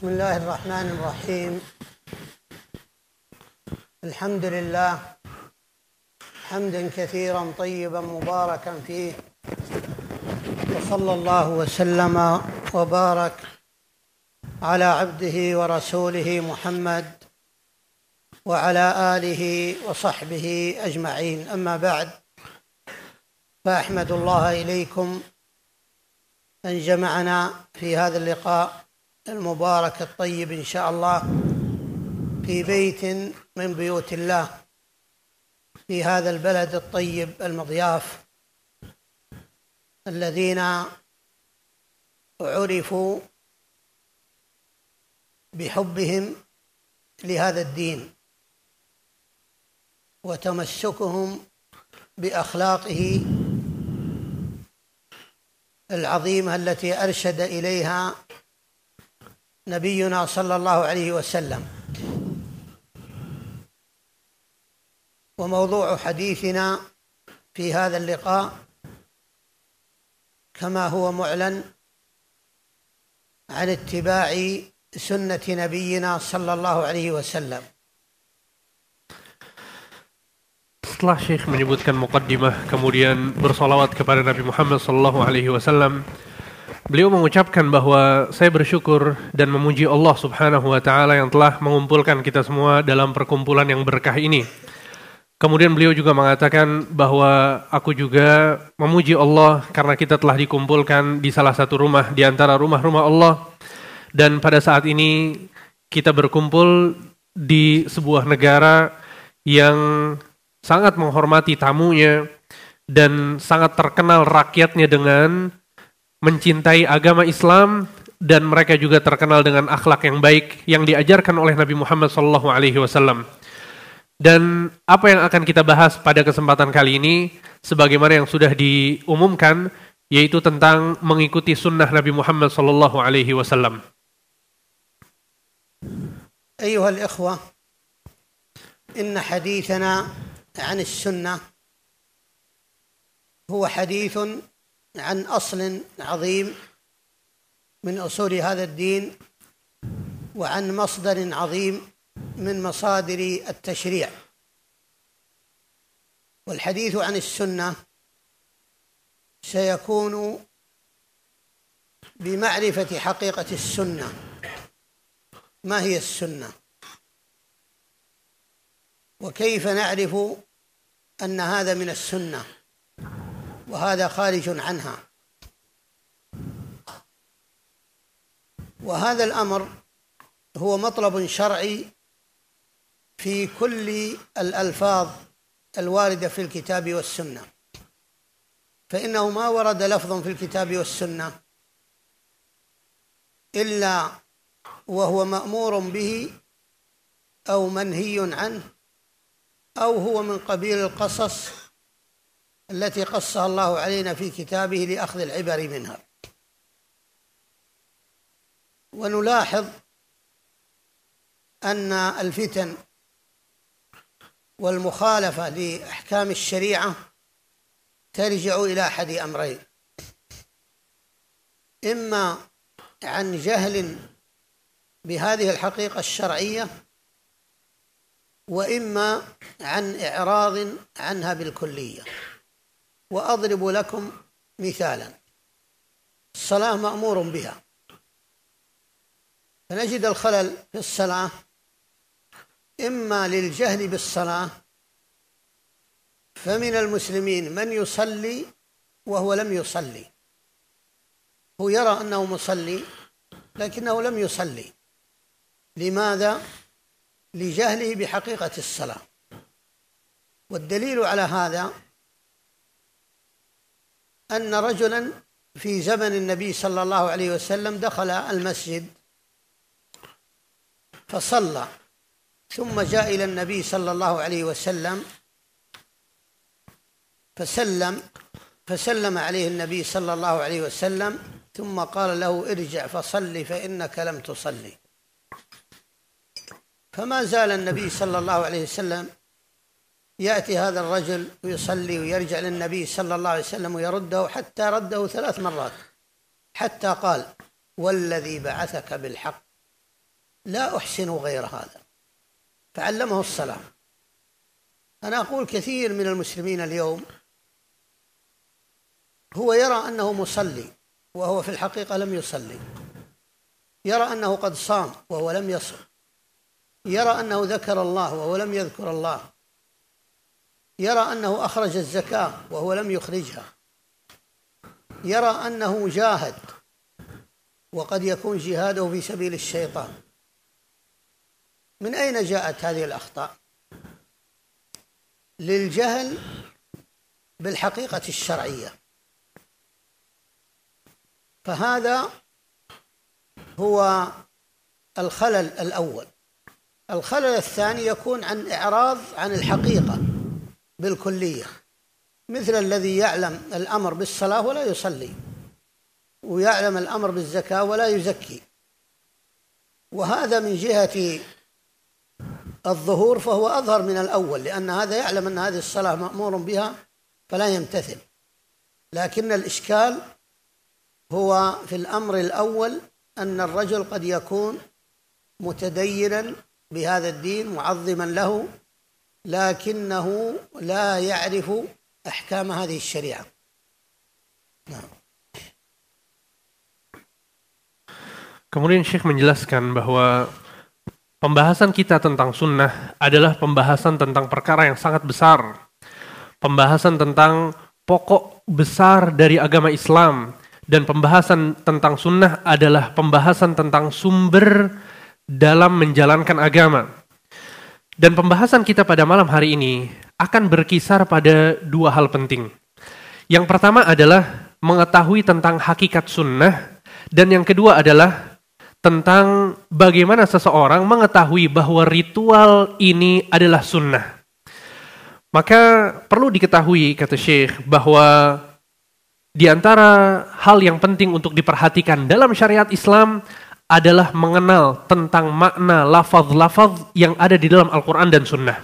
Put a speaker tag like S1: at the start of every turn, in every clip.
S1: بسم الله الرحمن الرحيم الحمد لله حمدا كثيرا طيبا مباركا فيه وصلى الله وسلم وبارك على عبده ورسوله محمد وعلى اله وصحبه اجمعين اما بعد فاحمد الله اليكم ان جمعنا في هذا اللقاء المبارك الطيب ان شاء الله في بيت من بيوت الله في هذا البلد الطيب المضياف الذين عرفوا بحبهم لهذا الدين وتمسكهم باخلاقه العظيمه التي ارشد اليها نبينا صلى الله عليه وسلم وموضوع حديثنا في هذا اللقاء كما هو معلن عن اتباع سنه نبينا صلى الله عليه وسلم
S2: Setelah Syekh menyebutkan mukadimah, kemudian bersolawat kepada Nabi Muhammad Sallallahu Alaihi Wasallam, Beliau mengucapkan bahwa saya bersyukur dan memuji Allah Subhanahu wa taala yang telah mengumpulkan kita semua dalam perkumpulan yang berkah ini. Kemudian beliau juga mengatakan bahwa aku juga memuji Allah karena kita telah dikumpulkan di salah satu rumah di antara rumah-rumah Allah dan pada saat ini kita berkumpul di sebuah negara yang sangat menghormati tamunya dan sangat terkenal rakyatnya dengan mencintai agama Islam dan mereka juga terkenal dengan akhlak yang baik yang diajarkan oleh Nabi Muhammad Shallallahu Alaihi Wasallam. Dan apa yang akan kita bahas pada kesempatan kali ini, sebagaimana yang sudah diumumkan, yaitu tentang mengikuti sunnah Nabi Muhammad Shallallahu Alaihi Wasallam.
S1: Ayuhal ikhwah, inna hadithana an Sunnah, huwa hadithun. عن اصل عظيم من اصول هذا الدين وعن مصدر عظيم من مصادر التشريع والحديث عن السنه سيكون بمعرفه حقيقه السنه ما هي السنه وكيف نعرف ان هذا من السنه وهذا خارج عنها وهذا الأمر هو مطلب شرعي في كل الألفاظ الواردة في الكتاب والسنة فإنه ما ورد لفظ في الكتاب والسنة إلا وهو مأمور به أو منهي عنه أو هو من قبيل القصص التي قصها الله علينا في كتابه لاخذ العبر منها ونلاحظ ان الفتن والمخالفه لاحكام الشريعه ترجع الى احد امرين اما عن جهل بهذه الحقيقه الشرعيه واما عن اعراض عنها بالكليه وأضرب لكم مثالا الصلاة مأمور بها فنجد الخلل في الصلاة إما للجهل بالصلاة فمن المسلمين من يصلي وهو لم يصلي هو يرى أنه مصلي لكنه لم يصلي لماذا؟ لجهله بحقيقة الصلاة والدليل على هذا أن رجلا في زمن النبي صلى الله عليه وسلم دخل المسجد فصلى ثم جاء إلى النبي صلى الله عليه وسلم فسلم فسلم عليه النبي صلى الله عليه وسلم ثم قال له ارجع فصل فإنك لم تصلي فما زال النبي صلى الله عليه وسلم يأتي هذا الرجل ويصلي ويرجع للنبي صلى الله عليه وسلم ويرده حتى رده ثلاث مرات حتى قال والذي بعثك بالحق لا أحسن غير هذا فعلمه الصلاة أنا أقول كثير من المسلمين اليوم هو يرى أنه مصلي وهو في الحقيقة لم يصلي يرى أنه قد صام وهو لم يصم يرى أنه ذكر الله وهو لم يذكر الله يرى أنه أخرج الزكاة وهو لم يخرجها يرى أنه جاهد وقد يكون جهاده في سبيل الشيطان من أين جاءت هذه الأخطاء؟ للجهل بالحقيقة الشرعية فهذا هو الخلل الأول الخلل الثاني يكون عن إعراض عن الحقيقة بالكلية مثل الذي يعلم الأمر بالصلاة ولا يصلي ويعلم الأمر بالزكاة ولا يزكي وهذا من جهة الظهور فهو أظهر من الأول لأن هذا يعلم أن هذه الصلاة مأمور بها فلا يمتثل لكن الإشكال هو في الأمر الأول أن الرجل قد يكون متدينا بهذا الدين معظما له لكنه لا يعرف احكام هذه الشريعه
S2: Kemudian Syekh menjelaskan bahwa pembahasan kita tentang sunnah adalah pembahasan tentang perkara yang sangat besar. Pembahasan tentang pokok besar dari agama Islam dan pembahasan tentang sunnah adalah pembahasan tentang sumber dalam menjalankan agama. Dan pembahasan kita pada malam hari ini akan berkisar pada dua hal penting. Yang pertama adalah mengetahui tentang hakikat sunnah, dan yang kedua adalah tentang bagaimana seseorang mengetahui bahwa ritual ini adalah sunnah. Maka perlu diketahui, kata Syekh, bahwa di antara hal yang penting untuk diperhatikan dalam syariat Islam adalah mengenal tentang makna lafaz-lafaz yang ada di dalam Al-Quran dan Sunnah.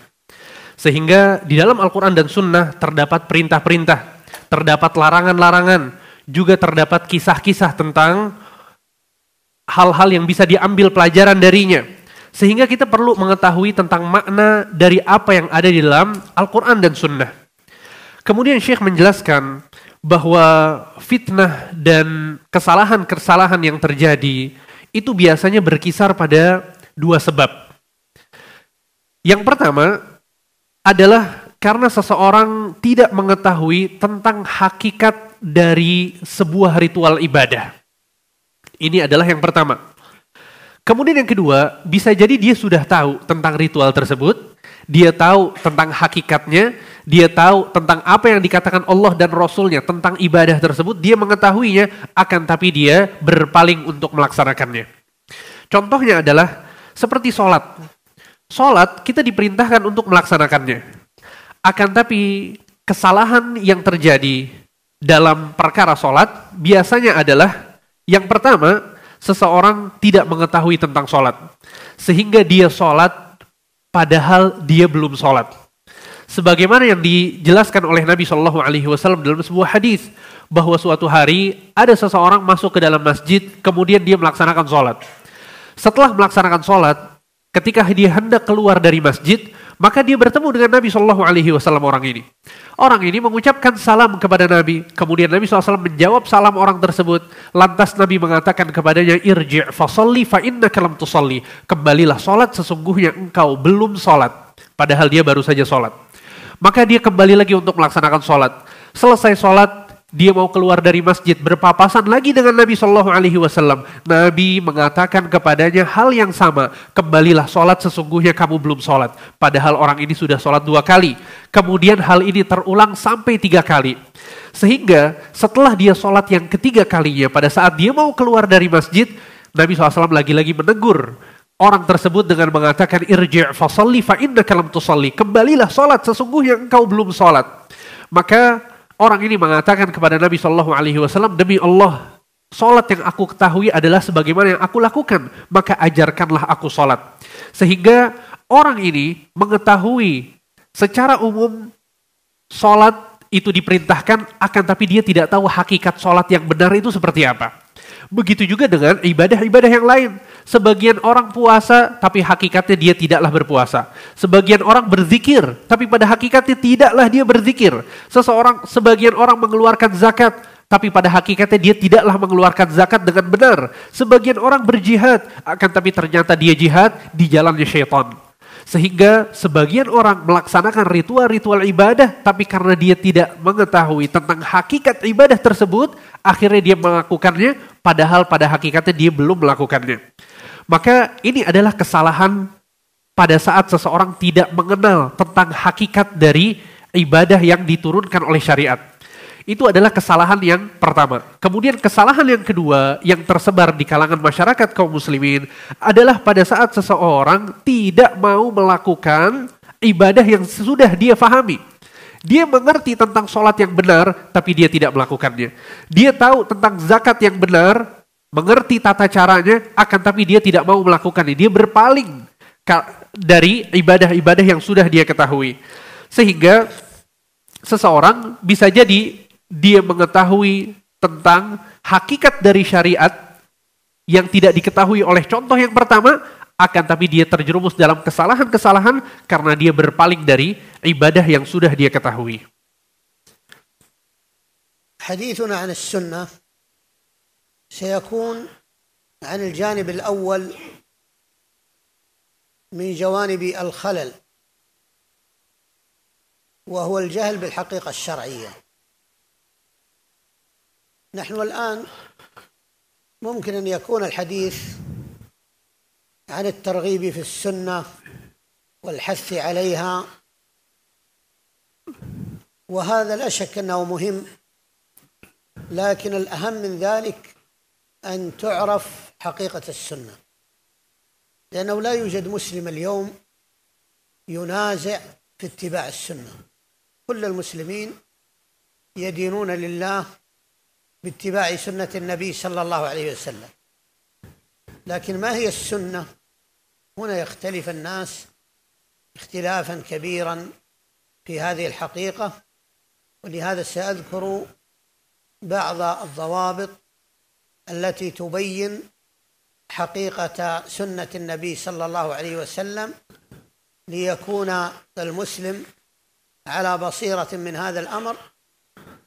S2: Sehingga di dalam Al-Quran dan Sunnah terdapat perintah-perintah, terdapat larangan-larangan, juga terdapat kisah-kisah tentang hal-hal yang bisa diambil pelajaran darinya. Sehingga kita perlu mengetahui tentang makna dari apa yang ada di dalam Al-Quran dan Sunnah. Kemudian Syekh menjelaskan bahwa fitnah dan kesalahan-kesalahan yang terjadi itu biasanya berkisar pada dua sebab. Yang pertama adalah karena seseorang tidak mengetahui tentang hakikat dari sebuah ritual ibadah. Ini adalah yang pertama. Kemudian yang kedua, bisa jadi dia sudah tahu tentang ritual tersebut, dia tahu tentang hakikatnya, dia tahu tentang apa yang dikatakan Allah dan Rasulnya tentang ibadah tersebut, dia mengetahuinya, akan tapi dia berpaling untuk melaksanakannya. Contohnya adalah seperti sholat. Sholat kita diperintahkan untuk melaksanakannya. Akan tapi kesalahan yang terjadi dalam perkara sholat biasanya adalah yang pertama seseorang tidak mengetahui tentang sholat. Sehingga dia sholat padahal dia belum sholat. Sebagaimana yang dijelaskan oleh Nabi Shallallahu Alaihi Wasallam dalam sebuah hadis bahwa suatu hari ada seseorang masuk ke dalam masjid kemudian dia melaksanakan sholat. Setelah melaksanakan sholat, ketika dia hendak keluar dari masjid, maka dia bertemu dengan Nabi Shallallahu Alaihi Wasallam orang ini. Orang ini mengucapkan salam kepada Nabi. Kemudian Nabi Alaihi Wasallam menjawab salam orang tersebut. Lantas Nabi mengatakan kepadanya, Irji' fasalli inna kalam tusalli. Kembalilah sholat sesungguhnya engkau belum sholat. Padahal dia baru saja sholat. Maka dia kembali lagi untuk melaksanakan sholat. Selesai sholat, dia mau keluar dari masjid berpapasan lagi dengan Nabi Shallallahu Alaihi Wasallam. Nabi mengatakan kepadanya hal yang sama, kembalilah sholat sesungguhnya kamu belum sholat. Padahal orang ini sudah sholat dua kali. Kemudian hal ini terulang sampai tiga kali. Sehingga setelah dia sholat yang ketiga kalinya, pada saat dia mau keluar dari masjid, Nabi Alaihi Wasallam lagi-lagi menegur orang tersebut dengan mengatakan irji' fasalli fa innaka lam tusalli. Kembalilah salat sesungguhnya engkau belum salat. Maka orang ini mengatakan kepada Nabi Shallallahu alaihi wasallam, "Demi Allah, salat yang aku ketahui adalah sebagaimana yang aku lakukan, maka ajarkanlah aku salat." Sehingga orang ini mengetahui secara umum salat itu diperintahkan akan tapi dia tidak tahu hakikat salat yang benar itu seperti apa. Begitu juga dengan ibadah-ibadah yang lain. Sebagian orang puasa, tapi hakikatnya dia tidaklah berpuasa. Sebagian orang berzikir, tapi pada hakikatnya tidaklah dia berzikir. Seseorang, sebagian orang mengeluarkan zakat, tapi pada hakikatnya dia tidaklah mengeluarkan zakat dengan benar. Sebagian orang berjihad, akan tapi ternyata dia jihad di jalannya syaitan. Sehingga sebagian orang melaksanakan ritual-ritual ibadah, tapi karena dia tidak mengetahui tentang hakikat ibadah tersebut, akhirnya dia melakukannya, padahal pada hakikatnya dia belum melakukannya. Maka ini adalah kesalahan pada saat seseorang tidak mengenal tentang hakikat dari ibadah yang diturunkan oleh syariat. Itu adalah kesalahan yang pertama. Kemudian kesalahan yang kedua yang tersebar di kalangan masyarakat kaum muslimin adalah pada saat seseorang tidak mau melakukan ibadah yang sudah dia fahami. Dia mengerti tentang sholat yang benar, tapi dia tidak melakukannya. Dia tahu tentang zakat yang benar, mengerti tata caranya, akan tapi dia tidak mau melakukannya. Dia berpaling dari ibadah-ibadah yang sudah dia ketahui. Sehingga seseorang bisa jadi dia mengetahui tentang hakikat dari syariat yang tidak diketahui oleh contoh yang pertama, akan tapi dia terjerumus dalam kesalahan-kesalahan karena dia berpaling dari ibadah yang sudah dia ketahui.
S1: Hadithuna an Sunnah. سيكون عن الجانب الأول من جوانب الخلل وهو الجهل بالحقيقة الشرعية نحن الآن ممكن أن يكون الحديث عن الترغيب في السنة والحث عليها وهذا لا شك أنه مهم لكن الأهم من ذلك أن تعرف حقيقة السنة لأنه لا يوجد مسلم اليوم ينازع في اتباع السنة كل المسلمين يدينون لله باتباع سنة النبي صلى الله عليه وسلم لكن ما هي السنة هنا يختلف الناس اختلافا كبيرا في هذه الحقيقة ولهذا سأذكر بعض الضوابط التي تبين حقيقة سنة النبي صلى الله عليه وسلم ليكون المسلم على بصيرة من هذا الأمر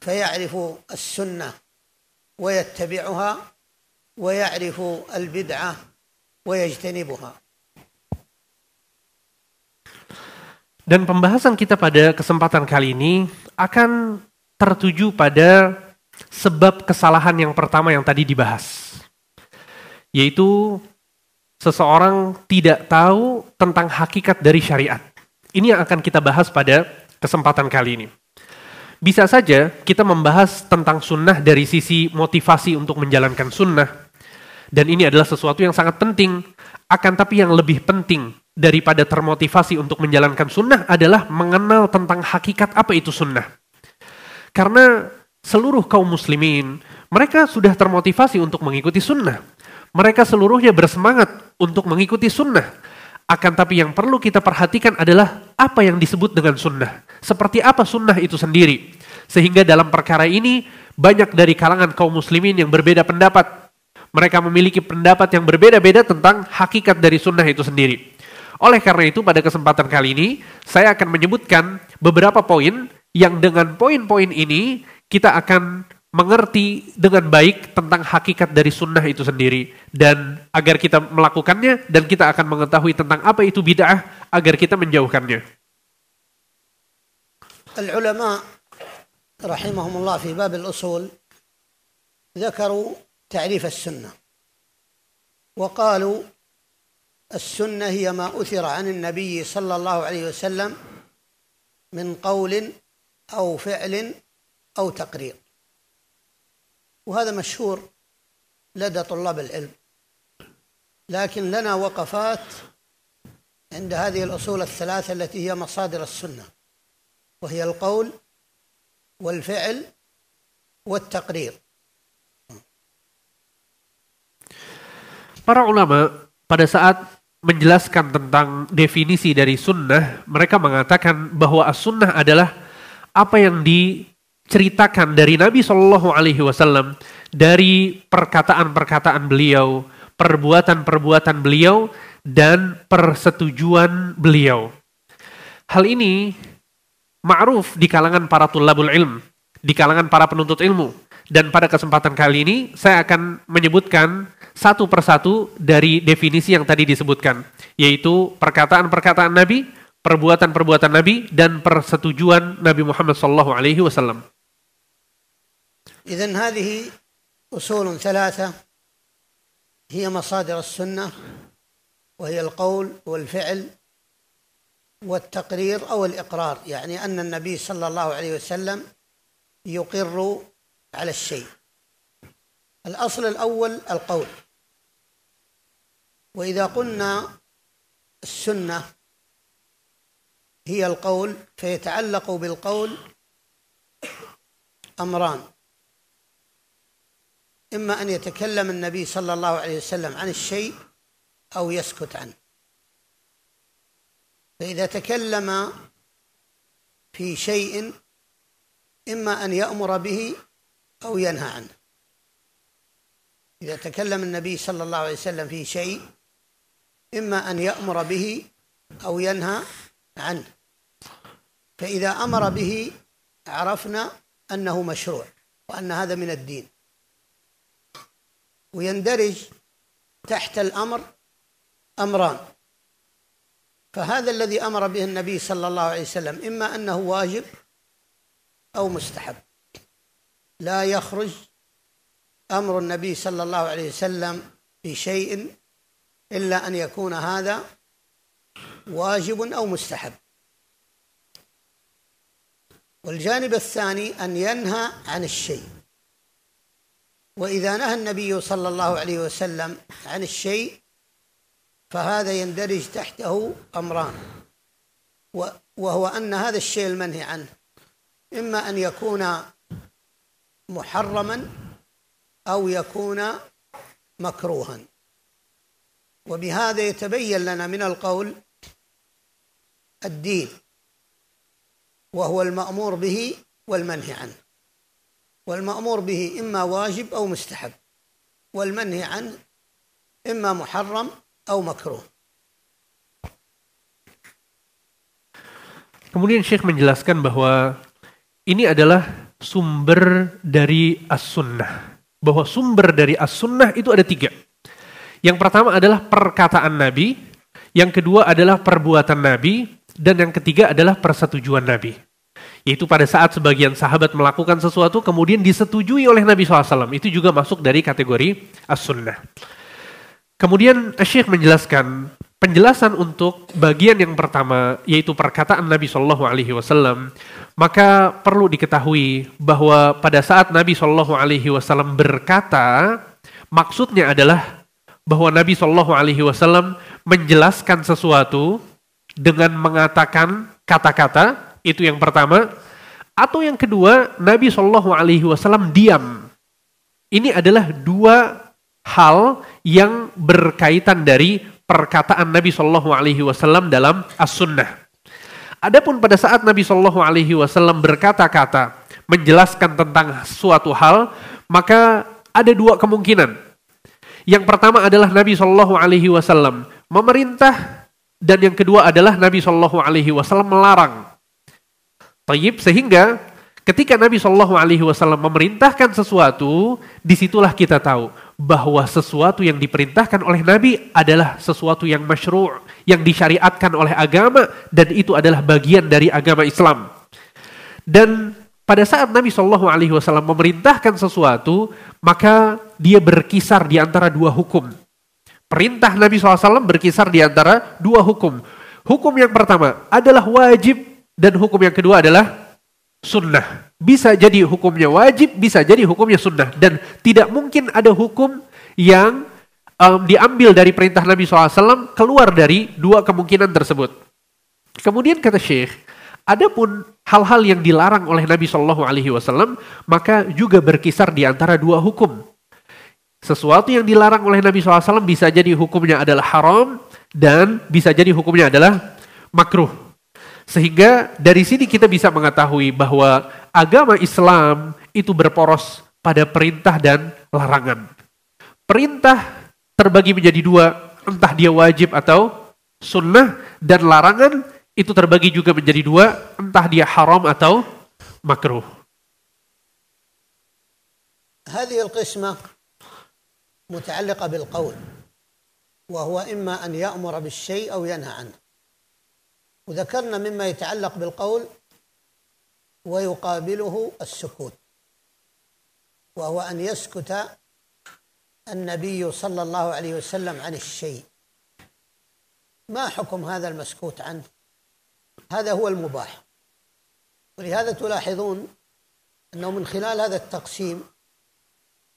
S1: فيعرف السنة ويتبعها ويعرف البدعة ويجتنبها
S2: Dan pembahasan kita pada kesempatan kali ini akan tertuju pada Sebab kesalahan yang pertama yang tadi dibahas, yaitu seseorang tidak tahu tentang hakikat dari syariat. Ini yang akan kita bahas pada kesempatan kali ini. Bisa saja kita membahas tentang sunnah dari sisi motivasi untuk menjalankan sunnah. Dan ini adalah sesuatu yang sangat penting. Akan tapi yang lebih penting daripada termotivasi untuk menjalankan sunnah adalah mengenal tentang hakikat apa itu sunnah. Karena seluruh kaum muslimin, mereka sudah termotivasi untuk mengikuti sunnah. Mereka seluruhnya bersemangat untuk mengikuti sunnah. Akan tapi yang perlu kita perhatikan adalah apa yang disebut dengan sunnah. Seperti apa sunnah itu sendiri. Sehingga dalam perkara ini banyak dari kalangan kaum muslimin yang berbeda pendapat. Mereka memiliki pendapat yang berbeda-beda tentang hakikat dari sunnah itu sendiri. Oleh karena itu pada kesempatan kali ini saya akan menyebutkan beberapa poin yang dengan poin-poin ini kita akan mengerti dengan baik tentang hakikat dari sunnah itu sendiri dan agar kita melakukannya dan kita akan mengetahui tentang apa itu bid'ah agar kita menjauhkannya.
S1: Al-ulama rahimahumullah fi bab al-usul ذكروا تعريف السنة وقالوا السنة هي ما أثر عن النبي صلى الله عليه وسلم من قول أو فعل أو تقرير وهذا مشهور لدى طلاب العلم لكن لنا وقفات عند هذه الأصول الثلاثة التي هي مصادر السنة وهي القول والفعل والتقرير
S2: Para ulama pada saat menjelaskan tentang definisi dari sunnah, mereka mengatakan bahwa as-sunnah adalah apa yang di ceritakan dari Nabi Shallallahu Alaihi Wasallam dari perkataan-perkataan beliau, perbuatan-perbuatan beliau, dan persetujuan beliau. Hal ini ma'ruf di kalangan para tulabul ilm, di kalangan para penuntut ilmu. Dan pada kesempatan kali ini saya akan menyebutkan satu persatu dari definisi yang tadi disebutkan, yaitu perkataan-perkataan Nabi, perbuatan-perbuatan Nabi, dan persetujuan Nabi Muhammad SAW. Alaihi Wasallam.
S1: إذن هذه أصول ثلاثة هي مصادر السنة وهي القول والفعل والتقرير أو الإقرار يعني أن النبي صلى الله عليه وسلم يقر على الشيء الأصل الأول القول وإذا قلنا السنة هي القول فيتعلق بالقول أمران إما أن يتكلم النبي صلى الله عليه وسلم عن الشيء أو يسكت عنه فإذا تكلم في شيء إما أن يأمر به أو ينهى عنه إذا تكلم النبي صلى الله عليه وسلم في شيء إما أن يأمر به أو ينهى عنه فإذا أمر به عرفنا أنه مشروع وأن هذا من الدين ويندرج تحت الامر امران فهذا الذي امر به النبي صلى الله عليه وسلم اما انه واجب او مستحب لا يخرج امر النبي صلى الله عليه وسلم بشيء الا ان يكون هذا واجب او مستحب والجانب الثاني ان ينهى عن الشيء وإذا نهى النبي صلى الله عليه وسلم عن الشيء فهذا يندرج تحته أمران وهو أن هذا الشيء المنهي عنه إما أن يكون محرما أو يكون مكروها وبهذا يتبين لنا من القول الدين وهو المأمور به والمنهي عنه والمأمور به إما واجب أو مستحب والمنهي عنه إما محرم أو مكروه
S2: Kemudian Syekh menjelaskan bahwa ini adalah sumber dari as-sunnah. Bahwa sumber dari as-sunnah itu ada tiga. Yang pertama adalah perkataan Nabi, yang kedua adalah perbuatan Nabi, dan yang ketiga adalah persetujuan Nabi. Yaitu pada saat sebagian sahabat melakukan sesuatu kemudian disetujui oleh Nabi SAW. Itu juga masuk dari kategori as-sunnah. Kemudian Syekh menjelaskan penjelasan untuk bagian yang pertama yaitu perkataan Nabi Shallallahu Alaihi Wasallam maka perlu diketahui bahwa pada saat Nabi Shallallahu Alaihi Wasallam berkata maksudnya adalah bahwa Nabi Shallallahu Alaihi Wasallam menjelaskan sesuatu dengan mengatakan kata-kata itu yang pertama. Atau yang kedua, Nabi Shallallahu Alaihi Wasallam diam. Ini adalah dua hal yang berkaitan dari perkataan Nabi Shallallahu Alaihi Wasallam dalam as-sunnah. Adapun pada saat Nabi Shallallahu Alaihi Wasallam berkata-kata menjelaskan tentang suatu hal, maka ada dua kemungkinan. Yang pertama adalah Nabi Shallallahu Alaihi Wasallam memerintah dan yang kedua adalah Nabi Shallallahu Alaihi Wasallam melarang. Tayyip, sehingga ketika Nabi Shallallahu Alaihi Wasallam memerintahkan sesuatu, disitulah kita tahu bahwa sesuatu yang diperintahkan oleh Nabi adalah sesuatu yang masyru' yang disyariatkan oleh agama dan itu adalah bagian dari agama Islam. Dan pada saat Nabi Shallallahu Alaihi Wasallam memerintahkan sesuatu, maka dia berkisar di antara dua hukum. Perintah Nabi SAW berkisar di antara dua hukum. Hukum yang pertama adalah wajib dan hukum yang kedua adalah sunnah. Bisa jadi hukumnya wajib, bisa jadi hukumnya sunnah. Dan tidak mungkin ada hukum yang um, diambil dari perintah Nabi SAW keluar dari dua kemungkinan tersebut. Kemudian kata Syekh, adapun hal-hal yang dilarang oleh Nabi Shallallahu Alaihi Wasallam maka juga berkisar di antara dua hukum. Sesuatu yang dilarang oleh Nabi SAW bisa jadi hukumnya adalah haram dan bisa jadi hukumnya adalah makruh. Sehingga dari sini kita bisa mengetahui bahwa agama Islam itu berporos pada perintah dan larangan. Perintah terbagi menjadi dua, entah dia wajib atau sunnah, dan larangan itu terbagi juga menjadi dua, entah dia haram atau makruh.
S1: هذه القسمة متعلقة بالقول وهو إما أن يأمر بالشيء أو ينهى عنه وذكرنا مما يتعلق بالقول ويقابله السكوت وهو أن يسكت النبي صلى الله عليه وسلم عن الشيء ما حكم هذا المسكوت عنه هذا هو المباح ولهذا تلاحظون أنه من خلال هذا التقسيم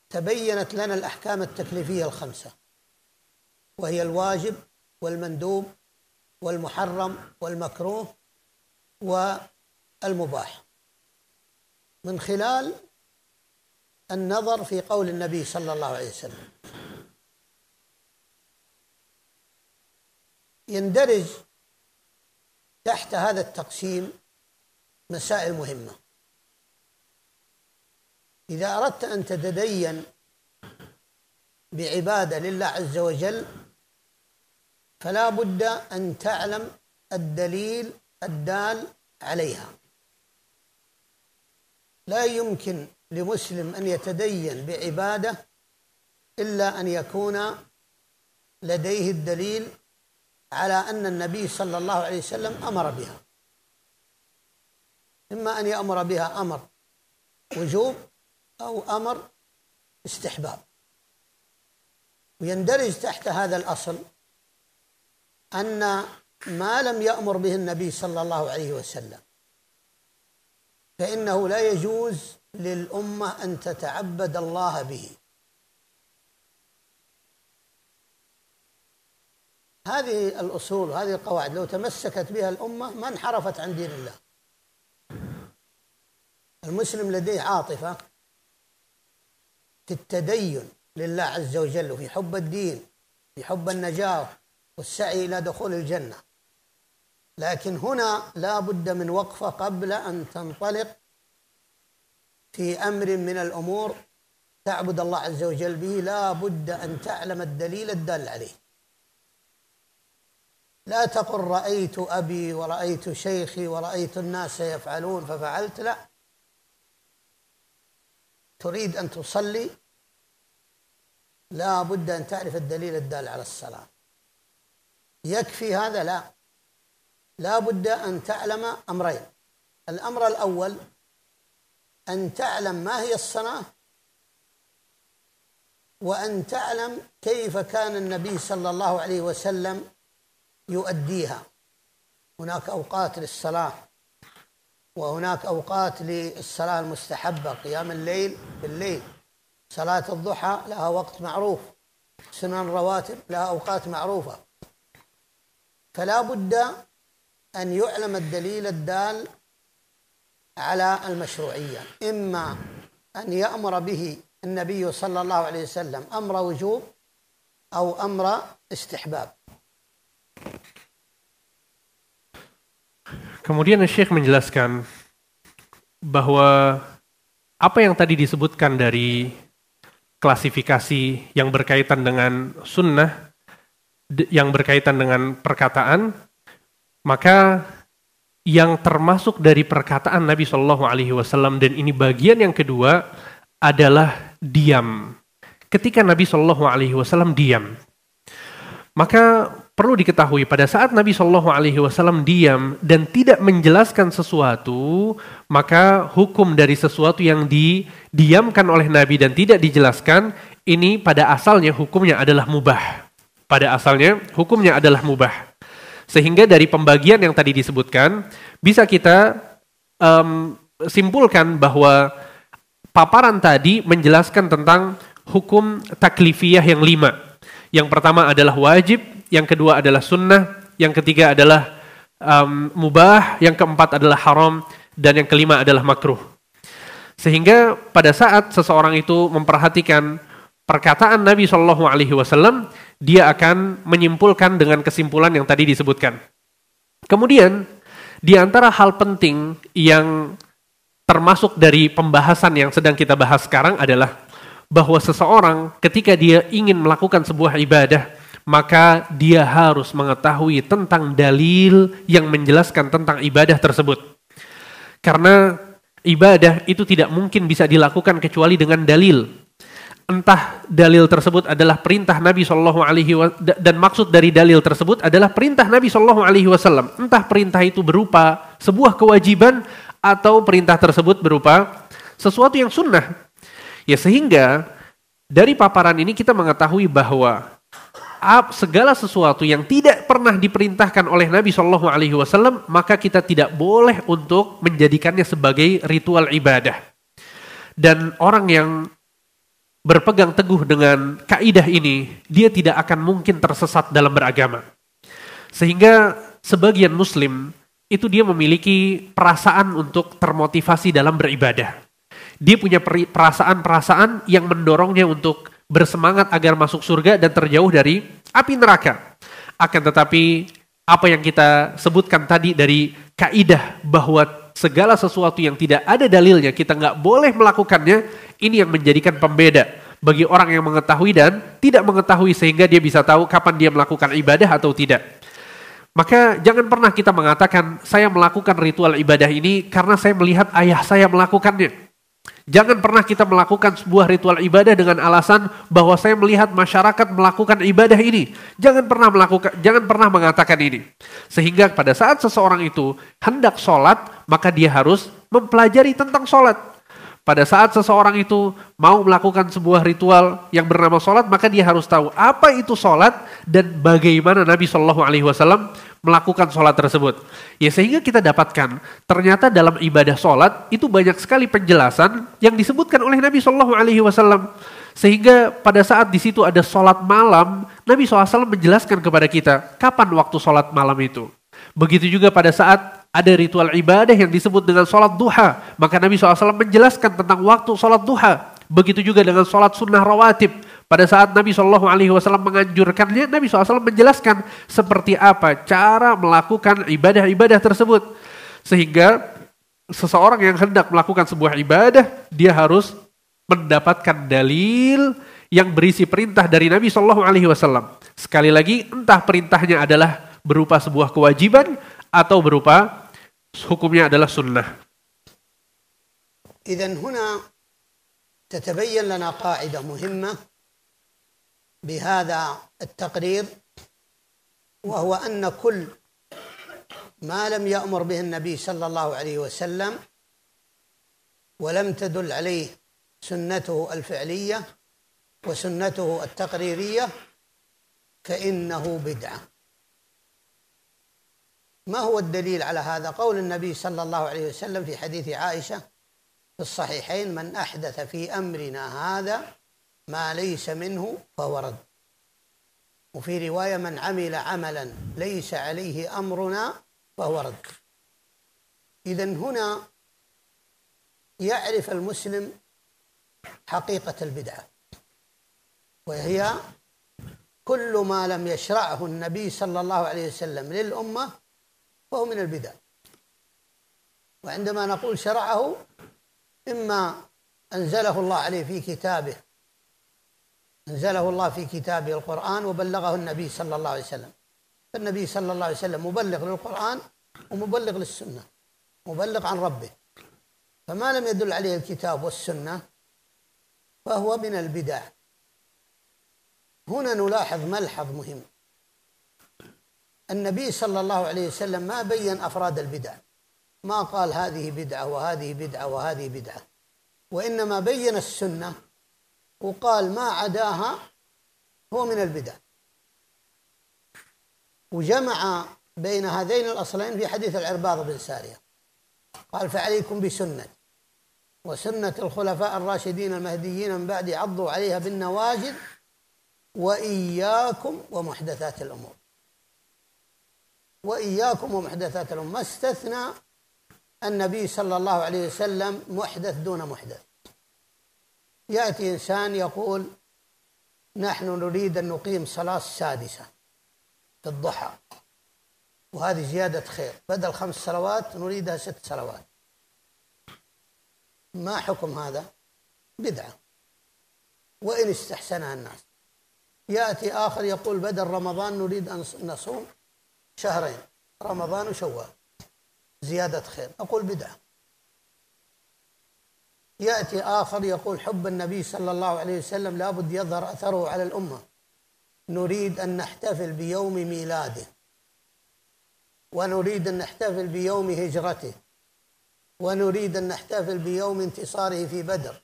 S1: تبينت لنا الأحكام التكليفية الخمسة وهي الواجب والمندوب والمحرم والمكروه والمباح من خلال النظر في قول النبي صلى الله عليه وسلم يندرج تحت هذا التقسيم مسائل مهمه اذا اردت ان تتدين بعباده لله عز وجل فلا بد أن تعلم الدليل الدال عليها لا يمكن لمسلم أن يتدين بعبادة إلا أن يكون لديه الدليل على أن النبي صلى الله عليه وسلم أمر بها إما أن يأمر بها أمر وجوب أو أمر استحباب ويندرج تحت هذا الأصل أن ما لم يأمر به النبي صلى الله عليه وسلم فإنه لا يجوز للأمة أن تتعبد الله به هذه الأصول هذه القواعد لو تمسكت بها الأمة ما انحرفت عن دين الله المسلم لديه عاطفة في التدين لله عز وجل وفي حب الدين في حب النجاة والسعي إلى دخول الجنة لكن هنا لا بد من وقفة قبل أن تنطلق في أمر من الأمور تعبد الله عز وجل به لا بد أن تعلم الدليل الدال عليه لا تقل رأيت أبي ورأيت شيخي ورأيت الناس يفعلون ففعلت لا تريد أن تصلي لا بد أن تعرف الدليل الدال على الصلاة يكفي هذا لا لا بد أن تعلم أمرين الأمر الأول أن تعلم ما هي الصلاة وأن تعلم كيف كان النبي صلى الله عليه وسلم يؤديها هناك أوقات للصلاة وهناك أوقات للصلاة المستحبة قيام الليل بالليل صلاة الضحى لها وقت معروف سنن الرواتب لها أوقات معروفة فلا بد أن يعلم الدليل الدال على المشروعية إما أن يأمر به النبي صلى الله عليه وسلم أمر وجوب أو أمر استحباب
S2: Kemudian Syekh menjelaskan bahwa apa yang tadi disebutkan dari klasifikasi yang berkaitan dengan sunnah yang berkaitan dengan perkataan, maka yang termasuk dari perkataan Nabi Shallallahu Alaihi Wasallam dan ini bagian yang kedua adalah diam. Ketika Nabi Shallallahu Alaihi Wasallam diam, maka perlu diketahui pada saat Nabi Shallallahu Alaihi Wasallam diam dan tidak menjelaskan sesuatu, maka hukum dari sesuatu yang didiamkan oleh Nabi dan tidak dijelaskan ini pada asalnya hukumnya adalah mubah pada asalnya hukumnya adalah mubah. Sehingga dari pembagian yang tadi disebutkan, bisa kita um, simpulkan bahwa paparan tadi menjelaskan tentang hukum taklifiyah yang lima. Yang pertama adalah wajib, yang kedua adalah sunnah, yang ketiga adalah um, mubah, yang keempat adalah haram, dan yang kelima adalah makruh. Sehingga pada saat seseorang itu memperhatikan perkataan Nabi Shallallahu Alaihi Wasallam, dia akan menyimpulkan dengan kesimpulan yang tadi disebutkan. Kemudian, di antara hal penting yang termasuk dari pembahasan yang sedang kita bahas sekarang adalah bahwa seseorang ketika dia ingin melakukan sebuah ibadah, maka dia harus mengetahui tentang dalil yang menjelaskan tentang ibadah tersebut. Karena ibadah itu tidak mungkin bisa dilakukan kecuali dengan dalil entah dalil tersebut adalah perintah Nabi Shallallahu Alaihi Wasallam dan maksud dari dalil tersebut adalah perintah Nabi Shallallahu Alaihi Wasallam entah perintah itu berupa sebuah kewajiban atau perintah tersebut berupa sesuatu yang sunnah ya sehingga dari paparan ini kita mengetahui bahwa segala sesuatu yang tidak pernah diperintahkan oleh Nabi Shallallahu Alaihi Wasallam maka kita tidak boleh untuk menjadikannya sebagai ritual ibadah dan orang yang berpegang teguh dengan kaidah ini, dia tidak akan mungkin tersesat dalam beragama. Sehingga sebagian muslim itu dia memiliki perasaan untuk termotivasi dalam beribadah. Dia punya perasaan-perasaan yang mendorongnya untuk bersemangat agar masuk surga dan terjauh dari api neraka. Akan tetapi apa yang kita sebutkan tadi dari kaidah bahwa segala sesuatu yang tidak ada dalilnya kita nggak boleh melakukannya ini yang menjadikan pembeda bagi orang yang mengetahui dan tidak mengetahui sehingga dia bisa tahu kapan dia melakukan ibadah atau tidak. Maka jangan pernah kita mengatakan saya melakukan ritual ibadah ini karena saya melihat ayah saya melakukannya. Jangan pernah kita melakukan sebuah ritual ibadah dengan alasan bahwa saya melihat masyarakat melakukan ibadah ini. Jangan pernah melakukan jangan pernah mengatakan ini. Sehingga pada saat seseorang itu hendak sholat, maka dia harus mempelajari tentang sholat pada saat seseorang itu mau melakukan sebuah ritual yang bernama sholat, maka dia harus tahu apa itu sholat dan bagaimana Nabi Shallallahu Alaihi Wasallam melakukan sholat tersebut. Ya sehingga kita dapatkan ternyata dalam ibadah sholat itu banyak sekali penjelasan yang disebutkan oleh Nabi Shallallahu Alaihi Wasallam. Sehingga pada saat di situ ada sholat malam, Nabi SAW menjelaskan kepada kita kapan waktu sholat malam itu. Begitu juga pada saat ada ritual ibadah yang disebut dengan sholat duha. Maka Nabi SAW menjelaskan tentang waktu sholat duha. Begitu juga dengan sholat sunnah rawatib. Pada saat Nabi Shallallahu Alaihi Wasallam menganjurkannya, Nabi SAW menjelaskan seperti apa cara melakukan ibadah-ibadah tersebut, sehingga seseorang yang hendak melakukan sebuah ibadah, dia harus mendapatkan dalil yang berisi perintah dari Nabi Shallallahu Alaihi Wasallam. Sekali lagi, entah perintahnya adalah berupa sebuah kewajiban atau berupa hukumnya adalah sunnah.
S1: إذا هنا تتبين لنا قاعدة مهمة بهذا التقرير وهو أن كل ما لم يأمر به النبي صلى الله عليه وسلم ولم تدل عليه سنته الفعلية وسنته التقريرية فإنه بدعة ما هو الدليل على هذا قول النبي صلى الله عليه وسلم في حديث عائشة في الصحيحين من أحدث في أمرنا هذا ما ليس منه فهو رد وفي رواية من عمل عملا ليس عليه أمرنا فهو رد إذا هنا يعرف المسلم حقيقة البدعة وهي كل ما لم يشرعه النبي صلى الله عليه وسلم للأمة فهو من البدع وعندما نقول شرعه إما أنزله الله عليه في كتابه أنزله الله في كتابه القرآن وبلغه النبي صلى الله عليه وسلم فالنبي صلى الله عليه وسلم مبلغ للقرآن ومبلغ للسنة مبلغ عن ربه فما لم يدل عليه الكتاب والسنة فهو من البدع هنا نلاحظ ملحظ مهم النبي صلى الله عليه وسلم ما بين أفراد البدع ما قال هذه بدعة وهذه بدعة وهذه بدعة وإنما بين السنة وقال ما عداها هو من البدع وجمع بين هذين الأصلين في حديث العرباض بن سارية قال فعليكم بسنة وسنة الخلفاء الراشدين المهديين من بعد عضوا عليها بالنواجذ وإياكم ومحدثات الأمور وإياكم ومحدثات الأمة استثنى النبي صلى الله عليه وسلم محدث دون محدث يأتي إنسان يقول نحن نريد أن نقيم صلاة السادسة في الضحى وهذه زيادة خير بدل خمس صلوات نريدها ست صلوات ما حكم هذا بدعة وإن استحسنها الناس يأتي آخر يقول بدل رمضان نريد أن نصوم شهرين رمضان وشوال زيادة خير أقول بدعة يأتي آخر يقول حب النبي صلى الله عليه وسلم لابد يظهر أثره على الأمة نريد أن نحتفل بيوم ميلاده ونريد أن نحتفل بيوم هجرته ونريد أن نحتفل بيوم انتصاره في بدر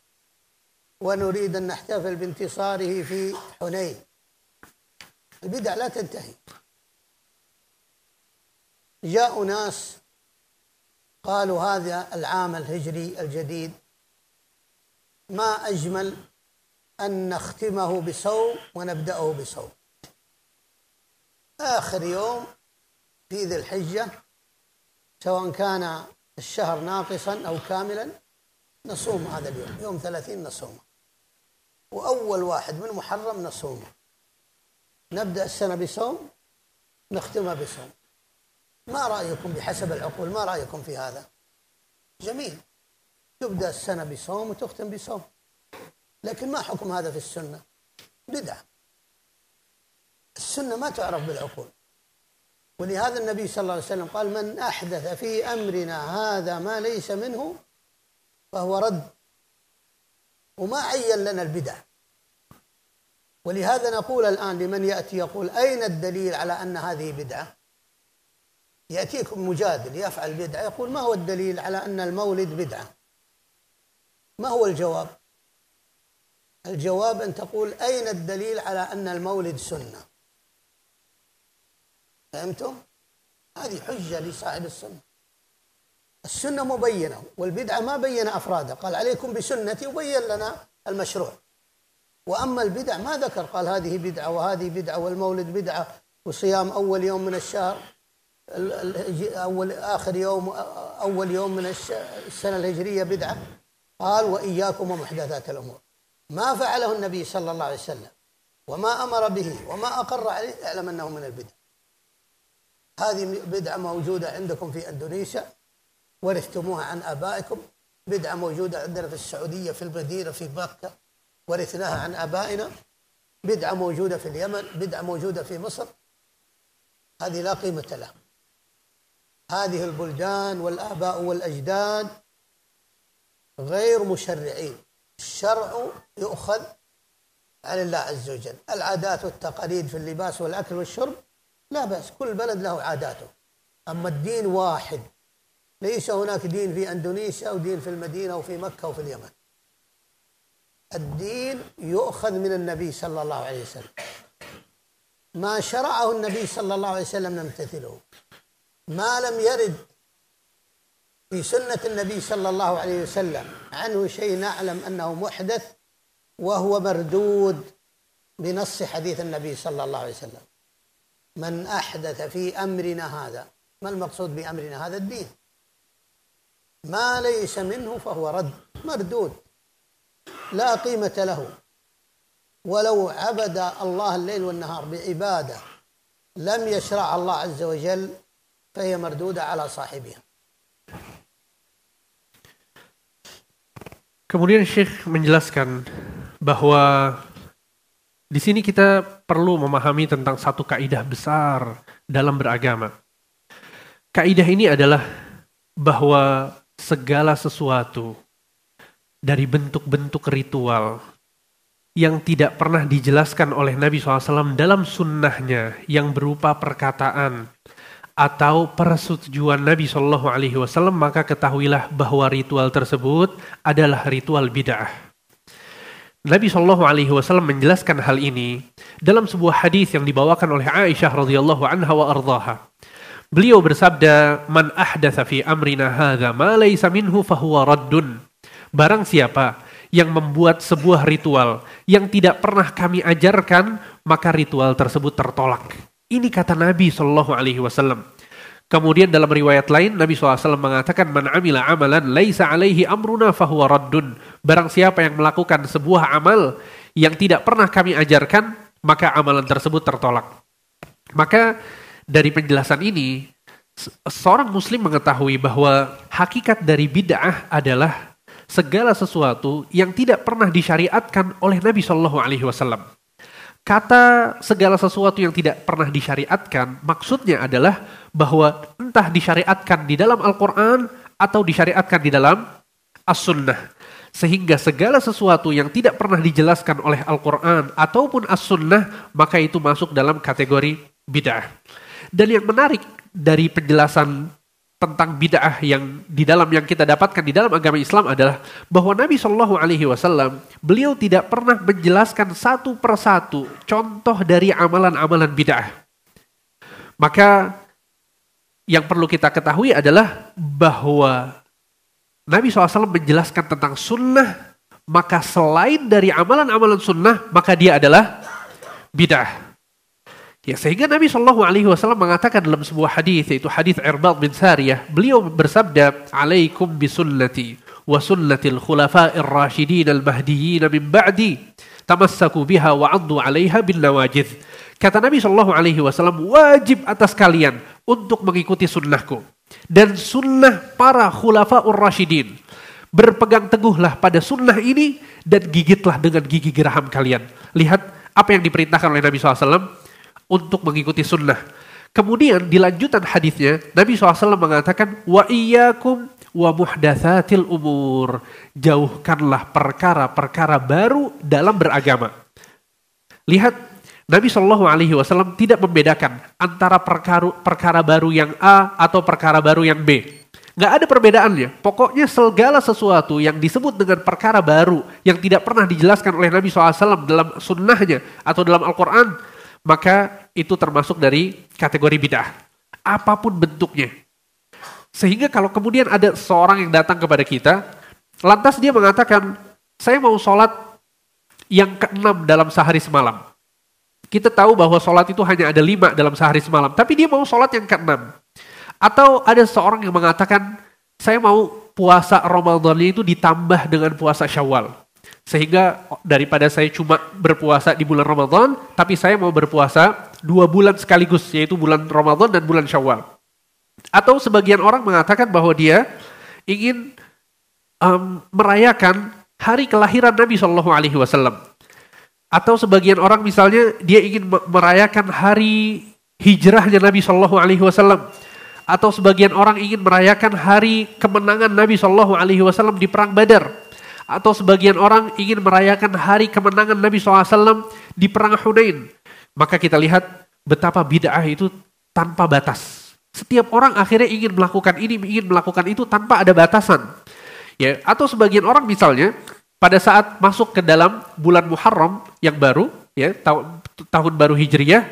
S1: ونريد أن نحتفل بانتصاره في حنين البدع لا تنتهي جاءوا ناس قالوا هذا العام الهجري الجديد ما أجمل أن نختمه بصوم ونبدأه بصوم آخر يوم في ذي الحجة سواء كان الشهر ناقصا أو كاملا نصوم هذا اليوم يوم ثلاثين نصومه وأول واحد من محرم نصومه نبدأ السنة بصوم نختمها بصوم ما رأيكم بحسب العقول ما رأيكم في هذا جميل تبدأ السنة بصوم وتختم بصوم لكن ما حكم هذا في السنة بدعة السنة ما تعرف بالعقول ولهذا النبي صلى الله عليه وسلم قال من أحدث في أمرنا هذا ما ليس منه فهو رد وما عين لنا البدع ولهذا نقول الآن لمن يأتي يقول أين الدليل على أن هذه بدعة يأتيكم مجادل يفعل بدعة يقول ما هو الدليل على أن المولد بدعة ما هو الجواب الجواب أن تقول أين الدليل على أن المولد سنة فهمتم هذه حجة لصاحب السنة السنة مبينة والبدعة ما بين أفرادها قال عليكم بسنتي وبين لنا المشروع وأما البدع ما ذكر قال هذه بدعة وهذه بدعة والمولد بدعة وصيام أول يوم من الشهر أول آخر يوم أول يوم من السنة الهجرية بدعة قال وإياكم ومحدثات الأمور ما فعله النبي صلى الله عليه وسلم وما أمر به وما أقر عليه اعلم أنه من البدع هذه بدعة موجودة عندكم في أندونيسيا ورثتموها عن آبائكم بدعة موجودة عندنا في السعودية في المدينة في مكة ورثناها عن آبائنا بدعة موجودة في اليمن بدعة موجودة في مصر هذه لا قيمة لها هذه البلدان والآباء والأجداد غير مشرعين الشرع يؤخذ عن الله عز وجل العادات والتقاليد في اللباس والأكل والشرب لا بأس كل بلد له عاداته أما الدين واحد ليس هناك دين في أندونيسيا ودين في المدينة وفي مكة وفي اليمن الدين يؤخذ من النبي صلى الله عليه وسلم ما شرعه النبي صلى الله عليه وسلم نمتثله ما لم يرد في سنة النبي صلى الله عليه وسلم عنه شيء نعلم أنه محدث وهو مردود بنص حديث النبي صلى الله عليه وسلم من أحدث في أمرنا هذا ما المقصود بأمرنا هذا الدين ما ليس منه فهو رد مردود لا قيمة له ولو عبد الله الليل والنهار بعبادة لم يشرع الله عز وجل فهي مردودة على صاحبها
S2: Kemudian Syekh menjelaskan bahwa di sini kita perlu memahami tentang satu kaidah besar dalam beragama. Kaidah ini adalah bahwa segala sesuatu dari bentuk-bentuk ritual yang tidak pernah dijelaskan oleh Nabi SAW dalam sunnahnya yang berupa perkataan, atau persetujuan Nabi Shallallahu Alaihi Wasallam maka ketahuilah bahwa ritual tersebut adalah ritual bid'ah. Nabi Shallallahu Alaihi Wasallam menjelaskan hal ini dalam sebuah hadis yang dibawakan oleh Aisyah radhiyallahu anha wa ardhaha. Beliau bersabda, "Man ahdatsa fi amrina hadza ma laysa minhu fahuwa raddun." Barang siapa yang membuat sebuah ritual yang tidak pernah kami ajarkan, maka ritual tersebut tertolak. Ini kata Nabi Shallallahu Alaihi Wasallam. Kemudian dalam riwayat lain Nabi SAW mengatakan man amila amalan laisa alaihi amruna fahuwa raddun. Barang siapa yang melakukan sebuah amal yang tidak pernah kami ajarkan, maka amalan tersebut tertolak. Maka dari penjelasan ini seorang muslim mengetahui bahwa hakikat dari bid'ah adalah segala sesuatu yang tidak pernah disyariatkan oleh Nabi saw kata segala sesuatu yang tidak pernah disyariatkan maksudnya adalah bahwa entah disyariatkan di dalam Al-Quran atau disyariatkan di dalam As-Sunnah. Sehingga segala sesuatu yang tidak pernah dijelaskan oleh Al-Quran ataupun As-Sunnah maka itu masuk dalam kategori bid'ah. Dan yang menarik dari penjelasan tentang bid'ah yang di dalam yang kita dapatkan di dalam agama Islam adalah bahwa Nabi Shallallahu Alaihi Wasallam beliau tidak pernah menjelaskan satu persatu contoh dari amalan-amalan bid'ah. Maka yang perlu kita ketahui adalah bahwa Nabi SAW menjelaskan tentang sunnah, maka selain dari amalan-amalan sunnah, maka dia adalah bid'ah. Ya sehingga Nabi Shallallahu Alaihi Wasallam mengatakan dalam sebuah hadis yaitu hadis Irbad bin Sariyah, beliau bersabda, "Alaikum bisunnati wa sunnatil khulafa'ir rasyidin al-mahdiyyin min ba'di tamassaku biha wa 'addu 'alaiha bin nawajidh." Kata Nabi Shallallahu Alaihi Wasallam, wajib atas kalian untuk mengikuti sunnahku dan sunnah para khulafa'ur rasyidin. Berpegang teguhlah pada sunnah ini dan gigitlah dengan gigi geraham kalian. Lihat apa yang diperintahkan oleh Nabi SAW untuk mengikuti sunnah. Kemudian di hadisnya Nabi SAW mengatakan wa iyyakum wa muhdatsatil umur. Jauhkanlah perkara-perkara baru dalam beragama. Lihat Nabi Shallallahu Alaihi Wasallam tidak membedakan antara perkara, perkara baru yang A atau perkara baru yang B. Gak ada perbedaannya. Pokoknya segala sesuatu yang disebut dengan perkara baru yang tidak pernah dijelaskan oleh Nabi SAW dalam sunnahnya atau dalam Al-Quran maka itu termasuk dari kategori bidah. Apapun bentuknya. Sehingga kalau kemudian ada seorang yang datang kepada kita, lantas dia mengatakan, saya mau sholat yang keenam dalam sehari semalam. Kita tahu bahwa sholat itu hanya ada lima dalam sehari semalam, tapi dia mau sholat yang keenam. Atau ada seorang yang mengatakan, saya mau puasa Ramadan itu ditambah dengan puasa syawal. Sehingga daripada saya cuma berpuasa di bulan Ramadan, tapi saya mau berpuasa dua bulan sekaligus, yaitu bulan Ramadan dan bulan Syawal. Atau sebagian orang mengatakan bahwa dia ingin um, merayakan hari kelahiran Nabi Shallallahu Alaihi Wasallam. Atau sebagian orang misalnya dia ingin merayakan hari hijrahnya Nabi Shallallahu Alaihi Wasallam atau sebagian orang ingin merayakan hari kemenangan Nabi Shallallahu Alaihi Wasallam di perang Badar atau sebagian orang ingin merayakan hari kemenangan Nabi SAW di Perang Hunain. Maka kita lihat betapa bid'ah itu tanpa batas. Setiap orang akhirnya ingin melakukan ini, ingin melakukan itu tanpa ada batasan. Ya, atau sebagian orang misalnya pada saat masuk ke dalam bulan Muharram yang baru, ya tahun, tahun baru Hijriyah,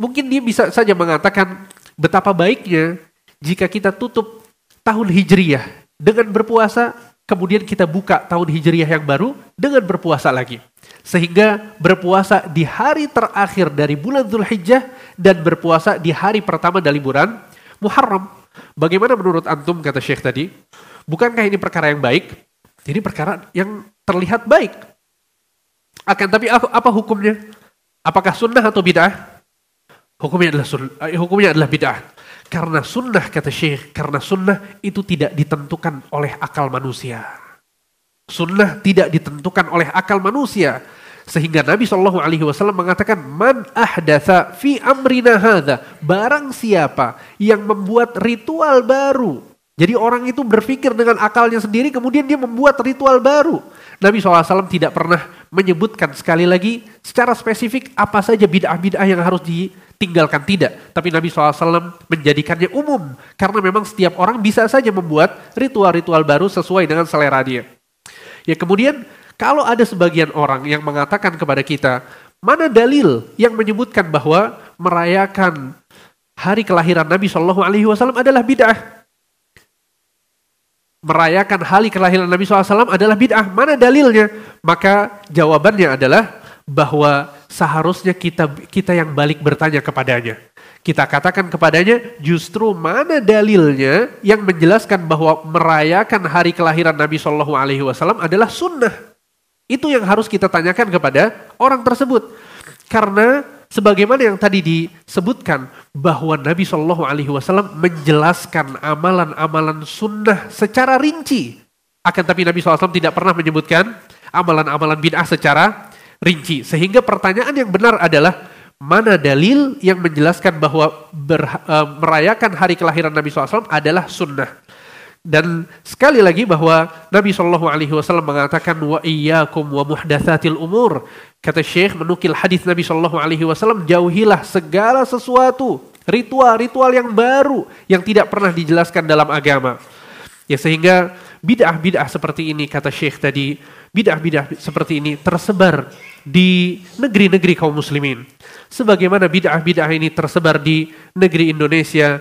S2: mungkin dia bisa saja mengatakan betapa baiknya jika kita tutup tahun Hijriyah dengan berpuasa kemudian kita buka tahun Hijriah yang baru dengan berpuasa lagi. Sehingga berpuasa di hari terakhir dari bulan Zulhijjah dan berpuasa di hari pertama dari liburan Muharram. Bagaimana menurut Antum kata Syekh tadi? Bukankah ini perkara yang baik? Ini perkara yang terlihat baik. Akan tapi apa, hukumnya? Apakah sunnah atau bid'ah? Hukumnya adalah sunnah. Eh, hukumnya adalah bid'ah. Karena sunnah, kata Syekh, karena sunnah itu tidak ditentukan oleh akal manusia. Sunnah tidak ditentukan oleh akal manusia. Sehingga Nabi Shallallahu Alaihi Wasallam mengatakan, man ahdasa fi amrina hadha. Barang siapa yang membuat ritual baru jadi orang itu berpikir dengan akalnya sendiri kemudian dia membuat ritual baru. Nabi SAW tidak pernah menyebutkan sekali lagi secara spesifik apa saja bid'ah-bid'ah yang harus ditinggalkan. Tidak. Tapi Nabi SAW menjadikannya umum. Karena memang setiap orang bisa saja membuat ritual-ritual baru sesuai dengan selera dia. Ya kemudian kalau ada sebagian orang yang mengatakan kepada kita, mana dalil yang menyebutkan bahwa merayakan hari kelahiran Nabi saw adalah bid'ah? merayakan hari kelahiran Nabi SAW adalah bid'ah. Mana dalilnya? Maka jawabannya adalah bahwa seharusnya kita kita yang balik bertanya kepadanya. Kita katakan kepadanya justru mana dalilnya yang menjelaskan bahwa merayakan hari kelahiran Nabi Shallallahu Alaihi Wasallam adalah sunnah. Itu yang harus kita tanyakan kepada orang tersebut. Karena Sebagaimana yang tadi disebutkan bahwa Nabi Shallallahu Alaihi Wasallam menjelaskan amalan-amalan sunnah secara rinci. Akan tapi Nabi SAW tidak pernah menyebutkan amalan-amalan bid'ah secara rinci. Sehingga pertanyaan yang benar adalah mana dalil yang menjelaskan bahwa ber, e, eh, merayakan hari kelahiran Nabi SAW adalah sunnah. Dan sekali lagi bahwa Nabi Shallallahu Alaihi Wasallam mengatakan wa iyyakum wa muhdatsatil umur. Kata Syekh menukil hadis Nabi Shallallahu Alaihi Wasallam jauhilah segala sesuatu ritual-ritual yang baru yang tidak pernah dijelaskan dalam agama. Ya sehingga bid'ah-bid'ah seperti ini kata Syekh tadi, bid'ah-bid'ah seperti ini tersebar di negeri-negeri kaum muslimin. Sebagaimana bid'ah-bid'ah ini tersebar di negeri Indonesia,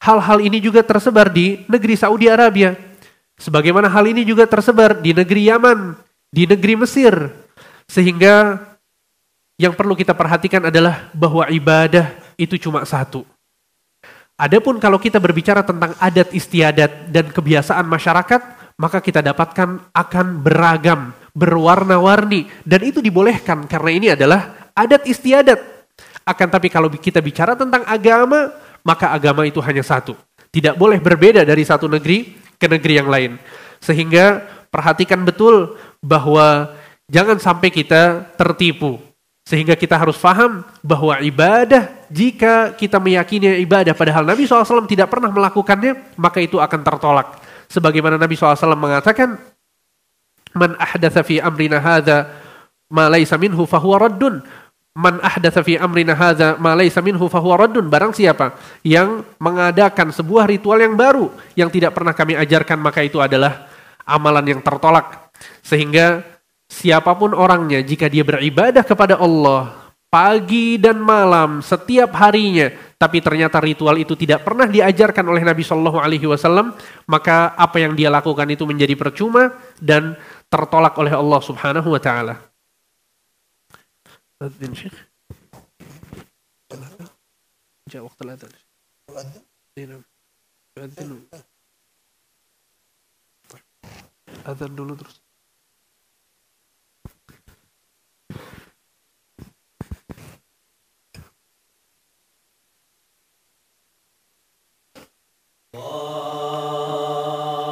S2: Hal-hal ini juga tersebar di negeri Saudi Arabia. Sebagaimana hal ini juga tersebar di negeri Yaman, di negeri Mesir. Sehingga yang perlu kita perhatikan adalah bahwa ibadah itu cuma satu. Adapun kalau kita berbicara tentang adat istiadat dan kebiasaan masyarakat, maka kita dapatkan akan beragam, berwarna-warni dan itu dibolehkan karena ini adalah adat istiadat. Akan tapi kalau kita bicara tentang agama, maka agama itu hanya satu. Tidak boleh berbeda dari satu negeri ke negeri yang lain. Sehingga perhatikan betul bahwa jangan sampai kita tertipu. Sehingga kita harus faham bahwa ibadah, jika kita meyakini ibadah, padahal Nabi SAW tidak pernah melakukannya, maka itu akan tertolak. Sebagaimana Nabi SAW mengatakan, Man ahdatha fi amrina hadha ma laysa minhu fahuwa raddun. Man ahdatsa fi amrina hadza ma laysa minhu fahuwa raddun. Barang siapa yang mengadakan sebuah ritual yang baru yang tidak pernah kami ajarkan maka itu adalah amalan yang tertolak. Sehingga siapapun orangnya jika dia beribadah kepada Allah pagi dan malam setiap harinya tapi ternyata ritual itu tidak pernah diajarkan oleh Nabi Shallallahu alaihi wasallam maka apa yang dia lakukan itu menjadi percuma dan tertolak oleh Allah Subhanahu wa taala. أذن شيخ جاء وقت الأذان أذن؟ اي نعم يؤذن طيب أذن ندرس Oh.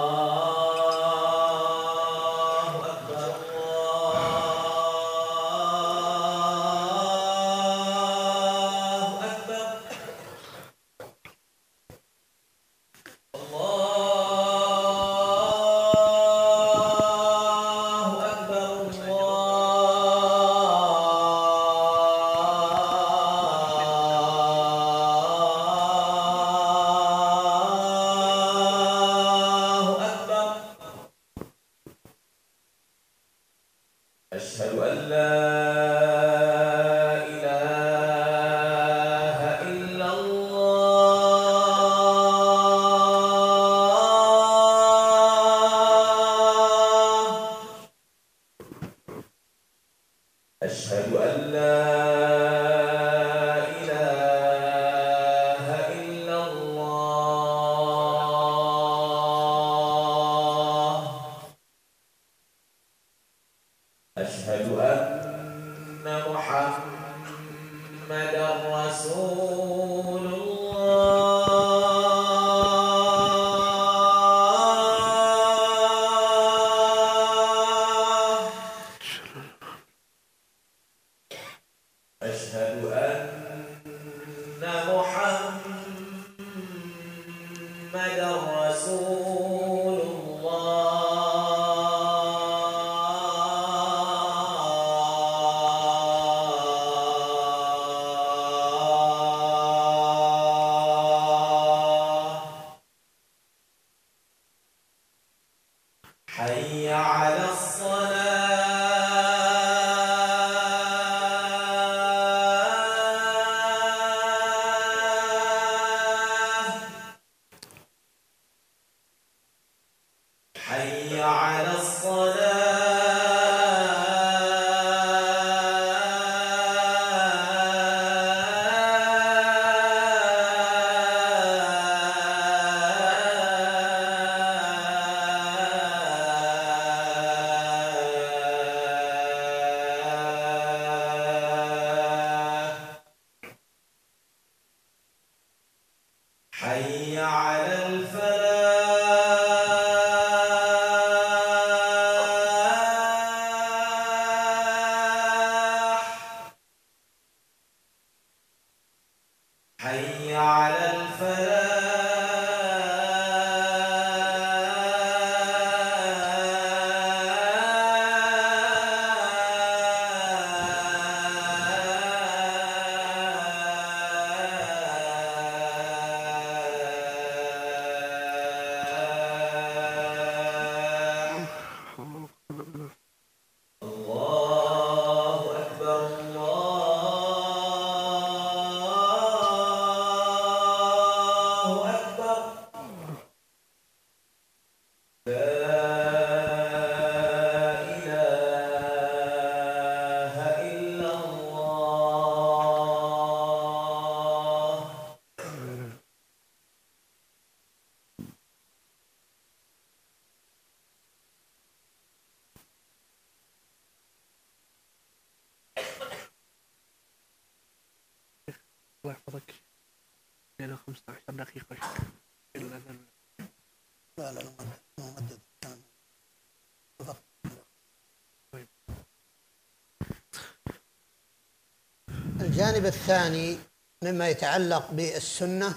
S1: الثاني مما يتعلق بالسنة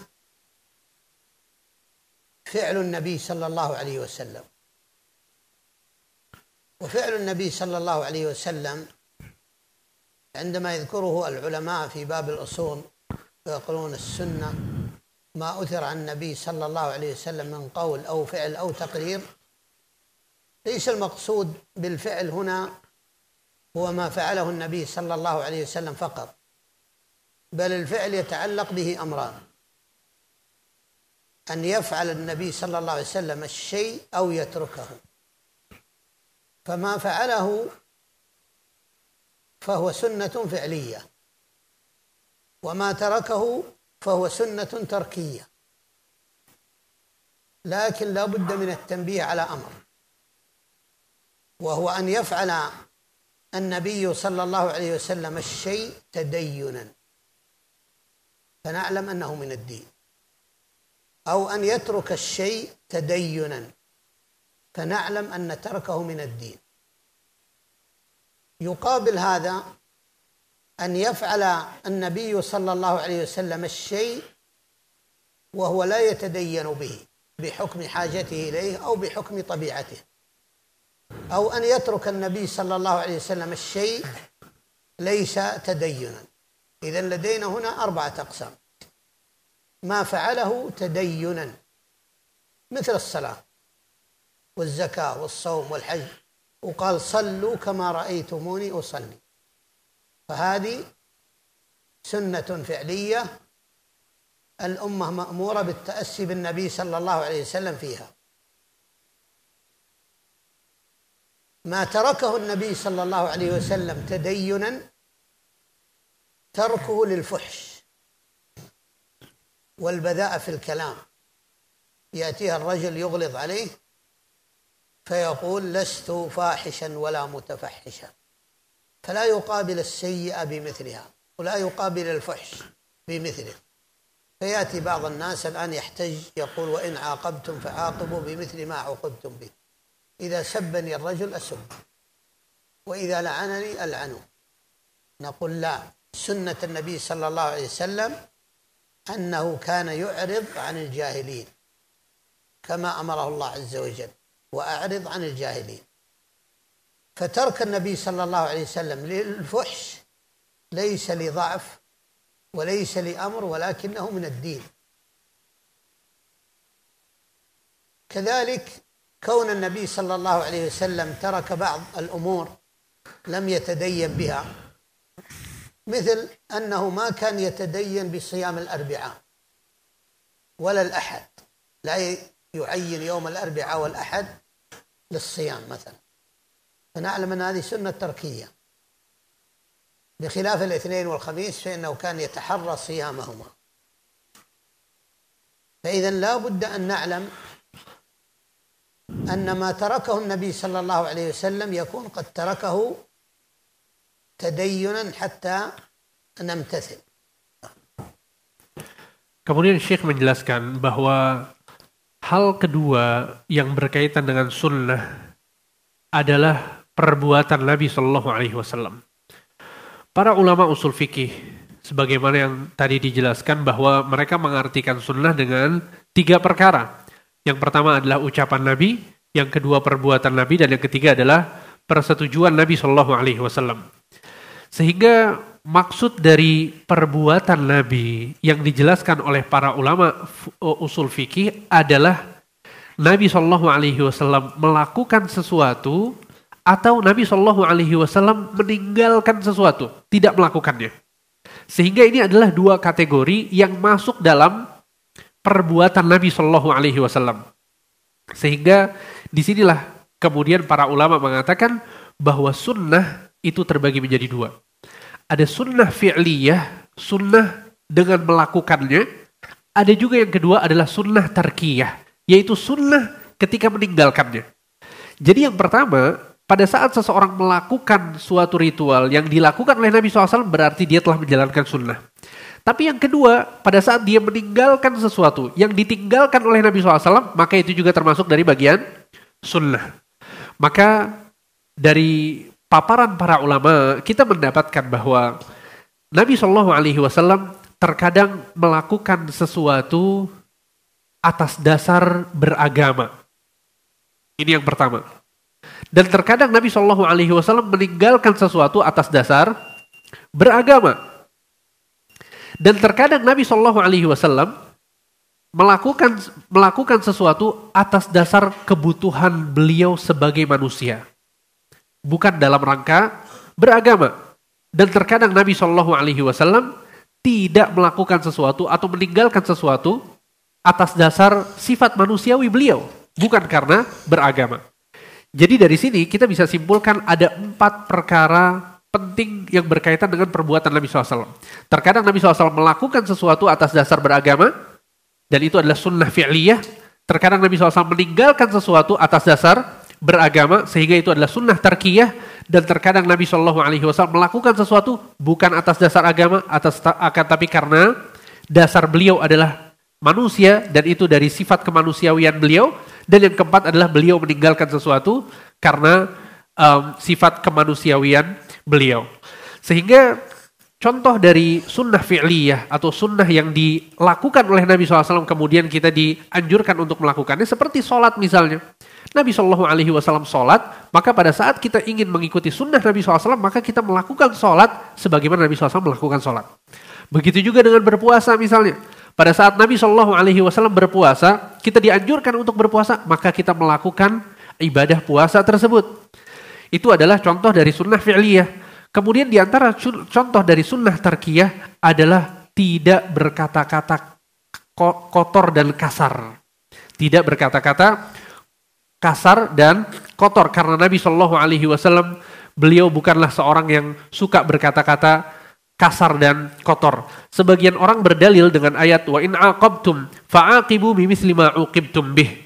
S1: فعل النبي صلى الله عليه وسلم وفعل النبي صلى الله عليه وسلم عندما يذكره العلماء في باب الأصول ويقولون السنة ما أثر عن النبي صلى الله عليه وسلم من قول أو فعل أو تقرير ليس المقصود بالفعل هنا هو ما فعله النبي صلى الله عليه وسلم فقط بل الفعل يتعلق به امران ان يفعل النبي صلى الله عليه وسلم الشيء او يتركه فما فعله فهو سنه فعليه وما تركه فهو سنه تركيه لكن لا بد من التنبيه على امر وهو ان يفعل النبي صلى الله عليه وسلم الشيء تدينا فنعلم انه من الدين او ان يترك الشيء تدينا فنعلم ان تركه من الدين يقابل هذا ان يفعل النبي صلى الله عليه وسلم الشيء وهو لا يتدين به بحكم حاجته اليه او بحكم طبيعته او ان يترك النبي صلى الله عليه وسلم الشيء ليس تدينا إذا لدينا هنا أربعة أقسام ما فعله تدينا مثل الصلاة والزكاة والصوم والحج وقال صلوا كما رأيتموني أصلي فهذه سنة فعلية الأمة مأمورة بالتأسي بالنبي صلى الله عليه وسلم فيها ما تركه النبي صلى الله عليه وسلم تدينا تركه للفحش والبذاء في الكلام يأتيها الرجل يغلظ عليه فيقول لست فاحشا ولا متفحشا فلا يقابل السيئة بمثلها ولا يقابل الفحش بمثله فيأتي بعض الناس الآن يحتج يقول وإن عاقبتم فعاقبوا بمثل ما عوقبتم به إذا سبني الرجل أسب وإذا لعنني ألعنه نقول لا سنة النبي صلى الله عليه وسلم أنه كان يعرض عن الجاهلين كما أمره الله عز وجل وأعرض عن الجاهلين فترك النبي صلى الله عليه وسلم للفحش ليس لضعف وليس لأمر ولكنه من الدين كذلك كون النبي صلى الله عليه وسلم ترك بعض الأمور لم يتدين بها مثل أنه ما كان يتدين بصيام الأربعاء ولا الأحد لا يعين يوم الأربعاء والأحد للصيام مثلا فنعلم أن هذه سنة تركية بخلاف الاثنين والخميس فإنه كان يتحرى صيامهما فإذا لا بد أن نعلم أن ما تركه النبي صلى الله عليه وسلم يكون قد تركه تدينا حتى نمتثل
S2: Kemudian Syekh menjelaskan bahwa hal kedua yang berkaitan dengan sunnah adalah perbuatan Nabi Shallallahu Alaihi Wasallam. Para ulama usul fikih, sebagaimana yang tadi dijelaskan bahwa mereka mengartikan sunnah dengan tiga perkara. Yang pertama adalah ucapan Nabi, yang kedua perbuatan Nabi, dan yang ketiga adalah persetujuan Nabi Shallallahu Alaihi Wasallam. Sehingga maksud dari perbuatan Nabi yang dijelaskan oleh para ulama e, usul fikih adalah Nabi Shallallahu Alaihi Wasallam melakukan sesuatu atau Nabi Shallallahu Alaihi Wasallam meninggalkan sesuatu, tidak melakukannya. Sehingga ini adalah dua kategori yang masuk dalam perbuatan Nabi Shallallahu Alaihi Wasallam. Sehingga disinilah kemudian para ulama mengatakan bahwa sunnah itu terbagi menjadi dua. Ada sunnah fi'liyah, sunnah dengan melakukannya. Ada juga yang kedua adalah sunnah tarkiyah, yaitu sunnah ketika meninggalkannya. Jadi yang pertama, pada saat seseorang melakukan suatu ritual yang dilakukan oleh Nabi SAW berarti dia telah menjalankan sunnah. Tapi yang kedua, pada saat dia meninggalkan sesuatu yang ditinggalkan oleh Nabi SAW, maka itu juga termasuk dari bagian sunnah. Maka dari paparan para ulama kita mendapatkan bahwa Nabi Shallallahu Alaihi Wasallam terkadang melakukan sesuatu atas dasar beragama. Ini yang pertama. Dan terkadang Nabi Shallallahu Alaihi Wasallam meninggalkan sesuatu atas dasar beragama. Dan terkadang Nabi Shallallahu Alaihi Wasallam melakukan melakukan sesuatu atas dasar kebutuhan beliau sebagai manusia bukan dalam rangka beragama. Dan terkadang Nabi Shallallahu Alaihi Wasallam tidak melakukan sesuatu atau meninggalkan sesuatu atas dasar sifat manusiawi beliau, bukan karena beragama. Jadi dari sini kita bisa simpulkan ada empat perkara penting yang berkaitan dengan perbuatan Nabi SAW. Terkadang Nabi SAW melakukan sesuatu atas dasar beragama, dan itu adalah sunnah fi'liyah. Terkadang Nabi SAW meninggalkan sesuatu atas dasar beragama sehingga itu adalah sunnah terkiah dan terkadang Nabi Shallallahu Alaihi Wasallam melakukan sesuatu bukan atas dasar agama atas akan tapi karena dasar beliau adalah manusia dan itu dari sifat kemanusiawian beliau dan yang keempat adalah beliau meninggalkan sesuatu karena um, sifat kemanusiawian beliau sehingga contoh dari sunnah fi'liyah atau sunnah yang dilakukan oleh Nabi SAW kemudian kita dianjurkan untuk melakukannya seperti sholat misalnya. Nabi Shallallahu Alaihi Wasallam sholat, maka pada saat kita ingin mengikuti sunnah Nabi SAW, maka kita melakukan sholat sebagaimana Nabi SAW melakukan sholat. Begitu juga dengan berpuasa misalnya. Pada saat Nabi Shallallahu Alaihi Wasallam berpuasa, kita dianjurkan untuk berpuasa, maka kita melakukan ibadah puasa tersebut. Itu adalah contoh dari sunnah fi'liyah. Kemudian di antara contoh dari sunnah terkiah adalah tidak berkata-kata kotor dan kasar. Tidak berkata-kata kasar dan kotor karena Nabi Shallallahu alaihi wasallam beliau bukanlah seorang yang suka berkata-kata kasar dan kotor. Sebagian orang berdalil dengan ayat wa in aqabtum fa'aqibu bimithli ma uqibtum bih.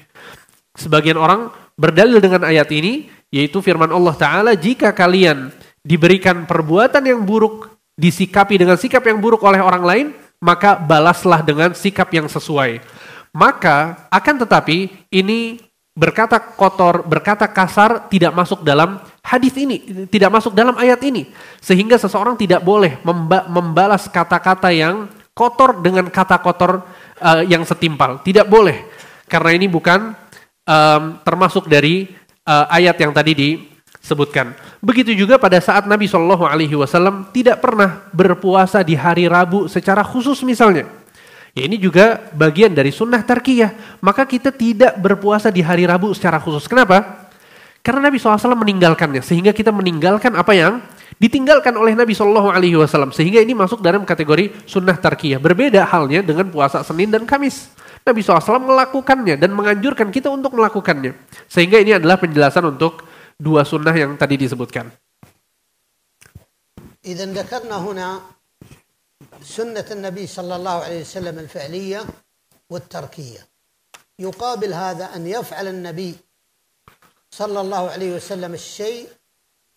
S2: Sebagian orang berdalil dengan ayat ini yaitu firman Allah taala jika kalian diberikan perbuatan yang buruk, disikapi dengan sikap yang buruk oleh orang lain, maka balaslah dengan sikap yang sesuai. Maka akan tetapi ini berkata kotor, berkata kasar tidak masuk dalam hadis ini, tidak masuk dalam ayat ini. Sehingga seseorang tidak boleh membalas kata-kata yang kotor dengan kata kotor uh, yang setimpal. Tidak boleh. Karena ini bukan um, termasuk dari uh, ayat yang tadi di sebutkan. Begitu juga pada saat Nabi Shallallahu Alaihi Wasallam tidak pernah berpuasa di hari Rabu secara khusus misalnya. Ya ini juga bagian dari sunnah tarkiyah. Maka kita tidak berpuasa di hari Rabu secara khusus. Kenapa? Karena Nabi SAW meninggalkannya. Sehingga kita meninggalkan apa yang ditinggalkan oleh Nabi Shallallahu Alaihi Wasallam sehingga ini masuk dalam kategori sunnah tarkiyah berbeda halnya dengan puasa Senin dan Kamis Nabi SAW melakukannya dan menganjurkan kita untuk melakukannya sehingga ini adalah penjelasan untuk dua sunnah yang tadi disebutkan.
S1: إذا ذكرنا هنا سنة النبي صلى الله عليه وسلم الفعلية والتركية يقابل هذا أن يفعل النبي صلى الله عليه وسلم الشيء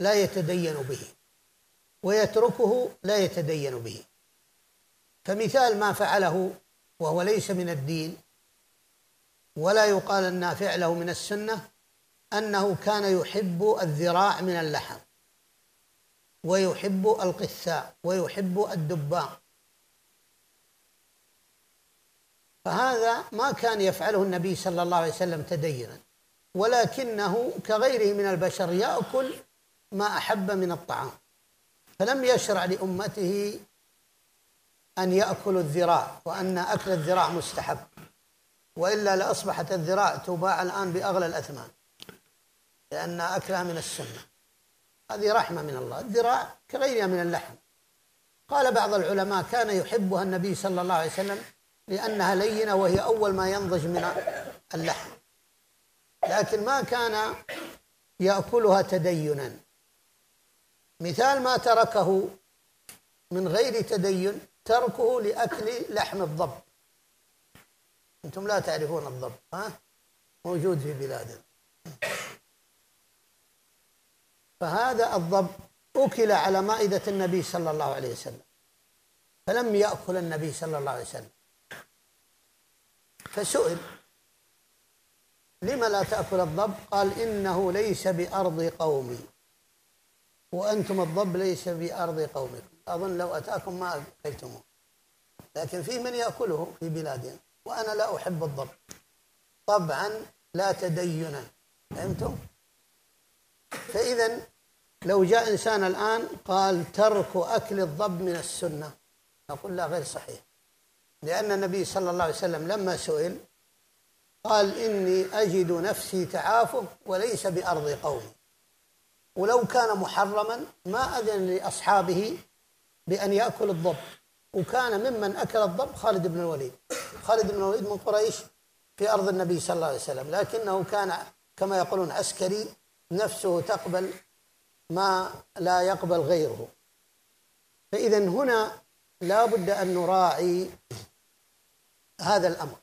S1: لا يتدين به ويتركه لا يتدين به فمثال ما فعله وهو ليس من الدين ولا يقال أن فعله من السنة أنه كان يحب الذراع من اللحم ويحب القثاء ويحب الدباء فهذا ما كان يفعله النبي صلى الله عليه وسلم تدينا ولكنه كغيره من البشر يأكل ما أحب من الطعام فلم يشرع لأمته أن يأكلوا الذراع وأن أكل الذراع مستحب وإلا لأصبحت الذراع تباع الآن بأغلى الأثمان لأن أكلها من السنة هذه رحمة من الله الذراع كغيرها من اللحم قال بعض العلماء كان يحبها النبي صلى الله عليه وسلم لأنها لينة وهي أول ما ينضج من اللحم لكن ما كان يأكلها تدينا مثال ما تركه من غير تدين تركه لأكل لحم الضب أنتم لا تعرفون الضب ها موجود في بلادنا فهذا الضب أكل على مائدة النبي صلى الله عليه وسلم فلم يأكل النبي صلى الله عليه وسلم فسئل لما لا تأكل الضب قال إنه ليس بأرض قومي وأنتم الضب ليس بأرض قومكم أظن لو أتاكم ما أكلتموه لكن في من يأكله في بلادنا وأنا لا أحب الضب طبعا لا تدينا فهمتم؟ فإذا لو جاء إنسان الآن قال ترك أكل الضب من السنة نقول لا غير صحيح لأن النبي صلى الله عليه وسلم لما سئل قال إني أجد نفسي تعافف وليس بأرض قومي ولو كان محرما ما أذن لأصحابه بأن يأكل الضب وكان ممن أكل الضب خالد بن الوليد خالد بن الوليد من قريش في أرض النبي صلى الله عليه وسلم لكنه كان كما يقولون عسكري نفسه تقبل ما لا يقبل غيره فإذا هنا لا بد أن نراعي هذا الأمر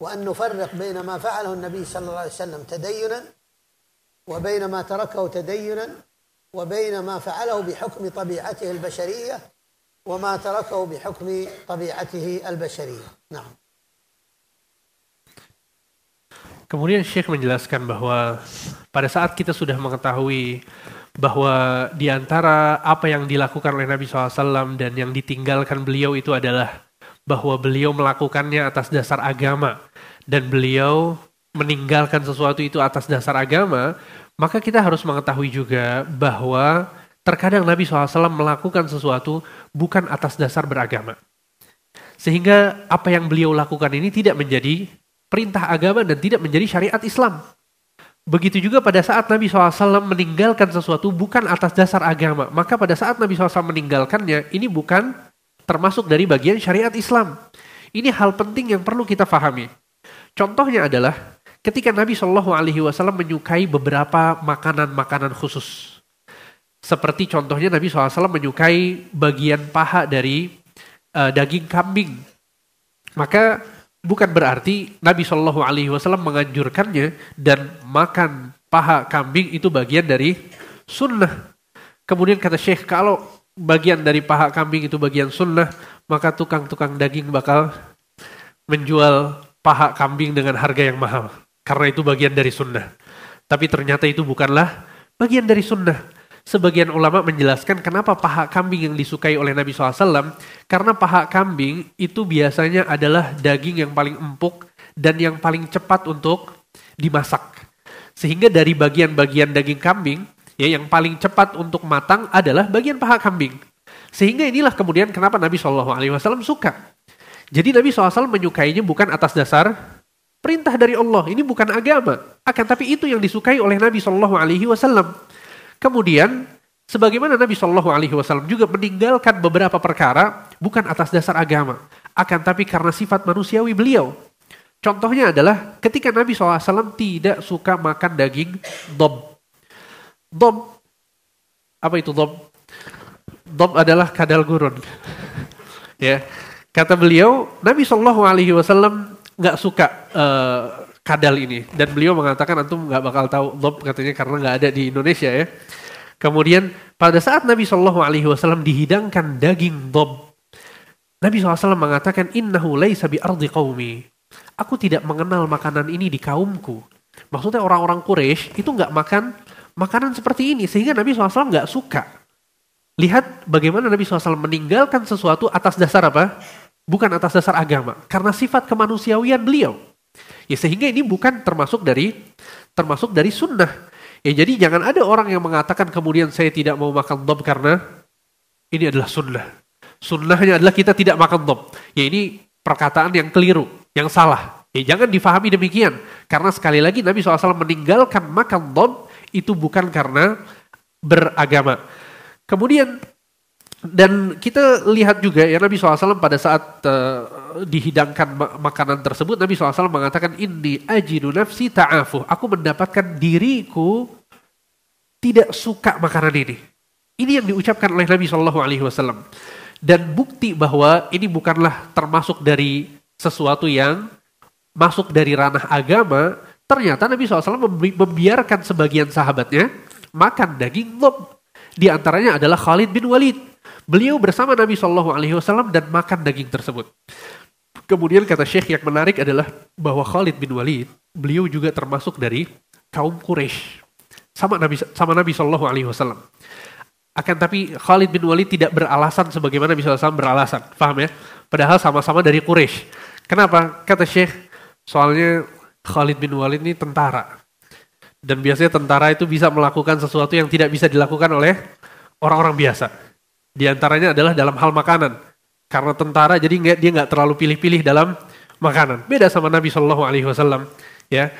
S1: وأن نفرق بين ما فعله النبي صلى الله عليه وسلم تدينا وبين ما تركه تدينا وبين ما فعله بحكم طبيعته البشرية وما تركه بحكم طبيعته البشرية نعم
S2: Kemudian Syekh menjelaskan bahwa pada saat kita sudah mengetahui bahwa di antara apa yang dilakukan oleh Nabi SAW dan yang ditinggalkan beliau itu adalah bahwa beliau melakukannya atas dasar agama dan beliau meninggalkan sesuatu itu atas dasar agama, maka kita harus mengetahui juga bahwa terkadang Nabi SAW melakukan sesuatu bukan atas dasar beragama. Sehingga apa yang beliau lakukan ini tidak menjadi perintah agama dan tidak menjadi syariat Islam. Begitu juga pada saat Nabi SAW meninggalkan sesuatu bukan atas dasar agama. Maka pada saat Nabi SAW meninggalkannya, ini bukan termasuk dari bagian syariat Islam. Ini hal penting yang perlu kita fahami. Contohnya adalah ketika Nabi saw menyukai beberapa makanan-makanan khusus. Seperti contohnya Nabi SAW menyukai bagian paha dari uh, daging kambing. Maka bukan berarti Nabi Shallallahu Alaihi Wasallam menganjurkannya dan makan paha kambing itu bagian dari sunnah. Kemudian kata Syekh kalau bagian dari paha kambing itu bagian sunnah maka tukang-tukang daging bakal menjual paha kambing dengan harga yang mahal karena itu bagian dari sunnah. Tapi ternyata itu bukanlah bagian dari sunnah. Sebagian ulama menjelaskan kenapa paha kambing yang disukai oleh Nabi SAW. Karena paha kambing itu biasanya adalah daging yang paling empuk dan yang paling cepat untuk dimasak. Sehingga dari bagian-bagian daging kambing, ya yang paling cepat untuk matang adalah bagian paha kambing. Sehingga inilah kemudian kenapa Nabi Shallallahu Alaihi Wasallam suka. Jadi Nabi SAW menyukainya bukan atas dasar perintah dari Allah. Ini bukan agama. Akan tapi itu yang disukai oleh Nabi Shallallahu Alaihi Wasallam. Kemudian Sebagaimana Nabi Shallallahu Alaihi Wasallam juga meninggalkan beberapa perkara bukan atas dasar agama, akan tapi karena sifat manusiawi beliau. Contohnya adalah ketika Nabi SAW tidak suka makan daging dom. Dom, apa itu dom? Dom adalah kadal gurun. ya, kata beliau, Nabi Shallallahu Alaihi Wasallam nggak suka uh, kadal ini dan beliau mengatakan antum nggak bakal tahu lob katanya karena nggak ada di Indonesia ya. Kemudian pada saat Nabi Shallallahu Alaihi Wasallam dihidangkan daging lob, Nabi SAW mengatakan innahu laisa bi ardi qawmi. Aku tidak mengenal makanan ini di kaumku. Maksudnya orang-orang Quraisy itu nggak makan makanan seperti ini sehingga Nabi SAW nggak suka. Lihat bagaimana Nabi SAW meninggalkan sesuatu atas dasar apa? Bukan atas dasar agama, karena sifat kemanusiawian beliau. Ya sehingga ini bukan termasuk dari termasuk dari sunnah. Ya jadi jangan ada orang yang mengatakan kemudian saya tidak mau makan dom karena ini adalah sunnah. Sunnahnya adalah kita tidak makan dom. Ya ini perkataan yang keliru, yang salah. Ya jangan difahami demikian. Karena sekali lagi Nabi SAW meninggalkan makan dom itu bukan karena beragama. Kemudian dan kita lihat juga ya Nabi SAW pada saat uh, dihidangkan makanan tersebut Nabi SAW mengatakan ini ajidu nafsi ta'afuh. Aku mendapatkan diriku tidak suka makanan ini. Ini yang diucapkan oleh Nabi Shallallahu Alaihi Wasallam dan bukti bahwa ini bukanlah termasuk dari sesuatu yang masuk dari ranah agama. Ternyata Nabi SAW membiarkan sebagian sahabatnya makan daging lob. Di antaranya adalah Khalid bin Walid. Beliau bersama Nabi Shallallahu Alaihi Wasallam dan makan daging tersebut. Kemudian kata Syekh yang menarik adalah bahwa Khalid bin Walid beliau juga termasuk dari kaum Quraisy sama Nabi sama Nabi Shallallahu Alaihi Wasallam. Akan tapi Khalid bin Walid tidak beralasan sebagaimana Nabi Wasallam beralasan, paham ya? Padahal sama-sama dari Quraisy. Kenapa? Kata Syekh, soalnya Khalid bin Walid ini tentara. Dan biasanya tentara itu bisa melakukan sesuatu yang tidak bisa dilakukan oleh orang-orang biasa. Di antaranya adalah dalam hal makanan. Karena tentara jadi nggak dia nggak terlalu pilih-pilih dalam makanan. Beda sama Nabi Shallallahu Alaihi Wasallam. Ya,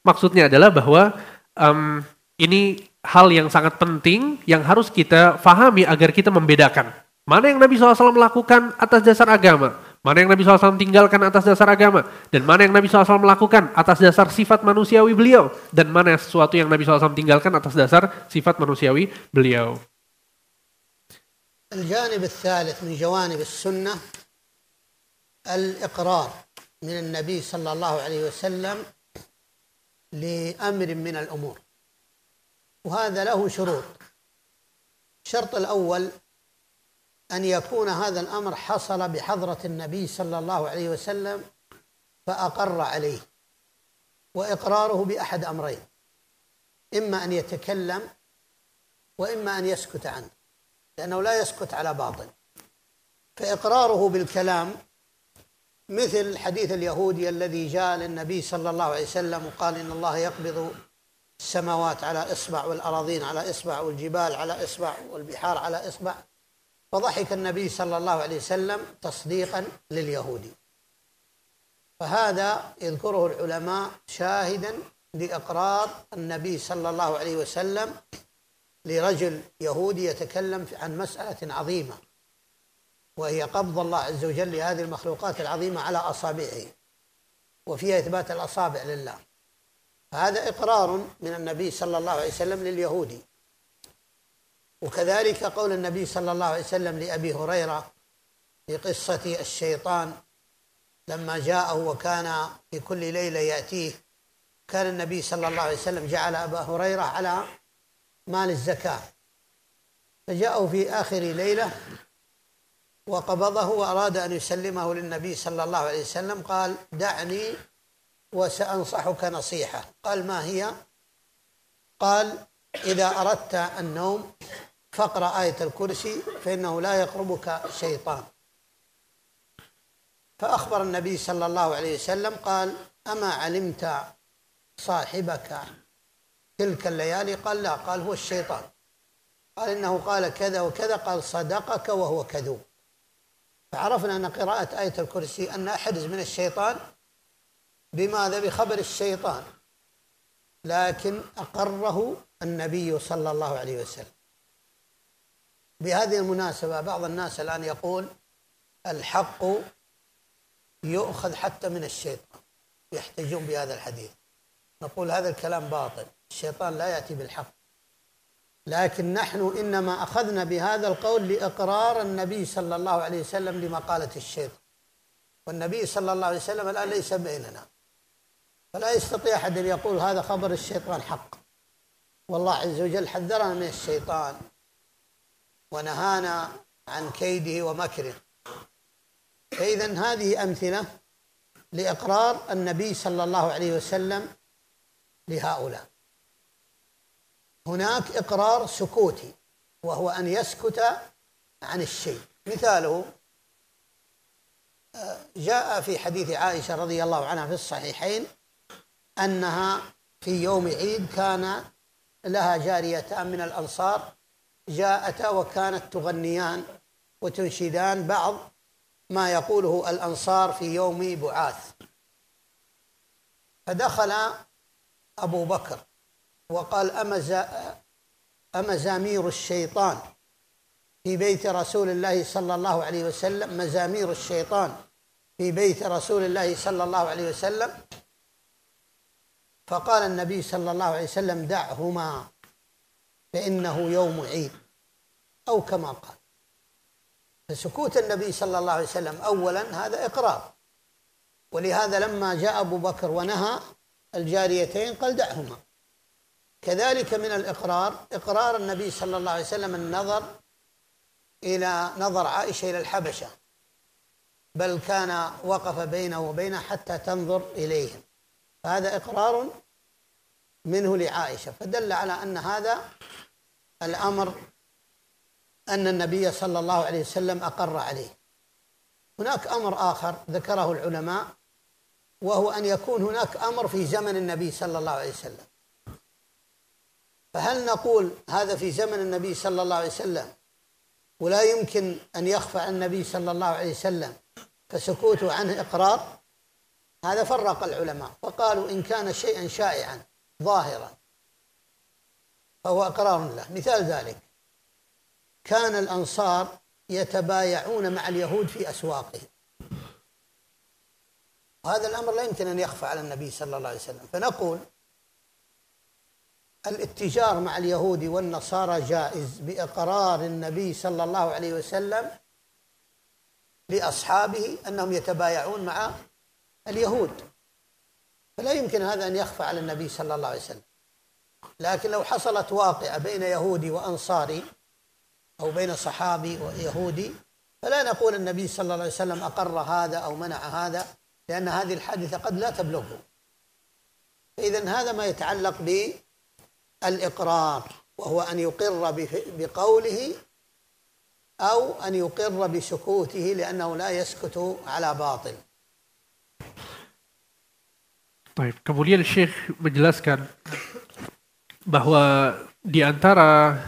S2: maksudnya adalah bahwa um, ini hal yang sangat penting yang harus kita fahami agar kita membedakan mana yang Nabi SAW lakukan atas dasar agama, mana yang Nabi SAW tinggalkan atas dasar agama, dan mana yang Nabi SAW lakukan atas dasar sifat manusiawi beliau, dan mana sesuatu yang Nabi SAW tinggalkan atas dasar sifat manusiawi beliau.
S1: الجانب الثالث من جوانب السنة الإقرار من النبي صلى الله عليه وسلم لأمر من الأمور وهذا له شروط الشرط الأول أن يكون هذا الأمر حصل بحضرة النبي صلى الله عليه وسلم فأقر عليه وإقراره بأحد أمرين إما أن يتكلم وإما أن يسكت عنه لأنه لا يسكت على باطل فإقراره بالكلام مثل حديث اليهودي الذي جاء للنبي صلى الله عليه وسلم وقال إن الله يقبض السماوات على إصبع والأراضين على إصبع والجبال على إصبع والبحار على إصبع فضحك النبي صلى الله عليه وسلم تصديقا لليهودي فهذا يذكره العلماء شاهدا لإقرار النبي صلى الله عليه وسلم لرجل يهودي يتكلم عن مسألة عظيمة وهي قبض الله عز وجل لهذه المخلوقات العظيمة على أصابعه وفيها إثبات الأصابع لله هذا إقرار من النبي صلى الله عليه وسلم لليهودي وكذلك قول النبي صلى الله عليه وسلم لأبي هريرة في قصة الشيطان لما جاءه وكان في كل ليلة يأتيه كان النبي صلى الله عليه وسلم جعل أبا هريرة على مال الزكاة فجاءوا في آخر ليلة وقبضه وأراد أن يسلمه للنبي صلى الله عليه وسلم قال دعني وسأنصحك نصيحة قال ما هي قال إذا أردت النوم فاقرأ آية الكرسي فإنه لا يقربك شيطان فأخبر النبي صلى الله عليه وسلم قال أما علمت صاحبك تلك الليالي قال لا قال هو الشيطان قال إنه قال كذا وكذا قال صدقك وهو كذوب فعرفنا أن قراءة آية الكرسي أنها حرز من الشيطان بماذا بخبر الشيطان لكن أقره النبي صلى الله عليه وسلم بهذه المناسبة بعض الناس الآن يقول الحق يؤخذ حتى من الشيطان يحتجون بهذا الحديث نقول هذا الكلام باطل الشيطان لا يأتي بالحق لكن نحن إنما أخذنا بهذا القول لإقرار النبي صلى الله عليه وسلم لمقالة الشيطان والنبي صلى الله عليه وسلم الآن ليس بيننا فلا يستطيع أحد أن يقول هذا خبر الشيطان حق والله عز وجل حذرنا من الشيطان ونهانا عن كيده ومكره فإذا هذه أمثلة لإقرار النبي صلى الله عليه وسلم لهؤلاء هناك إقرار سكوتي وهو أن يسكت عن الشيء مثاله آه، جاء في حديث عائشة رضي الله عنها في الصحيحين أنها في يوم عيد كان لها جاريتان من الأنصار جاءتا وكانت تغنيان وتنشدان بعض ما يقوله الأنصار في يوم بعاث فدخل أبو بكر وقال أما زامير الشيطان في بيت رسول الله صلى الله عليه وسلم مزامير الشيطان في بيت رسول الله صلى الله عليه وسلم فقال النبي صلى الله عليه وسلم دعهما فإنه يوم عيد أو كما قال فسكوت النبي صلى الله عليه وسلم أولا هذا إقرار ولهذا لما جاء أبو بكر ونهى الجاريتين قال دعهما كذلك من الإقرار إقرار النبي صلى الله عليه وسلم النظر إلى نظر عائشة إلى الحبشة بل كان وقف بينه وبينها حتى تنظر إليهم فهذا إقرار منه لعائشة فدل على أن هذا الأمر أن النبي صلى الله عليه وسلم أقر عليه هناك أمر آخر ذكره العلماء وهو أن يكون هناك أمر في زمن النبي صلى الله عليه وسلم فهل نقول هذا في زمن النبي صلى الله عليه وسلم ولا يمكن أن يخفى عن النبي صلى الله عليه وسلم فسكوته عنه إقرار هذا فرق العلماء فقالوا إن كان شيئا شائعا ظاهرا فهو إقرار له مثال ذلك كان الأنصار يتبايعون مع اليهود في أسواقهم وهذا الأمر لا يمكن أن يخفى على النبي صلى الله عليه وسلم فنقول الاتجار مع اليهود والنصارى جائز باقرار النبي صلى الله عليه وسلم لاصحابه انهم يتبايعون مع اليهود فلا يمكن هذا ان يخفى على النبي صلى الله عليه وسلم لكن لو حصلت واقعه بين يهودي وانصاري او بين صحابي ويهودي فلا نقول النبي صلى الله عليه وسلم اقر هذا او منع هذا لان هذه الحادثه قد لا تبلغه فاذا هذا ما يتعلق ب الإقرار وهو أن يقر بقوله أو أن يقر بسكوته لأنه لا يسكت على باطل
S2: Baik. Kemudian الشيخ menjelaskan bahwa di antara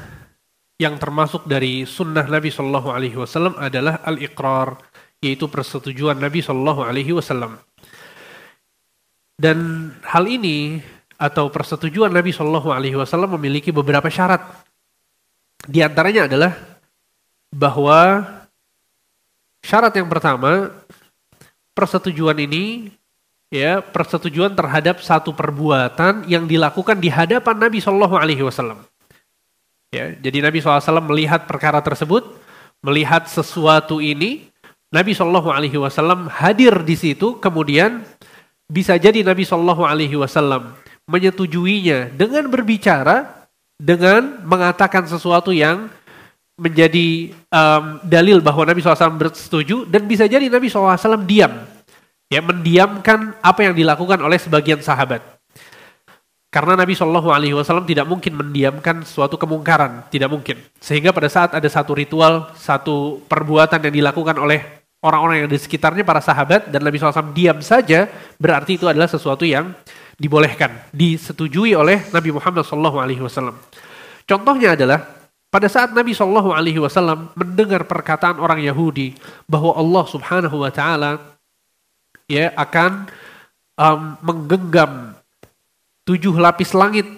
S2: yang termasuk dari sunnah Nabi Shallallahu Alaihi Wasallam adalah al-iqrar, yaitu persetujuan Nabi Shallallahu Alaihi Wasallam. Dan hal ini atau persetujuan Nabi Shallallahu Alaihi Wasallam memiliki beberapa syarat. Di antaranya adalah bahwa syarat yang pertama persetujuan ini ya persetujuan terhadap satu perbuatan yang dilakukan di hadapan Nabi Shallallahu Alaihi Wasallam. Ya, jadi Nabi SAW melihat perkara tersebut, melihat sesuatu ini, Nabi Shallallahu Alaihi Wasallam hadir di situ, kemudian bisa jadi Nabi Shallallahu Alaihi Wasallam menyetujuinya dengan berbicara, dengan mengatakan sesuatu yang menjadi um, dalil bahwa Nabi SAW bersetuju dan bisa jadi Nabi SAW diam. Ya, mendiamkan apa yang dilakukan oleh sebagian sahabat. Karena Nabi Shallallahu Alaihi Wasallam tidak mungkin mendiamkan suatu kemungkaran, tidak mungkin. Sehingga pada saat ada satu ritual, satu perbuatan yang dilakukan oleh orang-orang yang di sekitarnya para sahabat dan Nabi SAW diam saja, berarti itu adalah sesuatu yang dibolehkan, disetujui oleh Nabi Muhammad SAW. Contohnya adalah pada saat Nabi Shallallahu Alaihi Wasallam mendengar perkataan orang Yahudi bahwa Allah Subhanahu Wa Taala ya akan um, menggenggam tujuh lapis langit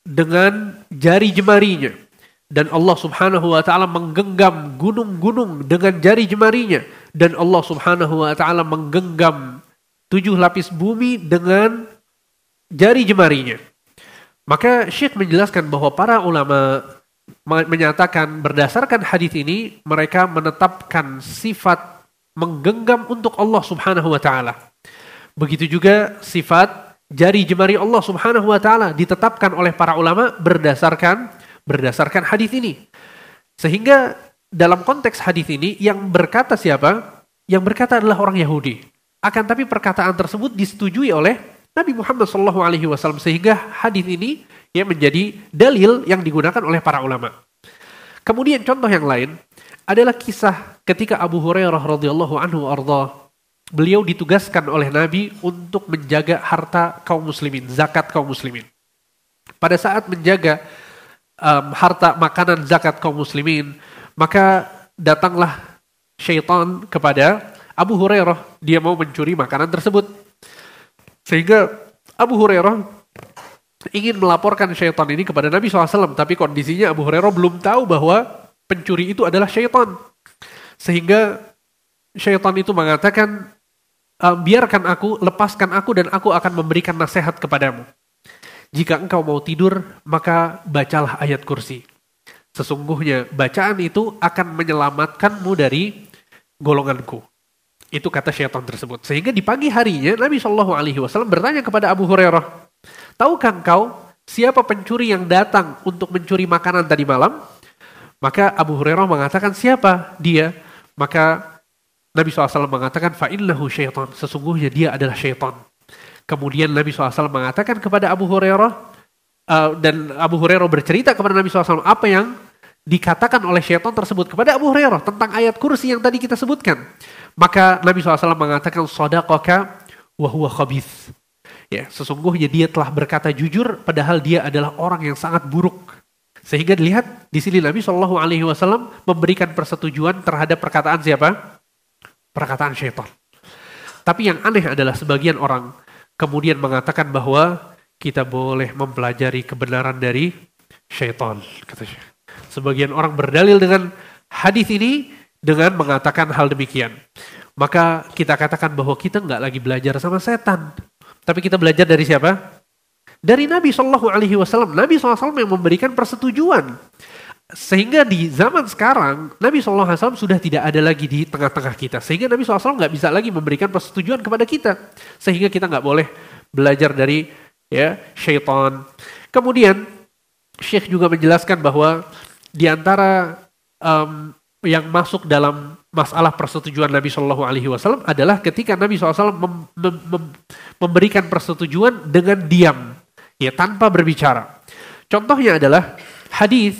S2: dengan jari jemarinya dan Allah Subhanahu Wa Taala menggenggam gunung-gunung dengan jari jemarinya dan Allah Subhanahu Wa Taala menggenggam tujuh lapis bumi dengan jari jemarinya. Maka Syekh menjelaskan bahwa para ulama menyatakan berdasarkan hadis ini mereka menetapkan sifat menggenggam untuk Allah Subhanahu wa taala. Begitu juga sifat jari jemari Allah Subhanahu wa taala ditetapkan oleh para ulama berdasarkan berdasarkan hadis ini. Sehingga dalam konteks hadis ini yang berkata siapa? Yang berkata adalah orang Yahudi. Akan tapi perkataan tersebut disetujui oleh Nabi Muhammad Shallallahu Alaihi Wasallam sehingga hadis ini ya menjadi dalil yang digunakan oleh para ulama. Kemudian contoh yang lain adalah kisah ketika Abu Hurairah radhiyallahu anhu arda beliau ditugaskan oleh Nabi untuk menjaga harta kaum muslimin, zakat kaum muslimin. Pada saat menjaga um, harta makanan zakat kaum muslimin, maka datanglah syaitan kepada Abu Hurairah, dia mau mencuri makanan tersebut. Sehingga Abu Hurairah ingin melaporkan syaitan ini kepada Nabi SAW. Tapi kondisinya Abu Hurairah belum tahu bahwa pencuri itu adalah syaitan. Sehingga syaitan itu mengatakan, e, biarkan aku, lepaskan aku dan aku akan memberikan nasihat kepadamu. Jika engkau mau tidur, maka bacalah ayat kursi. Sesungguhnya bacaan itu akan menyelamatkanmu dari golonganku. Itu kata syaitan tersebut. Sehingga di pagi harinya Nabi Shallallahu Alaihi Wasallam bertanya kepada Abu Hurairah, tahukah engkau siapa pencuri yang datang untuk mencuri makanan tadi malam? Maka Abu Hurairah mengatakan siapa dia? Maka Nabi SAW mengatakan fa'illahu syaitan. Sesungguhnya dia adalah syaitan. Kemudian Nabi SAW mengatakan kepada Abu Hurairah, uh, dan Abu Hurairah bercerita kepada Nabi SAW apa yang dikatakan oleh syaitan tersebut kepada Abu Hurairah tentang ayat kursi yang tadi kita sebutkan. Maka Nabi SAW mengatakan, Sodaqoka wa huwa khabith. Ya, sesungguhnya dia telah berkata jujur padahal dia adalah orang yang sangat buruk. Sehingga dilihat di sini Nabi Shallallahu Alaihi Wasallam memberikan persetujuan terhadap perkataan siapa? Perkataan syaitan. Tapi yang aneh adalah sebagian orang kemudian mengatakan bahwa kita boleh mempelajari kebenaran dari syaitan. Kata syaitan. Sebagian orang berdalil dengan hadis ini dengan mengatakan hal demikian. Maka kita katakan bahwa kita nggak lagi belajar sama setan, tapi kita belajar dari siapa? Dari Nabi Shallallahu Alaihi Wasallam. Nabi SAW yang memberikan persetujuan. Sehingga di zaman sekarang Nabi Shallallahu Alaihi Wasallam sudah tidak ada lagi di tengah-tengah kita. Sehingga Nabi Alaihi Wasallam nggak bisa lagi memberikan persetujuan kepada kita. Sehingga kita nggak boleh belajar dari ya syaitan. Kemudian Syekh juga menjelaskan bahwa di antara um, yang masuk dalam masalah persetujuan Nabi Shallallahu Alaihi Wasallam adalah ketika Nabi SAW mem, mem, mem, memberikan persetujuan dengan diam, ya tanpa berbicara. Contohnya adalah hadis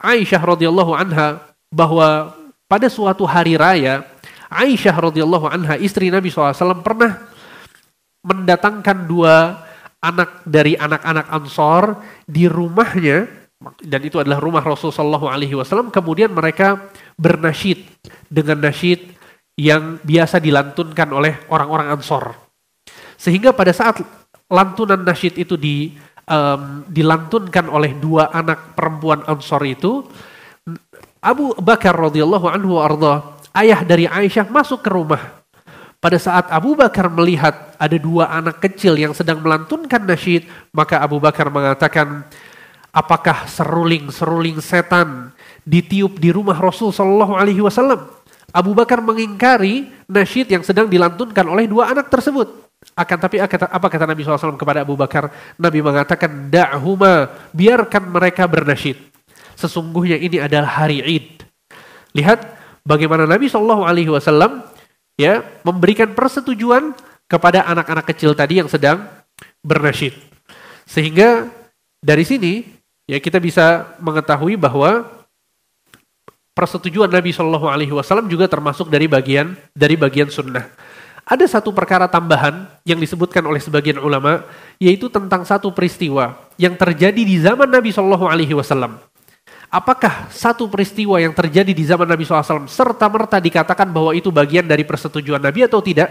S2: Aisyah radhiyallahu anha bahwa pada suatu hari raya Aisyah radhiyallahu anha istri Nabi SAW pernah mendatangkan dua anak dari anak-anak Ansor di rumahnya dan itu adalah rumah Rasul Shallallahu Alaihi Wasallam. Kemudian mereka bernasyid dengan nasyid yang biasa dilantunkan oleh orang-orang Ansor. Sehingga pada saat lantunan nasyid itu di, um, dilantunkan oleh dua anak perempuan Ansor itu, Abu Bakar radhiyallahu anhu arda, ayah dari Aisyah masuk ke rumah. Pada saat Abu Bakar melihat ada dua anak kecil yang sedang melantunkan nasyid, maka Abu Bakar mengatakan, Apakah seruling-seruling setan ditiup di rumah Rasul Shallallahu Alaihi Wasallam? Abu Bakar mengingkari nasyid yang sedang dilantunkan oleh dua anak tersebut. Akan tapi apa kata Nabi Alaihi Wasallam kepada Abu Bakar? Nabi mengatakan, da'huma, biarkan mereka bernasyid. Sesungguhnya ini adalah hari Id. Lihat bagaimana Nabi Shallallahu Alaihi Wasallam ya memberikan persetujuan kepada anak-anak kecil tadi yang sedang bernasyid. Sehingga dari sini ya kita bisa mengetahui bahwa persetujuan Nabi Shallallahu Alaihi Wasallam juga termasuk dari bagian dari bagian sunnah. Ada satu perkara tambahan yang disebutkan oleh sebagian ulama, yaitu tentang satu peristiwa yang terjadi di zaman Nabi Shallallahu Alaihi Wasallam. Apakah satu peristiwa yang terjadi di zaman Nabi SAW serta merta dikatakan bahwa itu bagian dari persetujuan Nabi atau tidak?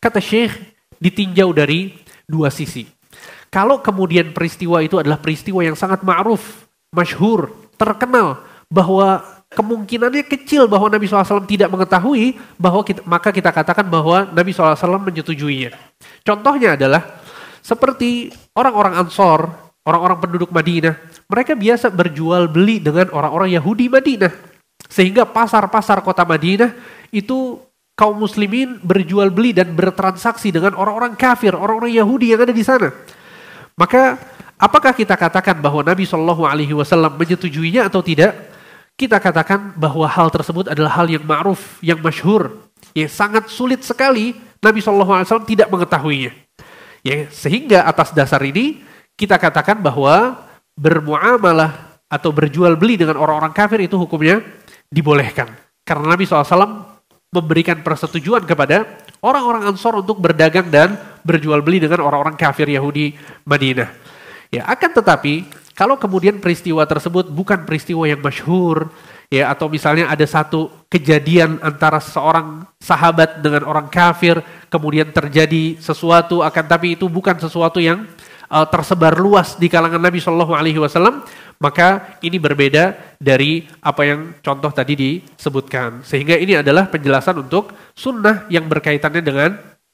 S2: Kata Syekh, ditinjau dari dua sisi. Kalau kemudian peristiwa itu adalah peristiwa yang sangat ma'ruf, masyhur, terkenal, bahwa kemungkinannya kecil bahwa Nabi SAW tidak mengetahui, bahwa kita, maka kita katakan bahwa Nabi SAW menyetujuinya. Contohnya adalah seperti orang-orang Ansor, orang-orang penduduk Madinah, mereka biasa berjual beli dengan orang-orang Yahudi Madinah. Sehingga pasar-pasar kota Madinah itu kaum muslimin berjual beli dan bertransaksi dengan orang-orang kafir, orang-orang Yahudi yang ada di sana. Maka apakah kita katakan bahwa Nabi Shallallahu Alaihi Wasallam menyetujuinya atau tidak? Kita katakan bahwa hal tersebut adalah hal yang ma'ruf, yang masyhur, yang sangat sulit sekali Nabi Shallallahu Alaihi Wasallam tidak mengetahuinya. Ya, sehingga atas dasar ini kita katakan bahwa bermuamalah atau berjual beli dengan orang-orang kafir itu hukumnya dibolehkan. Karena Nabi SAW memberikan persetujuan kepada orang-orang Ansor untuk berdagang dan berjual beli dengan orang-orang kafir Yahudi Madinah. Ya, akan tetapi kalau kemudian peristiwa tersebut bukan peristiwa yang masyhur, ya atau misalnya ada satu kejadian antara seorang sahabat dengan orang kafir, kemudian terjadi sesuatu akan tapi itu bukan sesuatu yang uh, tersebar luas di kalangan Nabi Shallallahu Alaihi Wasallam, maka ini berbeda dari apa yang contoh tadi disebutkan. Sehingga ini adalah penjelasan untuk sunnah yang berkaitannya dengan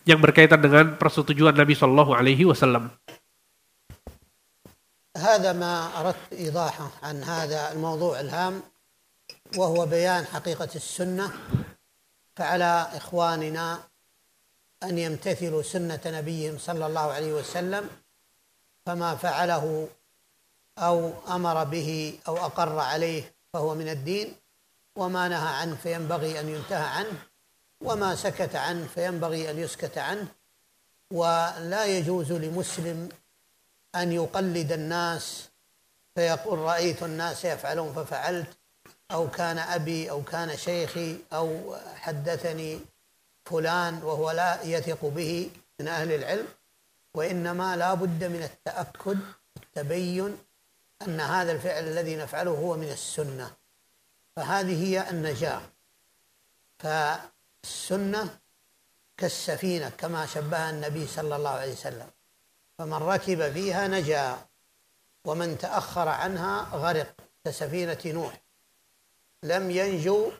S2: yang berkaitan dengan persetujuan Nabi Shallallahu Alaihi Wasallam.
S1: هذا ما أردت إيضاحه عن هذا الموضوع الهام وهو بيان حقيقة السنة فعلى إخواننا أن يمتثلوا سنة نبيهم صلى الله عليه وسلم فما فعله أو أمر به أو أقر عليه فهو من الدين وما نهى عنه فينبغي أن ينتهى عنه وما سكت عنه فينبغي أن يسكت عنه ولا يجوز لمسلم أن يقلد الناس فيقول رأيت الناس يفعلون ففعلت أو كان أبي أو كان شيخي أو حدثني فلان وهو لا يثق به من أهل العلم وإنما لا بد من التأكد والتبين أن هذا الفعل الذي نفعله هو من السنة فهذه هي النجاة فالسنة كالسفينة كما شبهها النبي صلى الله عليه وسلم فمن ركب فيها نجا ومن تأخر عنها غرق كسفينة نوح لم ينجو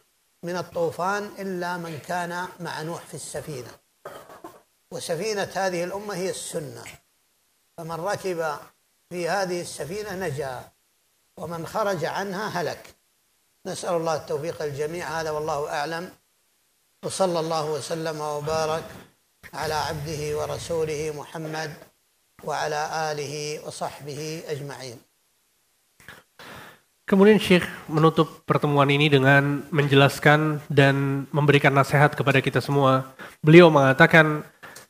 S1: من الطوفان إلا من كان مع نوح في السفينة وسفينة هذه الأمة هي السنة فمن ركب في هذه السفينة نجا ومن خرج عنها هلك نسأل الله التوفيق الجميع هذا والله أعلم وصلى الله وسلم وبارك على عبده ورسوله محمد وعلى آله وصحبه أجمعين
S2: Kemudian Syekh menutup pertemuan ini dengan menjelaskan dan memberikan nasihat kepada kita semua. Beliau mengatakan,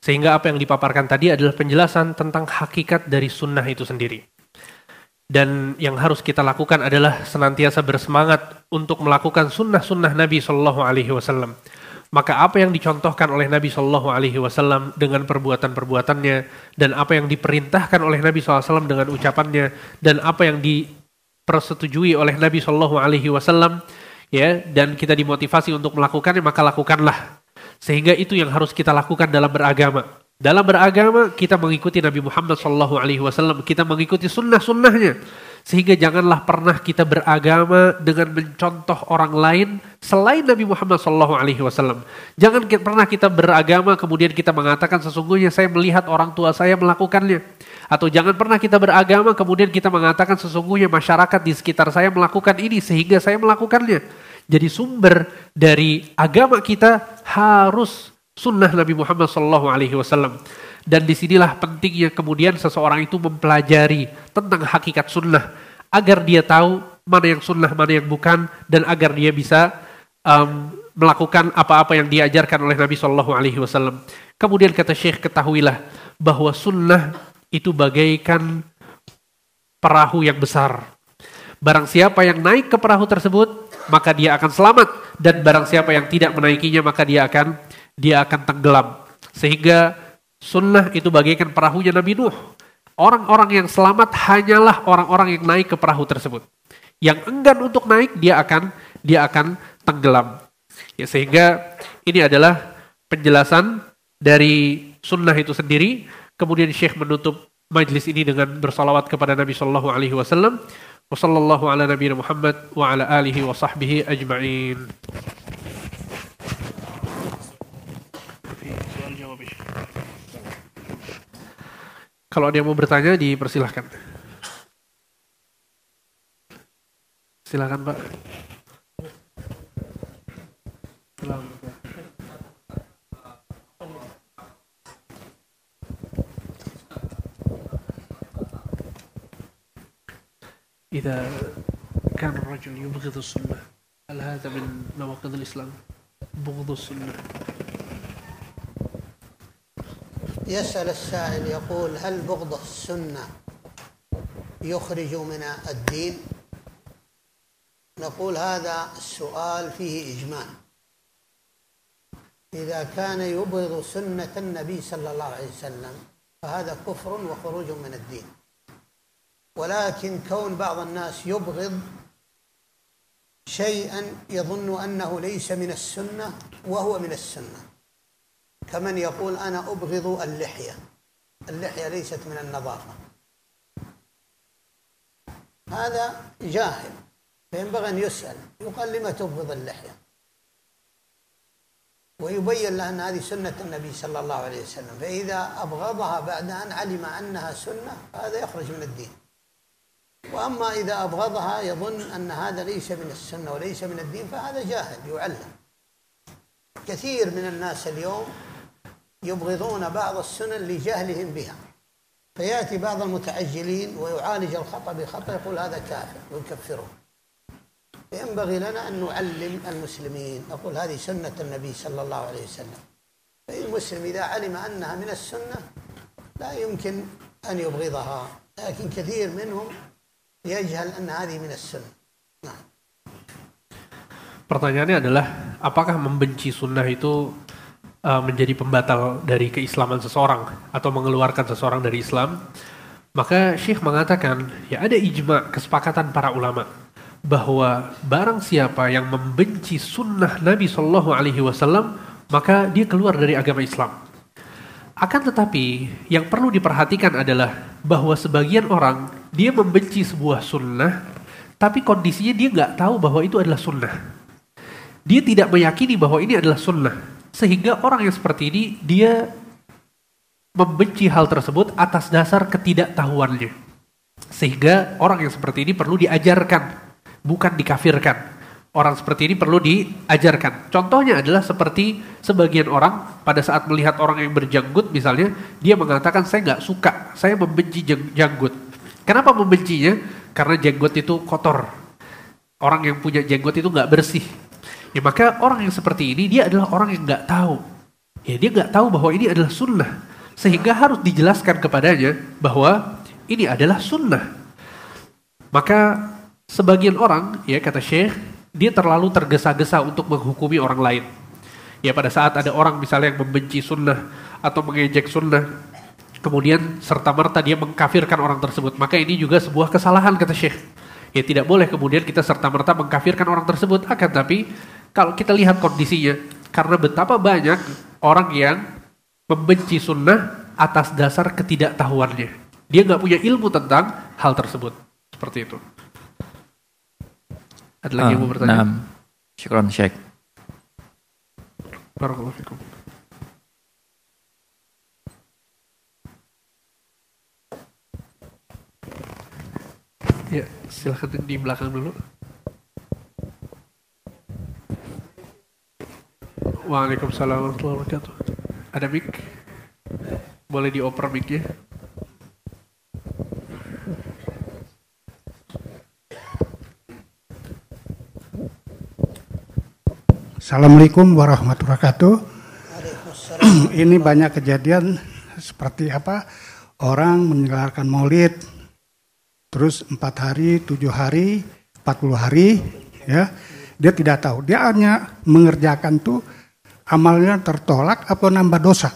S2: Sehingga apa yang dipaparkan tadi adalah penjelasan tentang hakikat dari sunnah itu sendiri. Dan yang harus kita lakukan adalah senantiasa bersemangat untuk melakukan sunnah-sunnah Nabi Shallallahu Alaihi Wasallam. Maka apa yang dicontohkan oleh Nabi Shallallahu Alaihi Wasallam dengan perbuatan-perbuatannya dan apa yang diperintahkan oleh Nabi SAW dengan ucapannya dan apa yang dipersetujui oleh Nabi Shallallahu Alaihi Wasallam ya dan kita dimotivasi untuk melakukannya maka lakukanlah sehingga itu yang harus kita lakukan dalam beragama. Dalam beragama kita mengikuti Nabi Muhammad SAW, kita mengikuti sunnah-sunnahnya. Sehingga janganlah pernah kita beragama dengan mencontoh orang lain selain Nabi Muhammad SAW. Jangan pernah kita beragama kemudian kita mengatakan sesungguhnya saya melihat orang tua saya melakukannya. Atau jangan pernah kita beragama kemudian kita mengatakan sesungguhnya masyarakat di sekitar saya melakukan ini sehingga saya melakukannya jadi sumber dari agama kita harus sunnah Nabi Muhammad Shallallahu Alaihi Wasallam. Dan disinilah pentingnya kemudian seseorang itu mempelajari tentang hakikat sunnah agar dia tahu mana yang sunnah, mana yang bukan, dan agar dia bisa um, melakukan apa-apa yang diajarkan oleh Nabi Shallallahu Alaihi Wasallam. Kemudian kata Syekh ketahuilah bahwa sunnah itu bagaikan perahu yang besar. Barang siapa yang naik ke perahu tersebut, maka dia akan selamat dan barang siapa yang tidak menaikinya maka dia akan dia akan tenggelam. Sehingga sunnah itu bagaikan perahunya Nabi Nuh. Orang-orang yang selamat hanyalah orang-orang yang naik ke perahu tersebut. Yang enggan untuk naik dia akan dia akan tenggelam. Ya sehingga ini adalah penjelasan dari sunnah itu sendiri. Kemudian Syekh menutup majlis ini dengan bersolawat kepada Nabi Shallallahu Alaihi Wasallam. Wassalamu'alaikum الله على Kalau ada yang mau bertanya, dipersilahkan. Silakan, Pak. Selamat. إذا كان الرجل يبغض السنة هل هذا من نواقض الإسلام بغض السنة
S1: يسأل السائل يقول هل بغض السنة يخرج من الدين نقول هذا السؤال فيه إجمال إذا كان يبغض سنة النبي صلى الله عليه وسلم فهذا كفر وخروج من الدين ولكن كون بعض الناس يبغض شيئا يظن انه ليس من السنه وهو من السنه كمن يقول انا ابغض اللحيه اللحيه ليست من النظافه هذا جاهل فينبغي ان يسال يقال لما تبغض اللحيه ويبين له ان هذه سنه النبي صلى الله عليه وسلم فاذا ابغضها بعد ان علم انها سنه هذا يخرج من الدين وأما إذا أبغضها يظن أن هذا ليس من السنة وليس من الدين فهذا جاهل يعلم كثير من الناس اليوم يبغضون بعض السنن لجهلهم بها فيأتي بعض المتعجلين ويعالج الخطأ بخطأ يقول هذا كافر ويكفره فينبغي لنا أن نعلم المسلمين نقول هذه سنة النبي صلى الله عليه وسلم المسلم إذا علم أنها من السنة لا يمكن أن يبغضها لكن كثير منهم يجهل أن هذه من السنة
S2: Pertanyaannya adalah apakah membenci sunnah itu uh, menjadi pembatal dari keislaman seseorang atau mengeluarkan seseorang dari Islam? Maka Syekh mengatakan ya ada ijma kesepakatan para ulama bahwa barang siapa yang membenci sunnah Nabi Shallallahu Alaihi Wasallam maka dia keluar dari agama Islam. Akan tetapi yang perlu diperhatikan adalah bahwa sebagian orang dia membenci sebuah sunnah, tapi kondisinya dia nggak tahu bahwa itu adalah sunnah. Dia tidak meyakini bahwa ini adalah sunnah. Sehingga orang yang seperti ini, dia membenci hal tersebut atas dasar ketidaktahuannya. Sehingga orang yang seperti ini perlu diajarkan, bukan dikafirkan orang seperti ini perlu diajarkan. Contohnya adalah seperti sebagian orang pada saat melihat orang yang berjanggut misalnya, dia mengatakan saya nggak suka, saya membenci janggut. Kenapa membencinya? Karena jenggot itu kotor. Orang yang punya jenggot itu nggak bersih. Ya maka orang yang seperti ini dia adalah orang yang nggak tahu. Ya dia nggak tahu bahwa ini adalah sunnah. Sehingga harus dijelaskan kepadanya bahwa ini adalah sunnah. Maka sebagian orang, ya kata Syekh, dia terlalu tergesa-gesa untuk menghukumi orang lain. Ya pada saat ada orang misalnya yang membenci sunnah atau mengejek sunnah, kemudian serta-merta dia mengkafirkan orang tersebut. Maka ini juga sebuah kesalahan kata Syekh. Ya tidak boleh kemudian kita serta-merta mengkafirkan orang tersebut. Akan tapi kalau kita lihat kondisinya, karena betapa banyak orang yang membenci sunnah atas dasar ketidaktahuannya. Dia nggak punya ilmu tentang hal tersebut. Seperti itu. Ada lagi yang ah, mau bertanya? Nah, syukron Syekh. Barakallahu Ya, silahkan di belakang dulu.
S1: Waalaikumsalam warahmatullahi wabarakatuh. Ada mic? Boleh dioper mic-nya?
S2: Assalamualaikum warahmatullahi wabarakatuh. Ini banyak kejadian seperti apa orang menyelarkan maulid terus empat hari, tujuh hari, empat puluh hari, ya dia tidak tahu. Dia hanya mengerjakan tuh amalnya tertolak apa nambah dosa.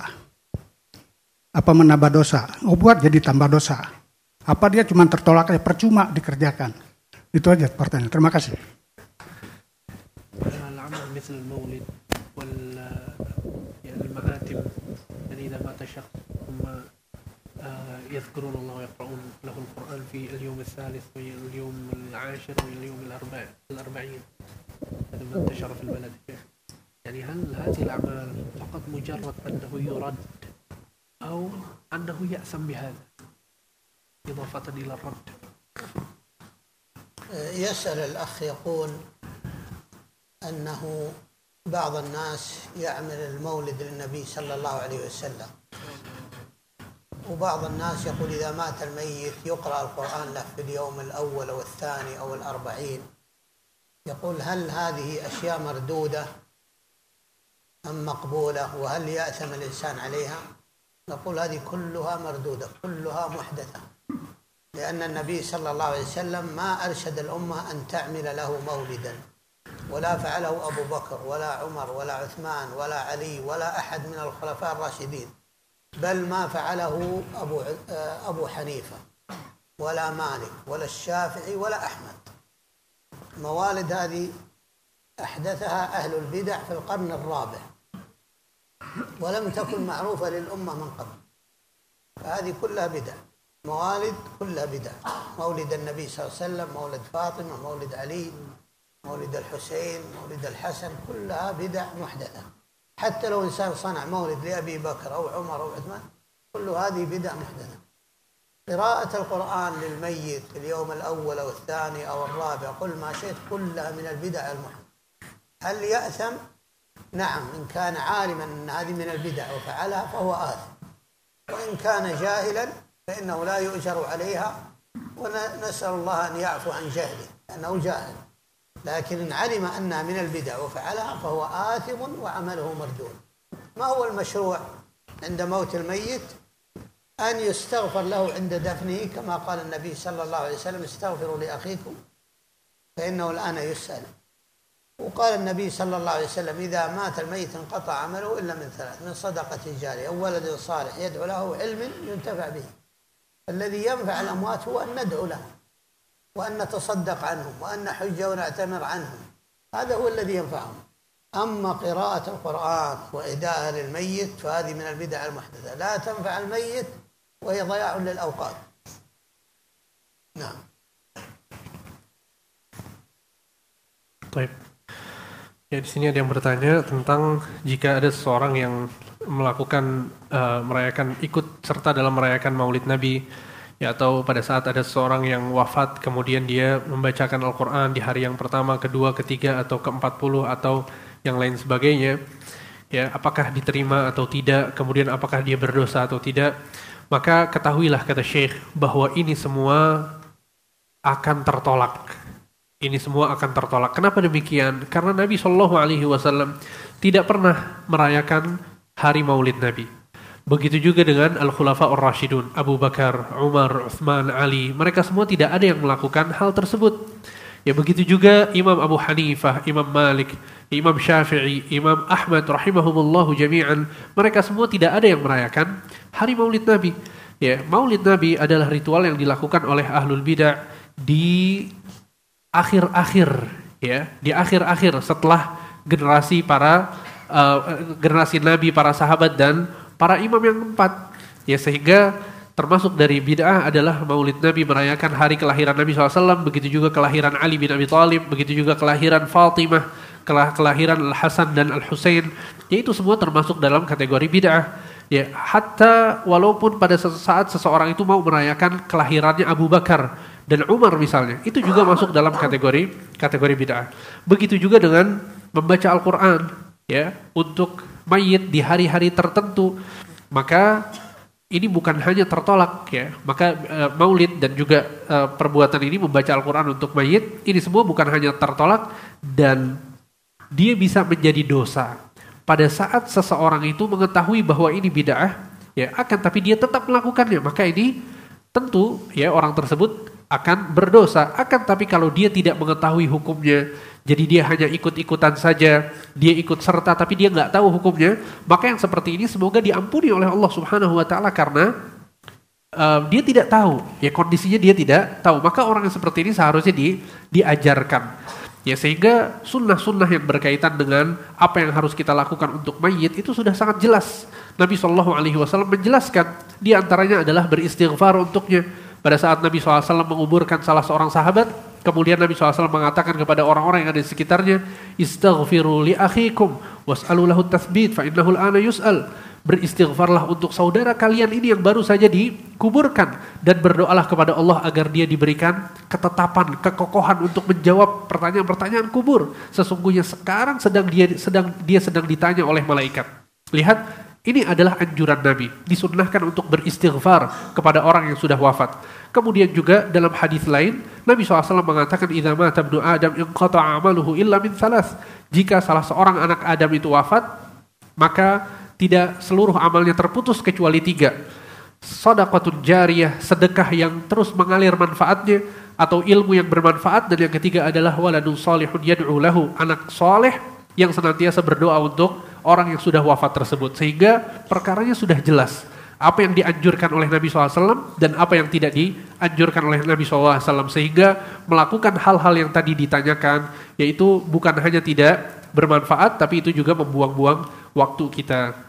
S2: Apa menambah dosa? Oh buat jadi tambah dosa. Apa dia cuma tertolak ya percuma dikerjakan? Itu aja pertanyaan. Terima kasih. يذكرون الله ويقرؤون له القرآن في اليوم الثالث واليوم العاشر واليوم الأربع الأربعين هذا ما انتشر في البلد يعني هل هذه الأعمال فقط مجرد أنه يرد أو أنه
S1: يأثم بهذا إضافة إلى الرد يسأل الأخ يقول أنه بعض الناس يعمل المولد للنبي صلى الله عليه وسلم وبعض الناس يقول إذا مات الميت يقرأ القرآن له في اليوم الأول أو الثاني أو الأربعين يقول هل هذه أشياء مردودة أم مقبولة وهل يأثم الإنسان عليها نقول هذه كلها مردودة كلها محدثة لأن النبي صلى الله عليه وسلم ما أرشد الأمة أن تعمل له مولدا ولا فعله أبو بكر ولا عمر ولا عثمان ولا علي ولا أحد من الخلفاء الراشدين بل ما فعله أبو, آه، أبو حنيفة ولا مالك ولا الشافعي ولا أحمد موالد هذه أحدثها أهل البدع في القرن الرابع ولم تكن معروفة للأمة من قبل فهذه كلها بدع موالد كلها بدع مولد النبي صلى الله عليه وسلم مولد فاطمة مولد علي مولد الحسين مولد الحسن كلها بدع محدثة حتى لو إنسان صنع مولد لأبي بكر أو عمر أو عثمان كل هذه بدع محدثة قراءة القرآن للميت في اليوم الأول أو الثاني أو الرابع قل ما شئت كلها من البدع المحدثة هل يأثم؟ نعم إن كان عالما أن هذه من البدع وفعلها فهو آثم وإن كان جاهلا فإنه لا يؤجر عليها ونسأل الله أن يعفو عن جهله لأنه جاهل لكن إن علم أنها من البدع وفعلها فهو آثم وعمله مردود ما هو المشروع عند موت الميت أن يستغفر له عند دفنه كما قال النبي صلى الله عليه وسلم استغفروا لأخيكم فإنه الآن يسأل وقال النبي صلى الله عليه وسلم إذا مات الميت انقطع عمله إلا من ثلاث من صدقة جارية أو ولد صالح يدعو له علم ينتفع به الذي ينفع الأموات هو أن ندعو له وأن نتصدق عنهم وأن نحج ونعتمر عنهم هذا هو الذي ينفعهم أما قراءة القرآن وإداءها للميت فهذه من البدع المحدثة لا تنفع الميت وهي ضياع للأوقات نعم
S2: طيب Ya di sini ada yang bertanya tentang jika ada seseorang yang melakukan uh, merayakan ikut serta dalam merayakan Maulid Nabi ya atau pada saat ada seorang yang wafat kemudian dia membacakan Al-Qur'an di hari yang pertama, kedua, ketiga atau keempat puluh atau yang lain sebagainya. Ya, apakah diterima atau tidak, kemudian apakah dia berdosa atau tidak? Maka ketahuilah kata Syekh bahwa ini semua akan tertolak. Ini semua akan tertolak. Kenapa demikian? Karena Nabi Shallallahu alaihi wasallam tidak pernah merayakan hari Maulid Nabi Begitu juga dengan Al-Khulafa Ar-Rashidun, Abu Bakar, Umar, Uthman, Ali. Mereka semua tidak ada yang melakukan hal tersebut. Ya begitu juga Imam Abu Hanifah, Imam Malik, Imam Syafi'i, Imam Ahmad rahimahumullahu jami'an. Mereka semua tidak ada yang merayakan hari maulid Nabi. Ya, maulid Nabi adalah ritual yang dilakukan oleh ahlul bidah di akhir-akhir ya, di akhir-akhir setelah generasi para uh, generasi Nabi, para sahabat dan para imam yang empat. Ya sehingga termasuk dari bid'ah adalah maulid Nabi merayakan hari kelahiran Nabi SAW, begitu juga kelahiran Ali bin Abi Thalib, begitu juga kelahiran Fatimah, kelahiran Al-Hasan dan Al-Husain. Ya itu semua termasuk dalam kategori bid'ah. Ya, hatta walaupun pada saat seseorang itu mau merayakan kelahirannya Abu Bakar dan Umar misalnya, itu juga masuk dalam kategori kategori bid'ah. Begitu juga dengan membaca Al-Qur'an ya untuk mayit di hari-hari tertentu, maka ini bukan hanya tertolak ya. Maka e, maulid dan juga e, perbuatan ini membaca Al-Qur'an untuk mayit, ini semua bukan hanya tertolak dan dia bisa menjadi dosa. Pada saat seseorang itu mengetahui bahwa ini bid'ah, ya akan tapi dia tetap melakukannya, maka ini tentu ya orang tersebut akan berdosa. Akan tapi kalau dia tidak mengetahui hukumnya, jadi dia hanya ikut-ikutan saja, dia ikut serta tapi dia nggak tahu hukumnya. Maka yang seperti ini semoga diampuni oleh Allah Subhanahu wa taala karena uh, dia tidak tahu. Ya kondisinya dia tidak tahu. Maka orang yang seperti ini seharusnya di, diajarkan. Ya sehingga sunnah-sunnah yang berkaitan dengan apa yang harus kita lakukan untuk mayit itu sudah sangat jelas. Nabi Shallallahu Alaihi Wasallam menjelaskan di antaranya adalah beristighfar untuknya pada saat Nabi SAW menguburkan salah seorang sahabat, kemudian Nabi SAW mengatakan kepada orang-orang yang ada di sekitarnya, Istaghfiru li akhikum was'alulahu tathbit fa'innahul ana yus'al. Beristighfarlah untuk saudara kalian ini yang baru saja dikuburkan. Dan berdoalah kepada Allah agar dia diberikan ketetapan, kekokohan untuk menjawab pertanyaan-pertanyaan kubur. Sesungguhnya sekarang sedang dia sedang dia sedang ditanya oleh malaikat. Lihat ini adalah anjuran Nabi, disunnahkan untuk beristighfar kepada orang yang sudah wafat. Kemudian juga dalam hadis lain, Nabi SAW mengatakan, Adam amaluhu illa min Jika salah seorang anak Adam itu wafat, maka tidak seluruh amalnya terputus kecuali tiga. Sadaqatun jariyah, sedekah yang terus mengalir manfaatnya atau ilmu yang bermanfaat dan yang ketiga adalah waladun salihun anak soleh yang senantiasa berdoa untuk orang yang sudah wafat tersebut. Sehingga perkaranya sudah jelas. Apa yang dianjurkan oleh Nabi SAW dan apa yang tidak dianjurkan oleh Nabi SAW. Sehingga melakukan hal-hal yang tadi ditanyakan yaitu bukan hanya tidak bermanfaat tapi itu juga membuang-buang waktu kita.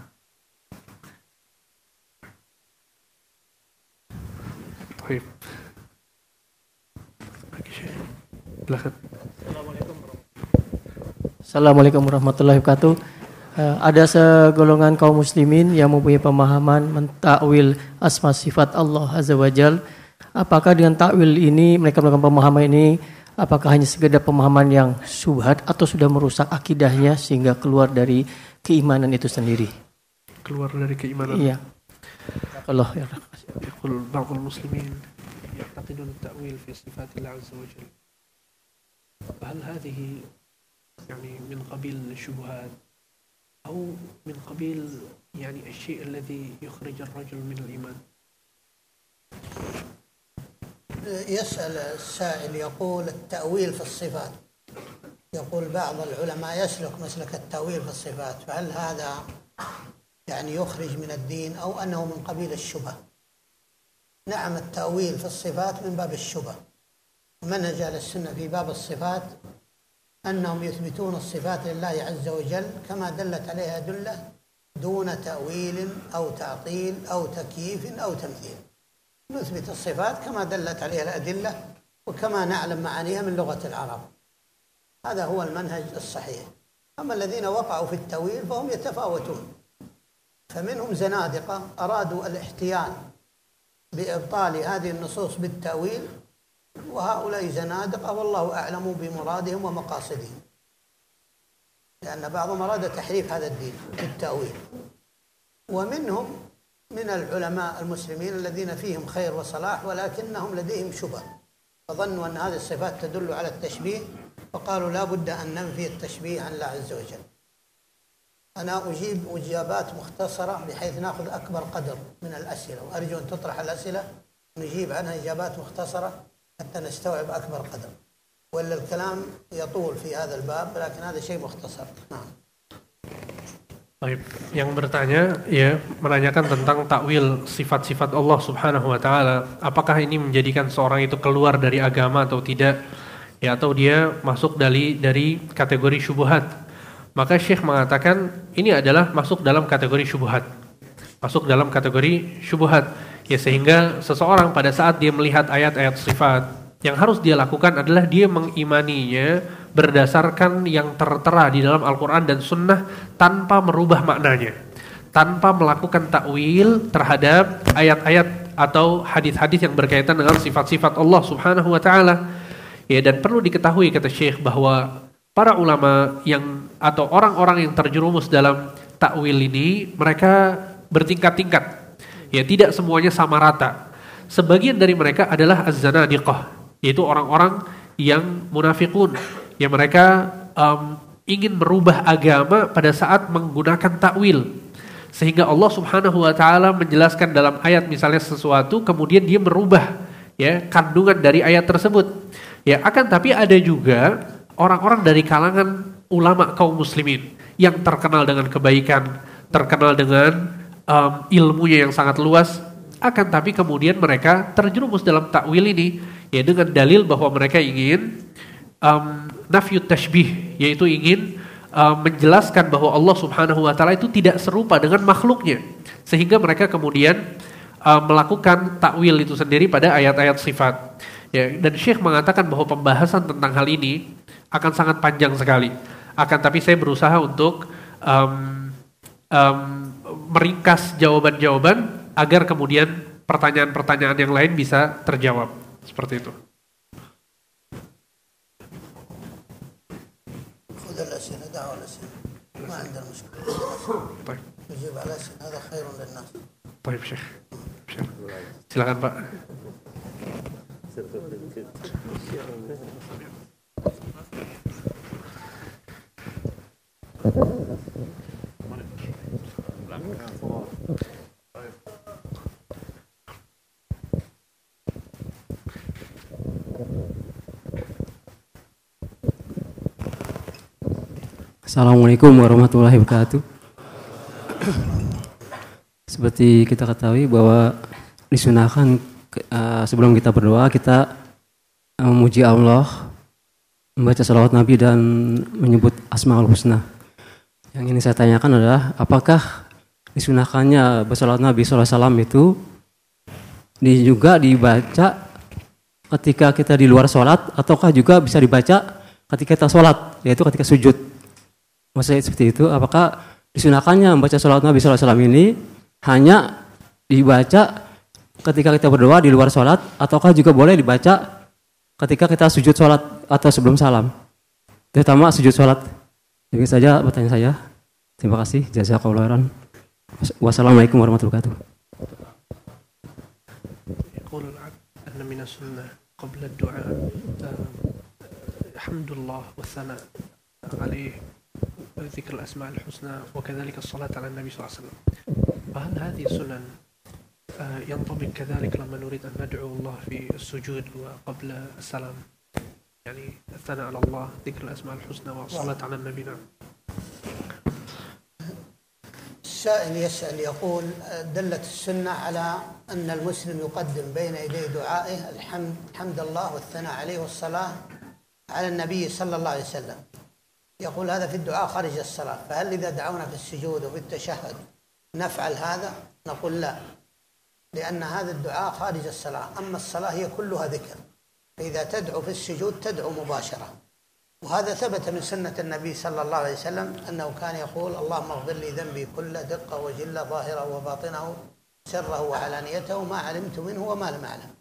S3: Assalamualaikum warahmatullahi wabarakatuh. Eh, ada segolongan kaum muslimin yang mempunyai pemahaman mentakwil asma sifat Allah azza wajal. Apakah dengan takwil ini mereka melakukan pemahaman ini apakah hanya sekedar pemahaman yang subhat atau sudah merusak akidahnya sehingga keluar dari keimanan itu sendiri?
S2: Keluar dari keimanan. Iya. Allah ya. Yaqul ba'dul muslimin يعتقدون التأويل في صفات الله عز وجل Hal hadhihi yani min qabil syubhat
S1: أو من قبيل يعني الشيء الذي يخرج الرجل من الإيمان يسأل السائل يقول التأويل في الصفات يقول بعض العلماء يسلك مسلك التأويل في الصفات فهل هذا يعني يخرج من الدين أو أنه من قبيل الشبه نعم التأويل في الصفات من باب الشبه ومنهج أهل السنة في باب الصفات أنهم يثبتون الصفات لله عز وجل كما دلت عليها أدلة دون تأويل أو تعطيل أو تكييف أو تمثيل نثبت الصفات كما دلت عليها الأدلة وكما نعلم معانيها من لغة العرب هذا هو المنهج الصحيح أما الذين وقعوا في التأويل فهم يتفاوتون فمنهم زنادقة أرادوا الاحتيال بإبطال هذه النصوص بالتأويل وهؤلاء زنادقة والله أعلم بمرادهم ومقاصدهم لأن بعضهم أراد تحريف هذا الدين بالتأويل ومنهم من العلماء المسلمين الذين فيهم خير وصلاح ولكنهم لديهم شبه فظنوا أن هذه الصفات تدل على التشبيه فقالوا لا بد أن ننفي التشبيه عن الله عز وجل أنا أجيب إجابات مختصرة بحيث نأخذ أكبر قدر من الأسئلة وأرجو أن تطرح الأسئلة نجيب عنها إجابات مختصرة حتى نستوعب أكبر قدر ولا الكلام يطول في هذا الباب لكن هذا شيء مختصر نعم
S2: Baik, yang bertanya ya menanyakan tentang takwil sifat-sifat Allah Subhanahu wa taala, apakah ini menjadikan seorang itu keluar dari agama atau tidak? Ya atau dia masuk dari dari kategori syubhat. Maka Syekh mengatakan ini adalah masuk dalam kategori syubhat. Masuk dalam kategori syubhat Ya sehingga seseorang pada saat dia melihat ayat-ayat sifat yang harus dia lakukan adalah dia mengimaninya berdasarkan yang tertera di dalam Al-Quran dan Sunnah tanpa merubah maknanya, tanpa melakukan takwil terhadap ayat-ayat atau hadis-hadis yang berkaitan dengan sifat-sifat Allah Subhanahu wa taala. Ya dan perlu diketahui kata Syekh bahwa para ulama yang atau orang-orang yang terjerumus dalam takwil ini mereka bertingkat-tingkat Ya tidak semuanya sama rata. Sebagian dari mereka adalah azana zanadiqah yaitu orang-orang yang munafikun, yang mereka um, ingin merubah agama pada saat menggunakan takwil. Sehingga Allah Subhanahu wa taala menjelaskan dalam ayat misalnya sesuatu kemudian dia merubah ya kandungan dari ayat tersebut. Ya, akan tapi ada juga orang-orang dari kalangan ulama kaum muslimin yang terkenal dengan kebaikan, terkenal dengan um, ilmunya yang sangat luas, akan tapi kemudian mereka terjerumus dalam takwil ini ya dengan dalil bahwa mereka ingin um, nafyu tashbih, yaitu ingin um, menjelaskan bahwa Allah Subhanahu wa taala itu tidak serupa dengan makhluknya. Sehingga mereka kemudian um, melakukan takwil itu sendiri pada ayat-ayat sifat. Ya, dan Syekh mengatakan bahwa pembahasan tentang hal ini akan sangat panjang sekali. Akan tapi saya berusaha untuk um, um, meringkas jawaban-jawaban agar kemudian pertanyaan-pertanyaan yang lain bisa terjawab. Seperti itu.
S1: silakan Pak Thank you.
S3: Assalamualaikum warahmatullahi wabarakatuh. Seperti kita ketahui bahwa disunahkan uh, sebelum kita berdoa kita eh, memuji Allah, membaca salawat Nabi dan menyebut Asmaul Husna. Yang ini saya tanyakan adalah apakah disunahkannya bersalawat Nabi SAW itu di, juga dibaca ketika kita di luar sholat ataukah juga bisa dibaca ketika kita sholat yaitu ketika sujud Maksudnya seperti itu, apakah disunahkannya membaca sholat Nabi SAW ini hanya dibaca ketika kita berdoa di luar sholat, ataukah juga boleh dibaca ketika kita sujud sholat atau sebelum salam? Terutama sujud sholat. Jadi saja pertanyaan saya. Terima kasih. Jazakallah khairan. Wassalamualaikum warahmatullahi wabarakatuh.
S2: ذكر الأسماء الحسنى وكذلك الصلاة على النبي صلى الله عليه وسلم فهل هذه السنن آه، ينطبق كذلك لما نريد أن ندعو الله في السجود وقبل السلام يعني الثناء على الله ذكر الأسماء الحسنى والصلاة على النبي نعم
S1: السائل يسأل يقول دلت السنة على أن المسلم يقدم بين يدي دعائه الحمد حمد الله والثناء عليه والصلاة على النبي صلى الله عليه وسلم يقول هذا في الدعاء خارج الصلاة فهل إذا دعونا في السجود وفي التشهد نفعل هذا نقول لا لأن هذا الدعاء خارج الصلاة أما الصلاة هي كلها ذكر فإذا تدعو في السجود تدعو مباشرة وهذا ثبت من سنة النبي صلى الله عليه وسلم أنه كان يقول اللهم اغفر لي ذنبي كل دقة وجلة ظاهرة وباطنه سره وعلانيته ما علمت منه وما لم أعلم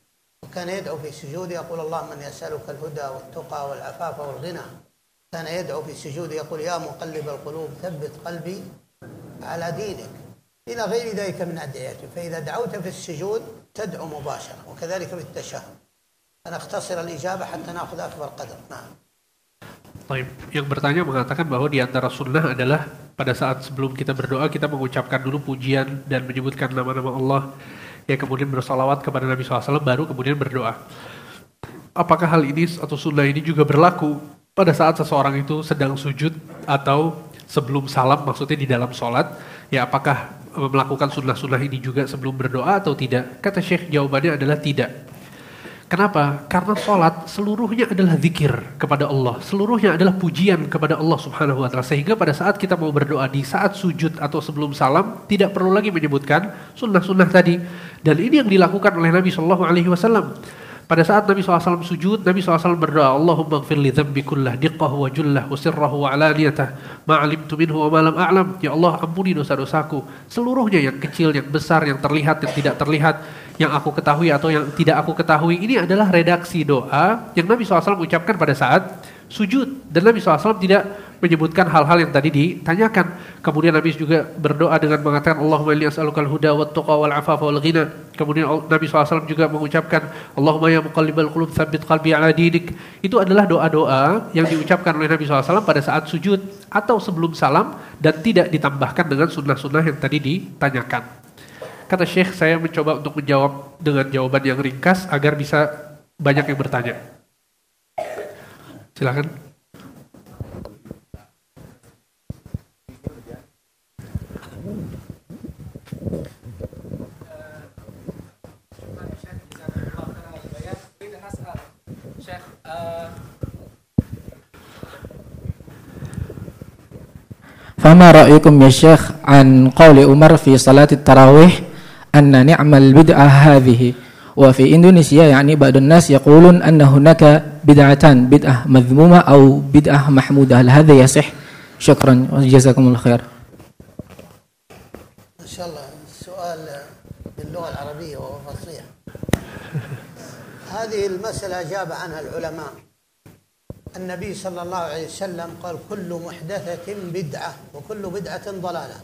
S1: وكان يدعو في سجوده يقول اللهم اني اسالك الهدى والتقى والعفاف والغنى كان يدعو في السجود يقول يا مقلب القلوب ثبت قلبي على دينك إلى غير ذلك من أدعيته فإذا دعوت في السجود تدعو مباشرة وكذلك في التشهد أنا اختصر الإجابة حتى نأخذ أكبر قدر نعم
S2: Baik, yang bertanya mengatakan bahwa di antara sunnah adalah pada saat sebelum kita berdoa kita mengucapkan dulu pujian dan menyebutkan nama-nama Allah ya kemudian bersalawat kepada Nabi SAW baru kemudian berdoa. Apakah hal ini atau sunnah ini juga berlaku pada saat seseorang itu sedang sujud atau sebelum salam maksudnya di dalam sholat ya apakah e, melakukan sunnah-sunnah ini juga sebelum berdoa atau tidak? Kata Syekh jawabannya adalah tidak. Kenapa? Karena sholat seluruhnya adalah zikir kepada Allah. Seluruhnya adalah pujian kepada Allah subhanahu wa ta'ala. Sehingga pada saat kita mau berdoa di saat sujud atau sebelum salam, tidak perlu lagi menyebutkan sunnah-sunnah tadi. Dan ini yang dilakukan oleh Nabi Shallallahu Alaihi Wasallam. Pada saat Nabi SAW sujud, Nabi SAW berdoa, Allahumma gfir li dhambi kullah diqqahu wa jullahu sirrahu wa alaniyatah tu minhu wa malam a'lam. Ya Allah ampuni dosa-dosaku. Seluruhnya yang kecil, yang besar, yang terlihat, yang tidak terlihat, yang aku ketahui atau yang tidak aku ketahui. Ini adalah redaksi doa yang Nabi SAW ucapkan pada saat sujud. Dan Nabi SAW tidak menyebutkan hal-hal yang tadi ditanyakan. Kemudian Nabi juga berdoa dengan mengatakan Allahumma inni as'alukal huda wa tuqa wal afafa wal ghina. Kemudian Nabi SAW juga mengucapkan Allahumma ya muqallibal qulub Sabit qalbi ala dinik. Itu adalah doa-doa yang diucapkan oleh Nabi SAW pada saat sujud atau sebelum salam dan tidak ditambahkan dengan sunnah-sunnah yang tadi ditanyakan. Kata Syekh, saya mencoba untuk menjawab dengan jawaban yang ringkas agar bisa banyak yang bertanya. Silakan.
S3: فما رأيكم يا شيخ عن قول عمر في صلاة التراويح أن نعم البدعة هذه وفي إندونيسيا يعني بعض الناس يقولون أن هناك بدعتان بدعة مذمومة أو بدعة محمودة هل هذا يصح؟ شكرا جزاكم الله خير
S1: إن شاء الله السؤال باللغة العربية وهو فصيح هذه المسألة أجاب عنها العلماء النبي صلى الله عليه وسلم قال كل محدثة بدعة وكل بدعة ضلالة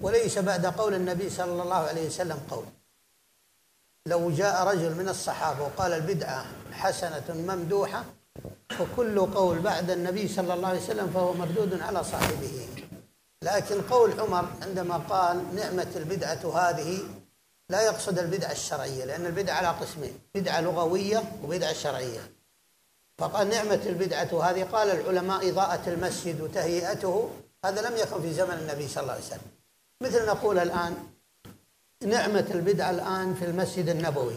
S1: وليس بعد قول النبي صلى الله عليه وسلم قول لو جاء رجل من الصحابة وقال البدعة حسنة ممدوحة فكل قول بعد النبي صلى الله عليه وسلم فهو مردود على صاحبه لكن قول عمر عندما قال نعمة البدعة هذه لا يقصد البدعة الشرعية لأن البدعة على قسمين بدعة لغوية وبدعة شرعية فقال نعمة البدعة هذه قال العلماء إضاءة المسجد وتهيئته هذا لم يكن في زمن النبي صلى الله عليه وسلم مثل نقول الآن نعمة البدعة الآن في المسجد النبوي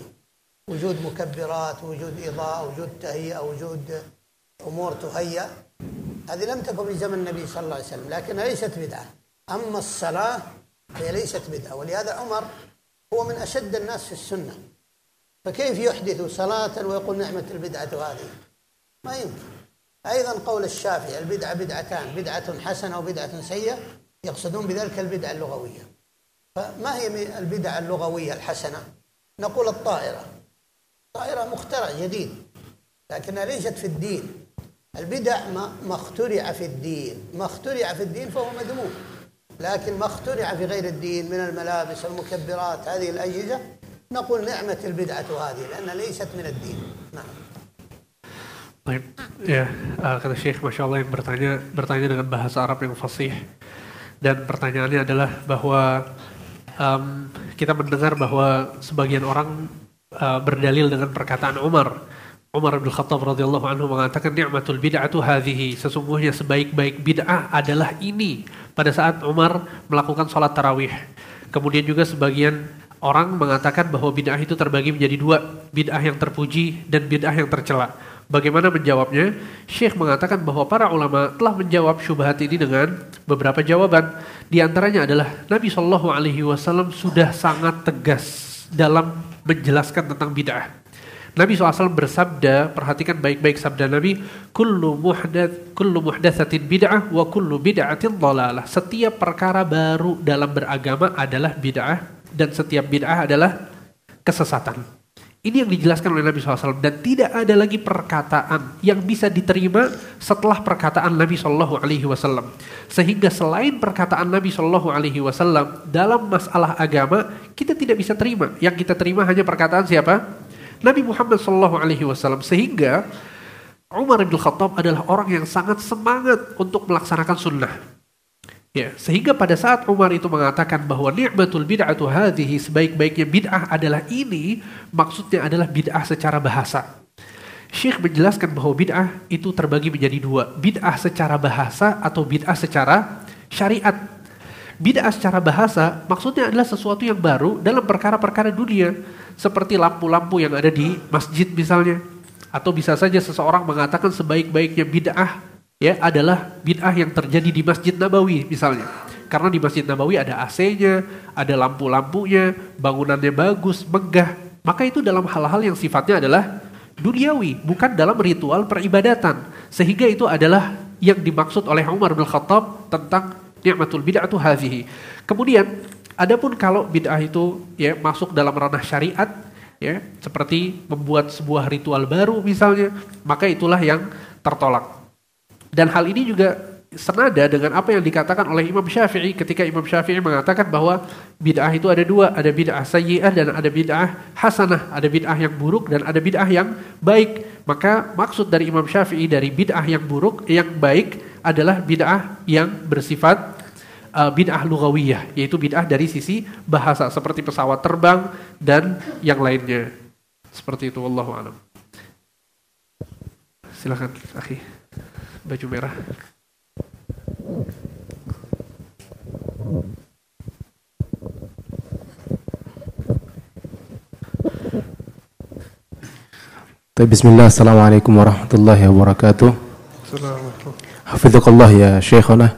S1: وجود مكبرات وجود إضاءة وجود تهيئة وجود أمور تهيأ هذه لم تكن في زمن النبي صلى الله عليه وسلم لكنها ليست بدعة أما الصلاة هي ليست بدعة ولهذا عمر هو من أشد الناس في السنة فكيف يحدث صلاة ويقول نعمة البدعة هذه ما يمكن أيضا قول الشافعي البدعة بدعتان بدعة حسنة وبدعة سيئة يقصدون بذلك البدعة اللغوية فما هي البدع اللغوية الحسنة نقول الطائرة الطائرة مخترع جديد لكنها ليست في الدين البدع ما اخترع في الدين ما اخترع في الدين فهو مذموم لكن ما اخترع في غير الدين من الملابس المكبرات هذه الأجهزة نقول نعمة البدعة هذه لأنها ليست من الدين نعم
S2: طيب يا أخي الشيخ ما شاء الله Bertanya bertanya dengan bahasa Arab yang fasih dan pertanyaannya adalah bahwa um, kita mendengar bahwa sebagian orang uh, berdalil dengan perkataan Umar. Umar bin Khattab radhiyallahu anhu mengatakan ni'matul bid'atu hadhihi sesungguhnya sebaik-baik bid'ah adalah ini pada saat Umar melakukan sholat tarawih. Kemudian juga sebagian orang mengatakan bahwa bid'ah itu terbagi menjadi dua, bid'ah yang terpuji dan bid'ah yang tercela. Bagaimana menjawabnya? Syekh mengatakan bahwa para ulama telah menjawab syubhat ini dengan beberapa jawaban. Di antaranya adalah Nabi Shallallahu Alaihi Wasallam sudah sangat tegas dalam menjelaskan tentang bid'ah. Nabi SAW bersabda, perhatikan baik-baik sabda Nabi, kullu muhdath, kullu muhdathatin bid'ah wa kullu bid'atin dhalalah. Setiap perkara baru dalam beragama adalah bid'ah dan setiap bid'ah adalah kesesatan. Ini yang dijelaskan oleh Nabi SAW. Dan tidak ada lagi perkataan yang bisa diterima setelah perkataan Nabi SAW. Sehingga selain perkataan Nabi SAW dalam masalah agama kita tidak bisa terima. Yang kita terima hanya perkataan siapa? Nabi Muhammad SAW. Sehingga Umar bin Khattab adalah orang yang sangat semangat untuk melaksanakan sunnah. Ya, sehingga pada saat Umar itu mengatakan bahwa ni'matul bid'atu hadhihi sebaik-baiknya bid'ah adalah ini, maksudnya adalah bid'ah secara bahasa. Syekh menjelaskan bahwa bid'ah itu terbagi menjadi dua, bid'ah secara bahasa atau bid'ah secara syariat. Bid'ah secara bahasa maksudnya adalah sesuatu yang baru dalam perkara-perkara dunia, seperti lampu-lampu yang ada di masjid misalnya. Atau bisa saja seseorang mengatakan sebaik-baiknya bid'ah ya adalah bid'ah yang terjadi di Masjid Nabawi misalnya. Karena di Masjid Nabawi ada AC-nya, ada lampu-lampunya, bangunannya bagus, megah. Maka itu dalam hal-hal yang sifatnya adalah duniawi, bukan dalam ritual peribadatan. Sehingga itu adalah yang dimaksud oleh Umar bin Khattab tentang ni'matul itu hazihi. Kemudian, adapun kalau bid'ah itu ya masuk dalam ranah syariat, ya seperti membuat sebuah ritual baru misalnya, maka itulah yang tertolak. Dan hal ini juga senada dengan apa yang dikatakan oleh Imam Syafi'i ketika Imam Syafi'i mengatakan bahwa bid'ah itu ada dua, ada bid'ah sayyi'ah dan ada bid'ah hasanah, ada bid'ah yang buruk dan ada bid'ah yang baik. Maka maksud dari Imam Syafi'i dari bid'ah yang buruk, yang baik adalah bid'ah yang bersifat uh, bid'ah lugawiyah, yaitu bid'ah dari sisi bahasa seperti pesawat terbang dan yang lainnya. Seperti itu wallahu alam. Silakan, akhi baju merah
S3: Bismillah, Assalamualaikum warahmatullahi wabarakatuh. Hafizakallah ya Syekhona.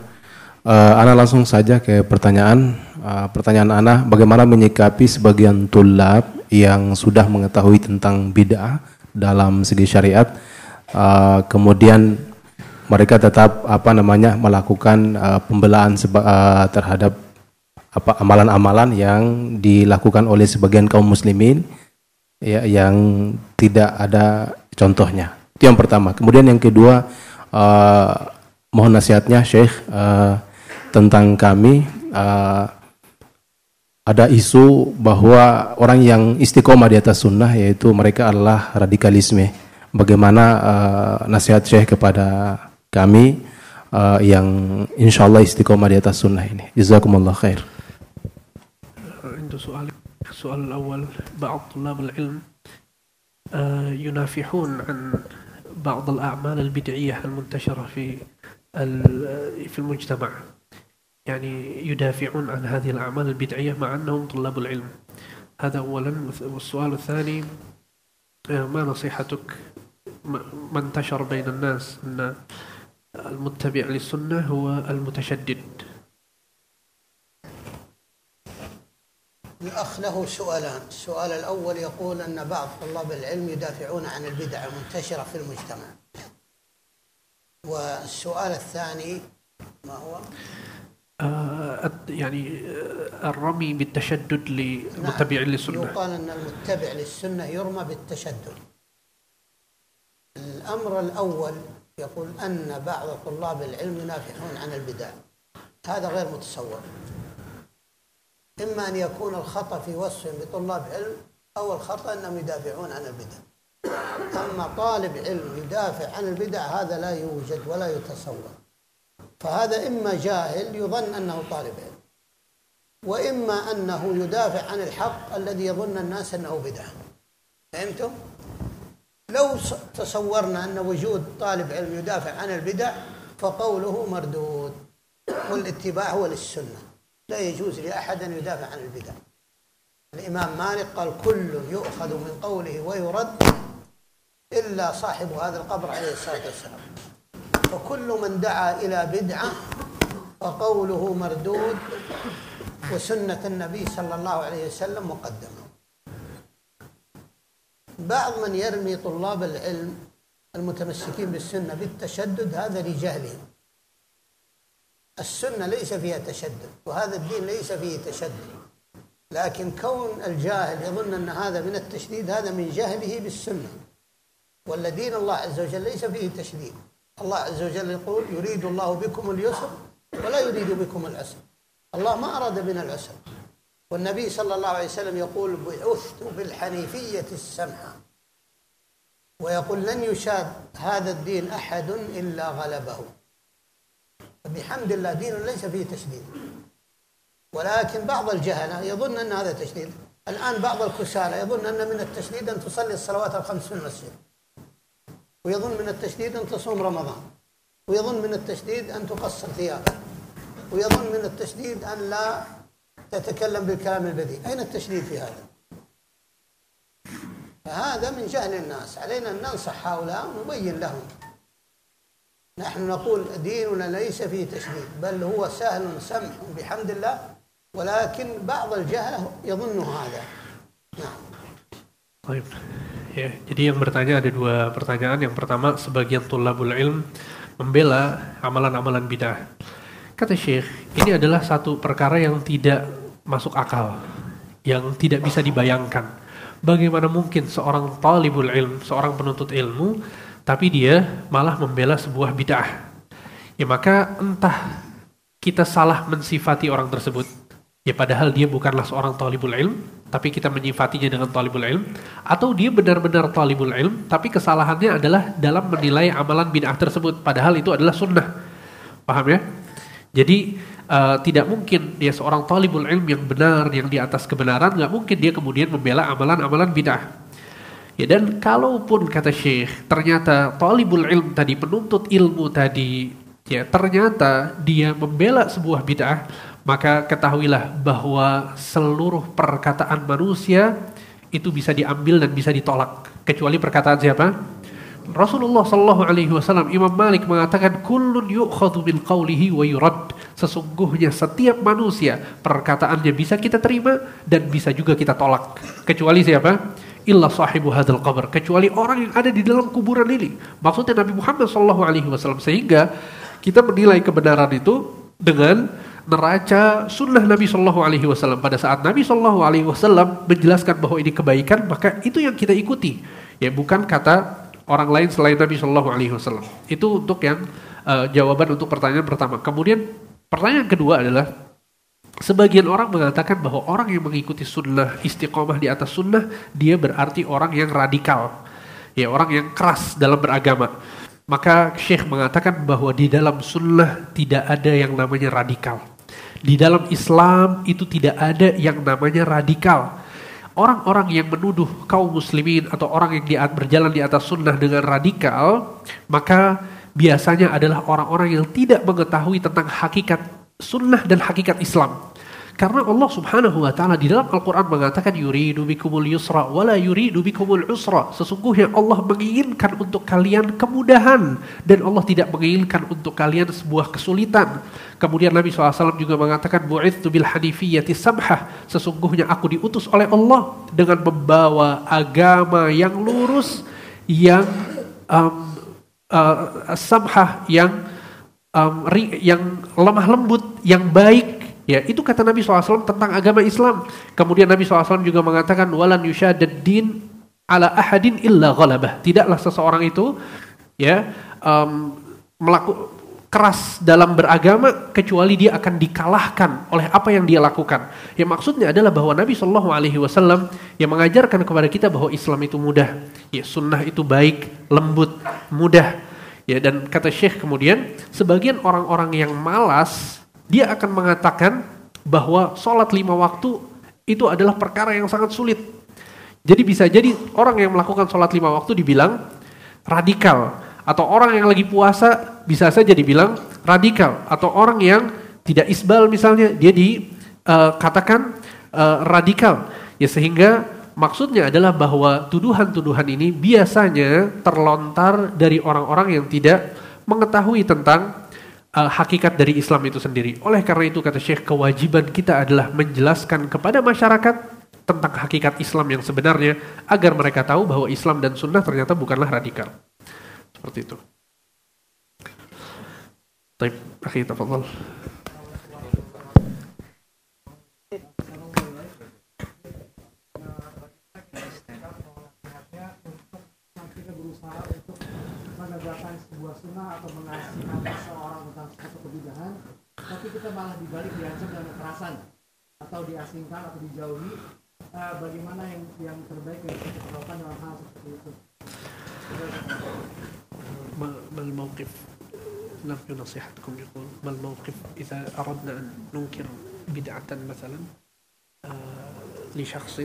S3: Uh, ana langsung saja ke pertanyaan. Uh, pertanyaan Ana, bagaimana menyikapi sebagian tulab yang sudah mengetahui tentang bid'ah dalam segi syariat, uh, kemudian mereka tetap apa namanya melakukan uh, pembelaan seba, uh, terhadap apa amalan-amalan yang dilakukan oleh sebagian kaum muslimin ya yang tidak ada contohnya. Itu yang pertama. Kemudian yang kedua uh, mohon nasihatnya Syekh uh, tentang kami uh, ada isu bahwa orang yang istiqomah di atas sunnah yaitu mereka adalah radikalisme. Bagaimana uh, nasihat Syekh kepada kami uh, yang insya Allah istiqomah di atas sunnah ini. Jazakumullah khair.
S2: عنده uh, soal السؤال الأول بعض طلاب العلم ينافحون عن بعض الأعمال البدعية المنتشرة في في المجتمع يعني يدافعون عن هذه الأعمال البدعية مع أنهم طلاب العلم هذا أولا والسؤال الثاني ما نصيحتك ما انتشر بين الناس أن المتبع للسنة هو المتشدد
S1: الأخ له سؤالان السؤال الأول يقول أن بعض طلاب العلم يدافعون عن البدع المنتشرة في المجتمع والسؤال الثاني ما هو؟ آه
S2: يعني آه، الرمي بالتشدد للمتبع نعم. للسنة يقال
S1: أن المتبع للسنة يرمى بالتشدد الأمر الأول يقول أن بعض طلاب العلم ينافحون عن البدع هذا غير متصور إما أن يكون الخطأ في وصفهم بطلاب علم أو الخطأ أنهم يدافعون عن البدع أما طالب علم يدافع عن البدع هذا لا يوجد ولا يتصور فهذا إما جاهل يظن أنه طالب علم وإما أنه يدافع عن الحق الذي يظن الناس أنه بدعة فهمتم؟ لو تصورنا أن وجود طالب علم يدافع عن البدع فقوله مردود والاتباع هو للسنة لا يجوز لأحد أن يدافع عن البدع الإمام مالك قال كل يؤخذ من قوله ويرد إلا صاحب هذا القبر عليه الصلاة والسلام وكل من دعا إلى بدعة فقوله مردود وسنة النبي صلى الله عليه وسلم مقدمة بعض من يرمي طلاب العلم المتمسكين بالسنة بالتشدد هذا لجهلهم السنة ليس فيها تشدد وهذا الدين ليس فيه تشدد لكن كون الجاهل يظن أن هذا من التشديد هذا من جهله بالسنة ولا دين الله عز وجل ليس فيه تشديد الله عز وجل يقول يريد الله بكم اليسر ولا يريد بكم العسر الله ما أراد بنا العسر والنبي صلى الله عليه وسلم يقول بعثت بالحنيفية السمحة ويقول لن يشاد هذا الدين أحد إلا غلبه فبحمد الله دين ليس فيه تشديد ولكن بعض الجهلة يظن أن هذا تشديد الآن بعض الكسالى يظن أن من التشديد أن تصلي الصلوات الخمس في المسجد ويظن من التشديد أن تصوم رمضان ويظن من التشديد أن تقصر ثيابك ويظن من التشديد أن لا تتكلم بالكلام البذيء أين التشريف في هذا فهذا من جهل الناس علينا أن ننصح هؤلاء ونبين لهم نحن نقول ديننا ليس فيه تشريف بل هو سهل سمح بحمد الله ولكن بعض الجهل يظن هذا نعم
S2: طيب ya jadi yang bertanya ada dua pertanyaan yang pertama sebagian tulabul ilm membela amalan-amalan bidah kata Syekh ini adalah satu perkara yang tidak masuk akal, yang tidak bisa dibayangkan. Bagaimana mungkin seorang talibul ilm, seorang penuntut ilmu, tapi dia malah membela sebuah bid'ah. Ya maka entah kita salah mensifati orang tersebut. Ya padahal dia bukanlah seorang talibul ilm, tapi kita menyifatinya dengan talibul ilm. Atau dia benar-benar talibul ilm, tapi kesalahannya adalah dalam menilai amalan bid'ah tersebut. Padahal itu adalah sunnah. Paham ya? Jadi uh, tidak mungkin dia seorang talibul ilm yang benar yang di atas kebenaran nggak mungkin dia kemudian membela amalan-amalan bidah ya dan kalaupun kata Syekh ternyata talibul ilm tadi penuntut ilmu tadi ya ternyata dia membela sebuah bidah maka ketahuilah bahwa seluruh perkataan manusia itu bisa diambil dan bisa ditolak kecuali perkataan siapa Rasulullah Shallallahu Alaihi Wasallam Imam Malik mengatakan kulun yuk qawlihi wa yurad sesungguhnya setiap manusia perkataannya bisa kita terima dan bisa juga kita tolak kecuali siapa illa sahibu hadal qabr kecuali orang yang ada di dalam kuburan ini maksudnya Nabi Muhammad Shallallahu Alaihi Wasallam sehingga kita menilai kebenaran itu dengan neraca sunnah Nabi Shallallahu Alaihi Wasallam pada saat Nabi Shallallahu Alaihi Wasallam menjelaskan bahwa ini kebaikan maka itu yang kita ikuti ya bukan kata orang lain selain Nabi Shallallahu Alaihi Wasallam. Itu untuk yang uh, jawaban untuk pertanyaan pertama. Kemudian pertanyaan kedua adalah Sebagian orang mengatakan bahwa orang yang mengikuti sunnah istiqomah di atas sunnah dia berarti orang yang radikal, ya orang yang keras dalam beragama. Maka Syekh mengatakan bahwa di dalam sunnah tidak ada yang namanya radikal. Di dalam Islam itu tidak ada yang namanya radikal orang-orang yang menuduh kaum muslimin atau orang yang berjalan di atas sunnah dengan radikal, maka biasanya adalah orang-orang yang tidak mengetahui tentang hakikat sunnah dan hakikat Islam. Karena Allah Subhanahu wa taala di dalam Al-Qur'an mengatakan yuridu bikumul yusra wala yuridu bikumul usra. Sesungguhnya Allah menginginkan untuk kalian kemudahan dan Allah tidak menginginkan untuk kalian sebuah kesulitan. Kemudian Nabi SAW juga mengatakan bu'ithu bil hanifiyati samhah. Sesungguhnya aku diutus oleh Allah dengan membawa agama yang lurus yang um, uh, samhah yang um, yang lemah lembut, yang baik Ya, itu kata Nabi SAW tentang agama Islam. Kemudian Nabi SAW juga mengatakan, Walan yushadaddin ala ahadin illa ghalabah. Tidaklah seseorang itu ya um, melaku, keras dalam beragama kecuali dia akan dikalahkan oleh apa yang dia lakukan. Ya maksudnya adalah bahwa Nabi Shallallahu Alaihi Wasallam yang mengajarkan kepada kita bahwa Islam itu mudah, ya sunnah itu baik, lembut, mudah. Ya dan kata Syekh kemudian sebagian orang-orang yang malas dia akan mengatakan bahwa sholat lima waktu itu adalah perkara yang sangat sulit. Jadi bisa jadi orang yang melakukan sholat lima waktu dibilang radikal. Atau orang yang lagi puasa bisa saja dibilang radikal. Atau orang yang tidak isbal misalnya dia dikatakan eh, uh, eh, uh, radikal. Ya sehingga maksudnya adalah bahwa tuduhan-tuduhan ini biasanya terlontar dari orang-orang yang tidak mengetahui tentang uh, hakikat dari Islam itu sendiri. Oleh karena itu kata Syekh kewajiban kita adalah menjelaskan kepada masyarakat tentang hakikat Islam yang sebenarnya agar mereka tahu bahwa Islam dan sunnah ternyata bukanlah radikal. Seperti itu. Baik, akhir sebuah sunnah atau mengasihkan seorang tentang suatu kebidahan, tapi kita malah dibalik diancam dengan kekerasan atau diasingkan atau dijauhi. Uh, bagaimana yang yang terbaik yang kita lakukan dalam hal seperti itu? ما الموقف نرجو نصيحتكم يقول ما الموقف إذا أردنا أن ننكر بدعة مثلا لشخص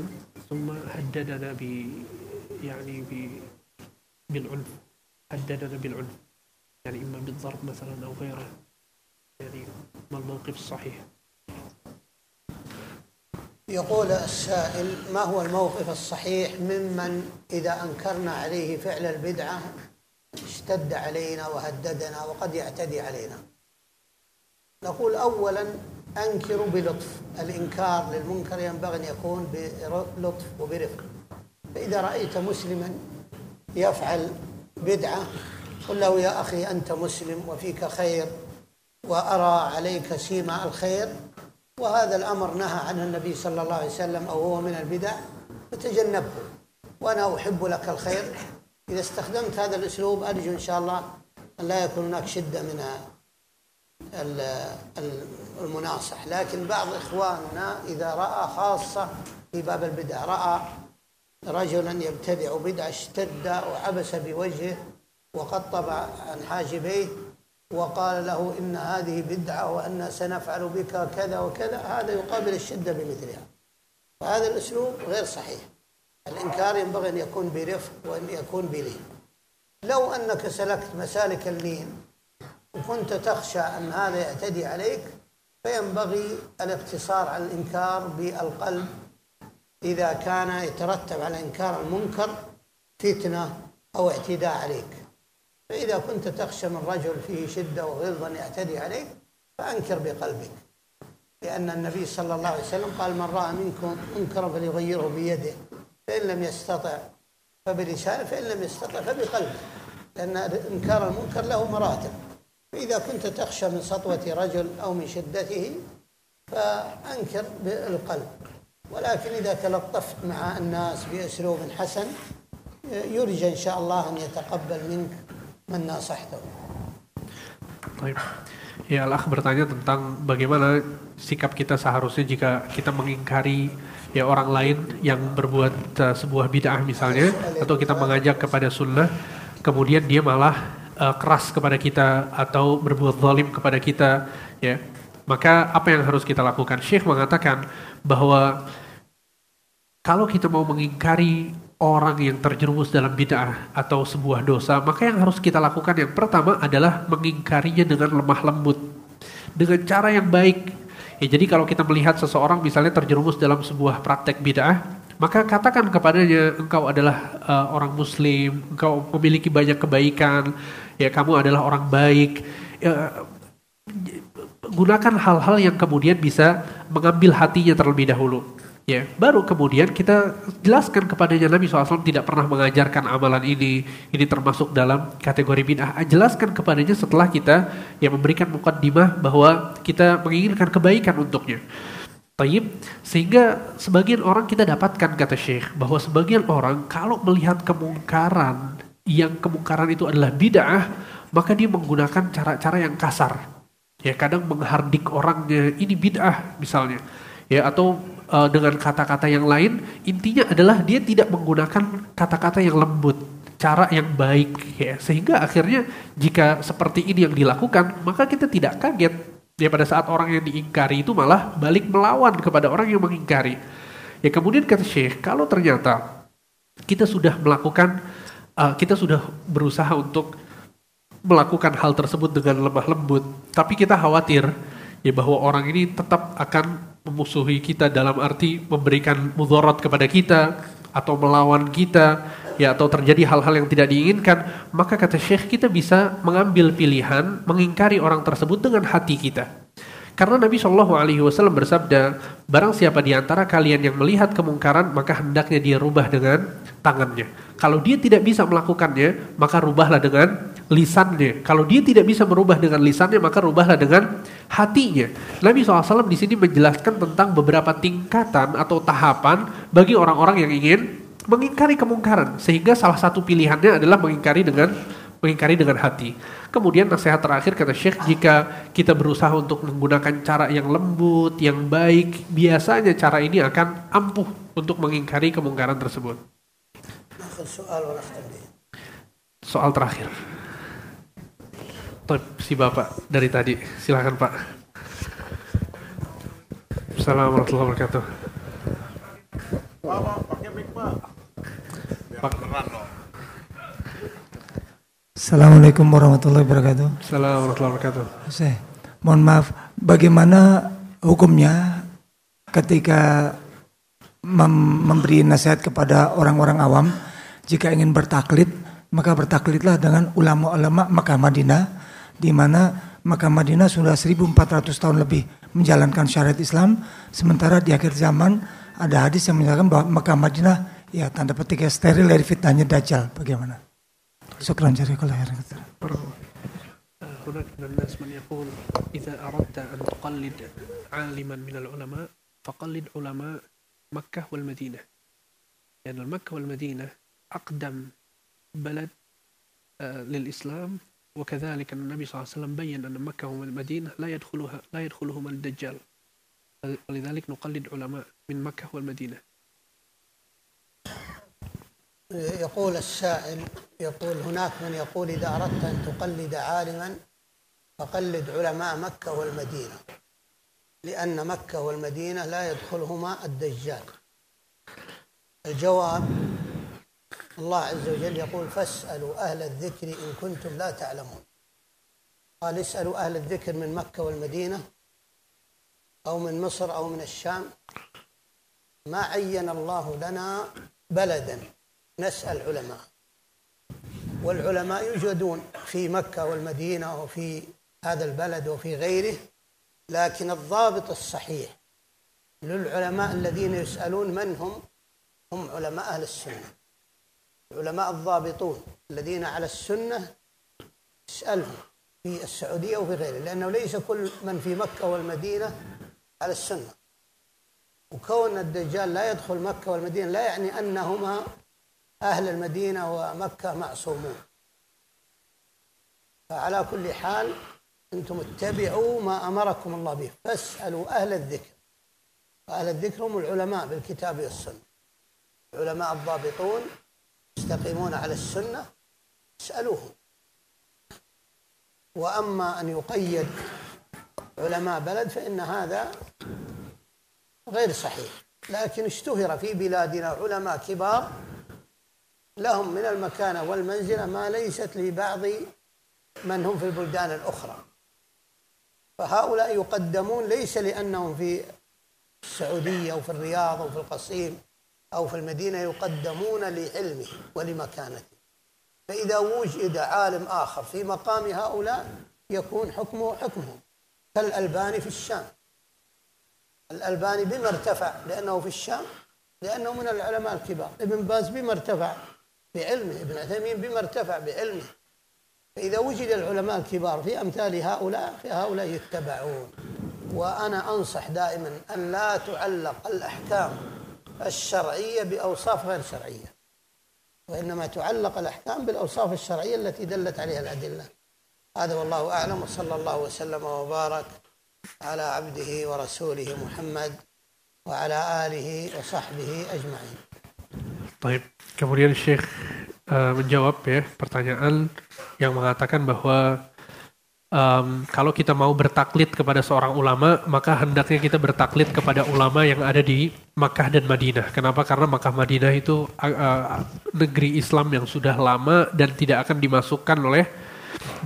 S2: ثم هددنا ب يعني ب بالعنف هددنا بالعنف يعني إما بالضرب مثلا أو غيره يعني ما الموقف الصحيح
S1: يقول السائل ما هو الموقف الصحيح ممن إذا أنكرنا عليه فعل البدعة اشتد علينا وهددنا وقد يعتدي علينا نقول أولا انكر بلطف الإنكار للمنكر ينبغي أن يكون بلطف وبرفق فإذا رأيت مسلما يفعل بدعة قل له يا أخي أنت مسلم وفيك خير وأرى عليك سيما الخير وهذا الأمر نهى عنه النبي صلى الله عليه وسلم أو هو من البدع فتجنبه وأنا أحب لك الخير إذا استخدمت هذا الأسلوب أرجو إن شاء الله أن لا يكون هناك شدة من المناصح لكن بعض إخواننا إذا رأى خاصة في باب البدع رأى رجلا يبتدع بدعة اشتد وعبس بوجهه وقطب عن حاجبيه وقال له إن هذه بدعة وأن سنفعل بك كذا وكذا هذا يقابل الشدة بمثلها فهذا الأسلوب غير صحيح الإنكار ينبغي أن يكون برفق وأن يكون بلين لو أنك سلكت مسالك اللين وكنت تخشى أن هذا يعتدي عليك فينبغي الاقتصار على الإنكار بالقلب إذا كان يترتب على إنكار المنكر فتنة أو اعتداء عليك فإذا كنت تخشى من رجل فيه شدة وغلظة يعتدي عليك فأنكر بقلبك لأن النبي صلى الله عليه وسلم قال من رأى منكم منكرا فليغيره بيده فإن لم يستطع فبلسانه فإن لم يستطع فبقلبه لأن إنكار المنكر له مراتب فإذا كنت تخشى من سطوة رجل أو من شدته فأنكر بالقلب ولكن إذا تلطفت مع الناس بأسلوب حسن يرجى إن شاء الله أن يتقبل منك man
S2: Ya, Allah bertanya tentang bagaimana sikap kita seharusnya jika kita mengingkari ya orang lain yang berbuat uh, sebuah bid'ah misalnya atau kita mengajak kepada sunnah kemudian dia malah uh, keras kepada kita atau berbuat zalim kepada kita ya maka apa yang harus kita lakukan Syekh mengatakan bahwa kalau kita mau mengingkari orang yang terjerumus dalam bid'ah atau sebuah dosa, maka yang harus kita lakukan yang pertama adalah mengingkarinya dengan lemah lembut, dengan cara yang baik. Ya, jadi kalau kita melihat seseorang misalnya terjerumus dalam sebuah praktek bid'ah, maka katakan kepadanya engkau adalah uh, orang muslim, engkau memiliki banyak kebaikan, ya kamu adalah orang baik. Ya, gunakan hal-hal yang kemudian bisa mengambil hatinya terlebih dahulu. Yeah. Baru kemudian kita jelaskan kepadanya Nabi SAW tidak pernah mengajarkan amalan ini. Ini termasuk dalam kategori bid'ah. Jelaskan kepadanya setelah kita yang memberikan mukadimah bahwa kita menginginkan kebaikan untuknya. Taib, sehingga sebagian orang kita dapatkan kata Syekh bahwa sebagian orang kalau melihat kemungkaran yang kemungkaran itu adalah bid'ah, maka dia menggunakan cara-cara yang kasar. Ya kadang menghardik orangnya ini bid'ah misalnya. Ya atau uh, dengan kata-kata yang lain, intinya adalah dia tidak menggunakan kata-kata yang lembut, cara yang baik ya. Sehingga akhirnya jika seperti ini yang dilakukan, maka kita tidak kaget ya pada saat orang yang diingkari itu malah balik melawan kepada orang yang mengingkari. Ya kemudian kata Syekh, kalau ternyata kita sudah melakukan uh, kita sudah berusaha untuk melakukan hal tersebut dengan lemah lembut, tapi kita khawatir ya bahwa orang ini tetap akan memusuhi kita dalam arti memberikan mudarat kepada kita atau melawan kita ya atau terjadi hal-hal yang tidak diinginkan maka kata Syekh kita bisa mengambil pilihan mengingkari orang tersebut dengan hati kita karena Nabi Shallallahu Alaihi Wasallam bersabda barang siapa di antara kalian yang melihat kemungkaran maka hendaknya dia rubah dengan tangannya. Kalau dia tidak bisa melakukannya, maka rubahlah dengan lisannya. Kalau dia tidak bisa merubah dengan lisannya, maka rubahlah dengan hatinya. Nabi SAW di sini menjelaskan tentang beberapa tingkatan atau tahapan bagi orang-orang yang ingin mengingkari kemungkaran. Sehingga salah satu pilihannya adalah mengingkari dengan mengingkari dengan hati. Kemudian nasihat terakhir kata Syekh, jika kita berusaha untuk menggunakan cara yang lembut, yang baik, biasanya cara ini akan ampuh untuk mengingkari kemungkaran tersebut. Soal terakhir. Tuh, si Bapak dari tadi. Silahkan Pak. Assalamualaikum warahmatullahi wabarakatuh.
S3: pakai Pak. Assalamualaikum warahmatullahi wabarakatuh.
S2: Assalamualaikum warahmatullahi wabarakatuh.
S3: Saya, mohon maaf, bagaimana hukumnya ketika mem memberi nasihat kepada orang-orang awam jika ingin bertaklid maka bertaklidlah dengan ulama-ulama Mekah Madinah di mana Mekah Madinah sudah 1400 tahun lebih menjalankan syariat Islam sementara di akhir zaman ada hadis yang menyatakan bahwa Mekah Madinah ya tanda petik ya, steril dari fitnahnya dajjal bagaimana syukran jazakallahu khairan
S2: هناك من الناس مكة والمدينة لأن يعني مكة والمدينة أقدم بلد آه، للإسلام وكذلك النبي صلى الله عليه وسلم بين أن مكة والمدينة لا يدخلها لا يدخلهما الدجال ولذلك نقلد علماء من مكة والمدينة
S1: يقول السائل يقول هناك من يقول إذا أردت أن تقلد عالما فقلد علماء مكة والمدينة لأن مكة والمدينة لا يدخلهما الدجال الجواب الله عز وجل يقول فاسألوا أهل الذكر إن كنتم لا تعلمون قال اسألوا أهل الذكر من مكة والمدينة أو من مصر أو من الشام ما عين الله لنا بلدا نسأل علماء والعلماء يوجدون في مكة والمدينة وفي هذا البلد وفي غيره لكن الضابط الصحيح للعلماء الذين يسألون من هم هم علماء أهل السنة العلماء الضابطون الذين على السنة اسألهم في السعودية وفي غيره لأنه ليس كل من في مكة والمدينة على السنة وكون الدجال لا يدخل مكة والمدينة لا يعني أنهما أهل المدينة ومكة معصومون فعلى كل حال أنتم اتبعوا ما أمركم الله به فاسألوا أهل الذكر وأهل الذكر هم العلماء بالكتاب والسنة العلماء الضابطون يستقيمون على السنة اسألوهم وأما أن يقيد علماء بلد فإن هذا غير صحيح لكن اشتهر في بلادنا علماء كبار لهم من المكانة والمنزلة ما ليست لبعض من هم في البلدان الأخرى فهؤلاء يقدمون ليس لأنهم في السعودية أو في الرياض أو في القصيم أو في المدينة يقدمون لعلمه ولمكانته فإذا وجد عالم آخر في مقام هؤلاء يكون حكمه حكمهم كالألباني في الشام الألباني بما ارتفع لأنه في الشام لأنه من العلماء الكبار ابن باز بما ارتفع بعلمه ابن عثيمين بما ارتفع بعلمه إذا وجد العلماء الكبار في أمثال هؤلاء فهؤلاء يتبعون وأنا أنصح دائما أن لا تعلق الأحكام الشرعية بأوصاف غير شرعية وإنما تعلق الأحكام بالأوصاف الشرعية التي دلت عليها الأدلة هذا والله أعلم وصلى الله وسلم وبارك على عبده ورسوله محمد وعلى آله وصحبه أجمعين
S2: طيب كبريان الشيخ Eh, menjawab ya pertanyaan yang mengatakan bahwa um, kalau kita mau bertaklid kepada seorang ulama, maka hendaknya kita bertaklid kepada ulama yang ada di Makkah dan Madinah. Kenapa? Karena Makkah Madinah itu uh, negeri Islam yang sudah lama dan tidak akan dimasukkan oleh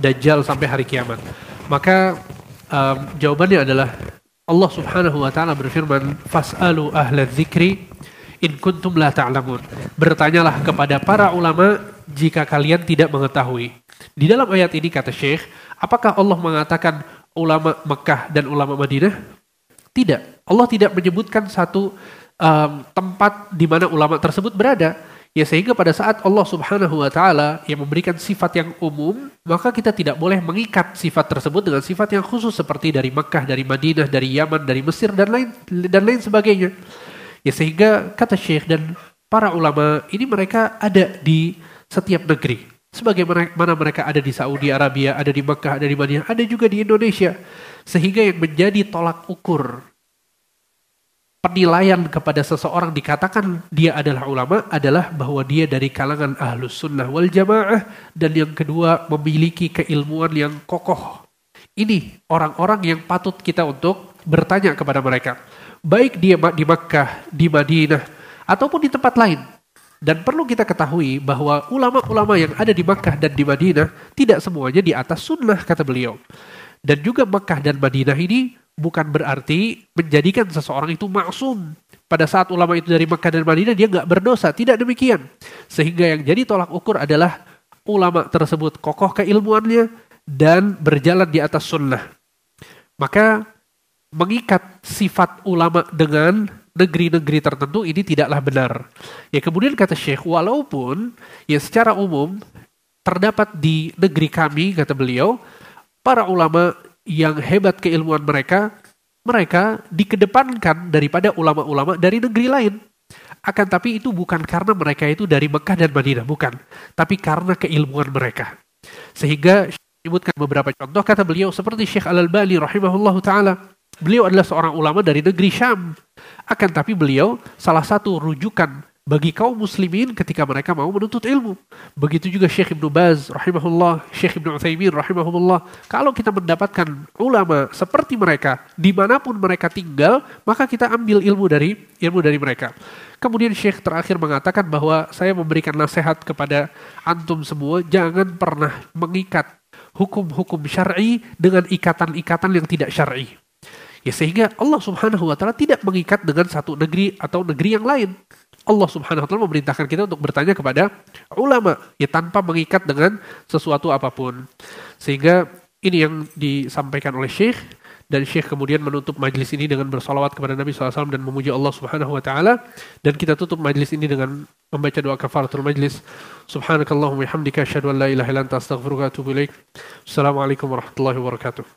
S2: Dajjal sampai hari kiamat. Maka um, jawabannya adalah Allah Subhanahu wa taala berfirman, "Fas'alu ahla dzikri" In kuntum la ta'lamun. Bertanyalah kepada para ulama jika kalian tidak mengetahui. Di dalam ayat ini kata Syekh, apakah Allah mengatakan ulama Mekah dan ulama Madinah? Tidak. Allah tidak menyebutkan satu um, tempat di mana ulama tersebut berada. Ya sehingga pada saat Allah Subhanahu wa taala yang memberikan sifat yang umum, maka kita tidak boleh mengikat sifat tersebut dengan sifat yang khusus seperti dari Mekah, dari Madinah, dari Yaman, dari Mesir dan lain dan lain sebagainya. Ya sehingga kata Syekh dan para ulama ini mereka ada di setiap negeri. Sebagaimana mereka ada di Saudi Arabia, ada di Mekah, ada di Madinah, ada juga di Indonesia. Sehingga yang menjadi tolak ukur penilaian kepada seseorang dikatakan dia adalah ulama adalah bahwa dia dari kalangan ahlus sunnah wal jamaah dan yang kedua memiliki keilmuan yang kokoh. Ini orang-orang yang patut kita untuk bertanya kepada mereka baik dia di Makkah, di Madinah, ataupun di tempat lain. Dan perlu kita ketahui bahwa ulama-ulama yang ada di Makkah dan di Madinah tidak semuanya di atas sunnah kata beliau. Dan juga Makkah dan Madinah ini bukan berarti menjadikan seseorang itu maksum. Pada saat ulama itu dari Makkah dan Madinah dia nggak berdosa, tidak demikian. Sehingga yang jadi tolak ukur adalah ulama tersebut kokoh keilmuannya dan berjalan di atas sunnah. Maka mengikat sifat ulama dengan negeri-negeri tertentu ini tidaklah benar. Ya kemudian kata Syekh, walaupun ya secara umum terdapat di negeri kami kata beliau para ulama yang hebat keilmuan mereka mereka dikedepankan daripada ulama-ulama dari negeri lain. Akan tapi itu bukan karena mereka itu dari Mekah dan Madinah, bukan. Tapi karena keilmuan mereka. Sehingga menyebutkan beberapa contoh kata beliau seperti Syekh Al-Albani rahimahullahu taala Beliau adalah seorang ulama dari negeri Syam. Akan tapi beliau salah satu rujukan bagi kaum muslimin ketika mereka mau menuntut ilmu. Begitu juga Syekh Ibn Baz rahimahullah, Syekh Ibn Uthaymin rahimahullah. Kalau kita mendapatkan ulama seperti mereka, dimanapun mereka tinggal, maka kita ambil ilmu dari ilmu dari mereka. Kemudian Syekh terakhir mengatakan bahwa saya memberikan nasihat kepada antum semua, jangan pernah mengikat hukum-hukum syar'i dengan ikatan-ikatan yang tidak syar'i. Ya sehingga Allah Subhanahu wa taala tidak mengikat dengan satu negeri atau negeri yang lain. Allah Subhanahu wa taala memerintahkan kita untuk bertanya kepada ulama ya tanpa mengikat dengan sesuatu apapun. Sehingga ini yang disampaikan oleh Syekh dan Syekh kemudian menutup majelis ini dengan bersolawat kepada Nabi SAW dan memuji Allah Subhanahu Wa Taala dan kita tutup majelis ini dengan membaca doa kafaratul majelis Subhanakallahumma hamdika asyhadu an la ilaha illa anta astaghfiruka wa atubu ilaik Assalamualaikum warahmatullahi wabarakatuh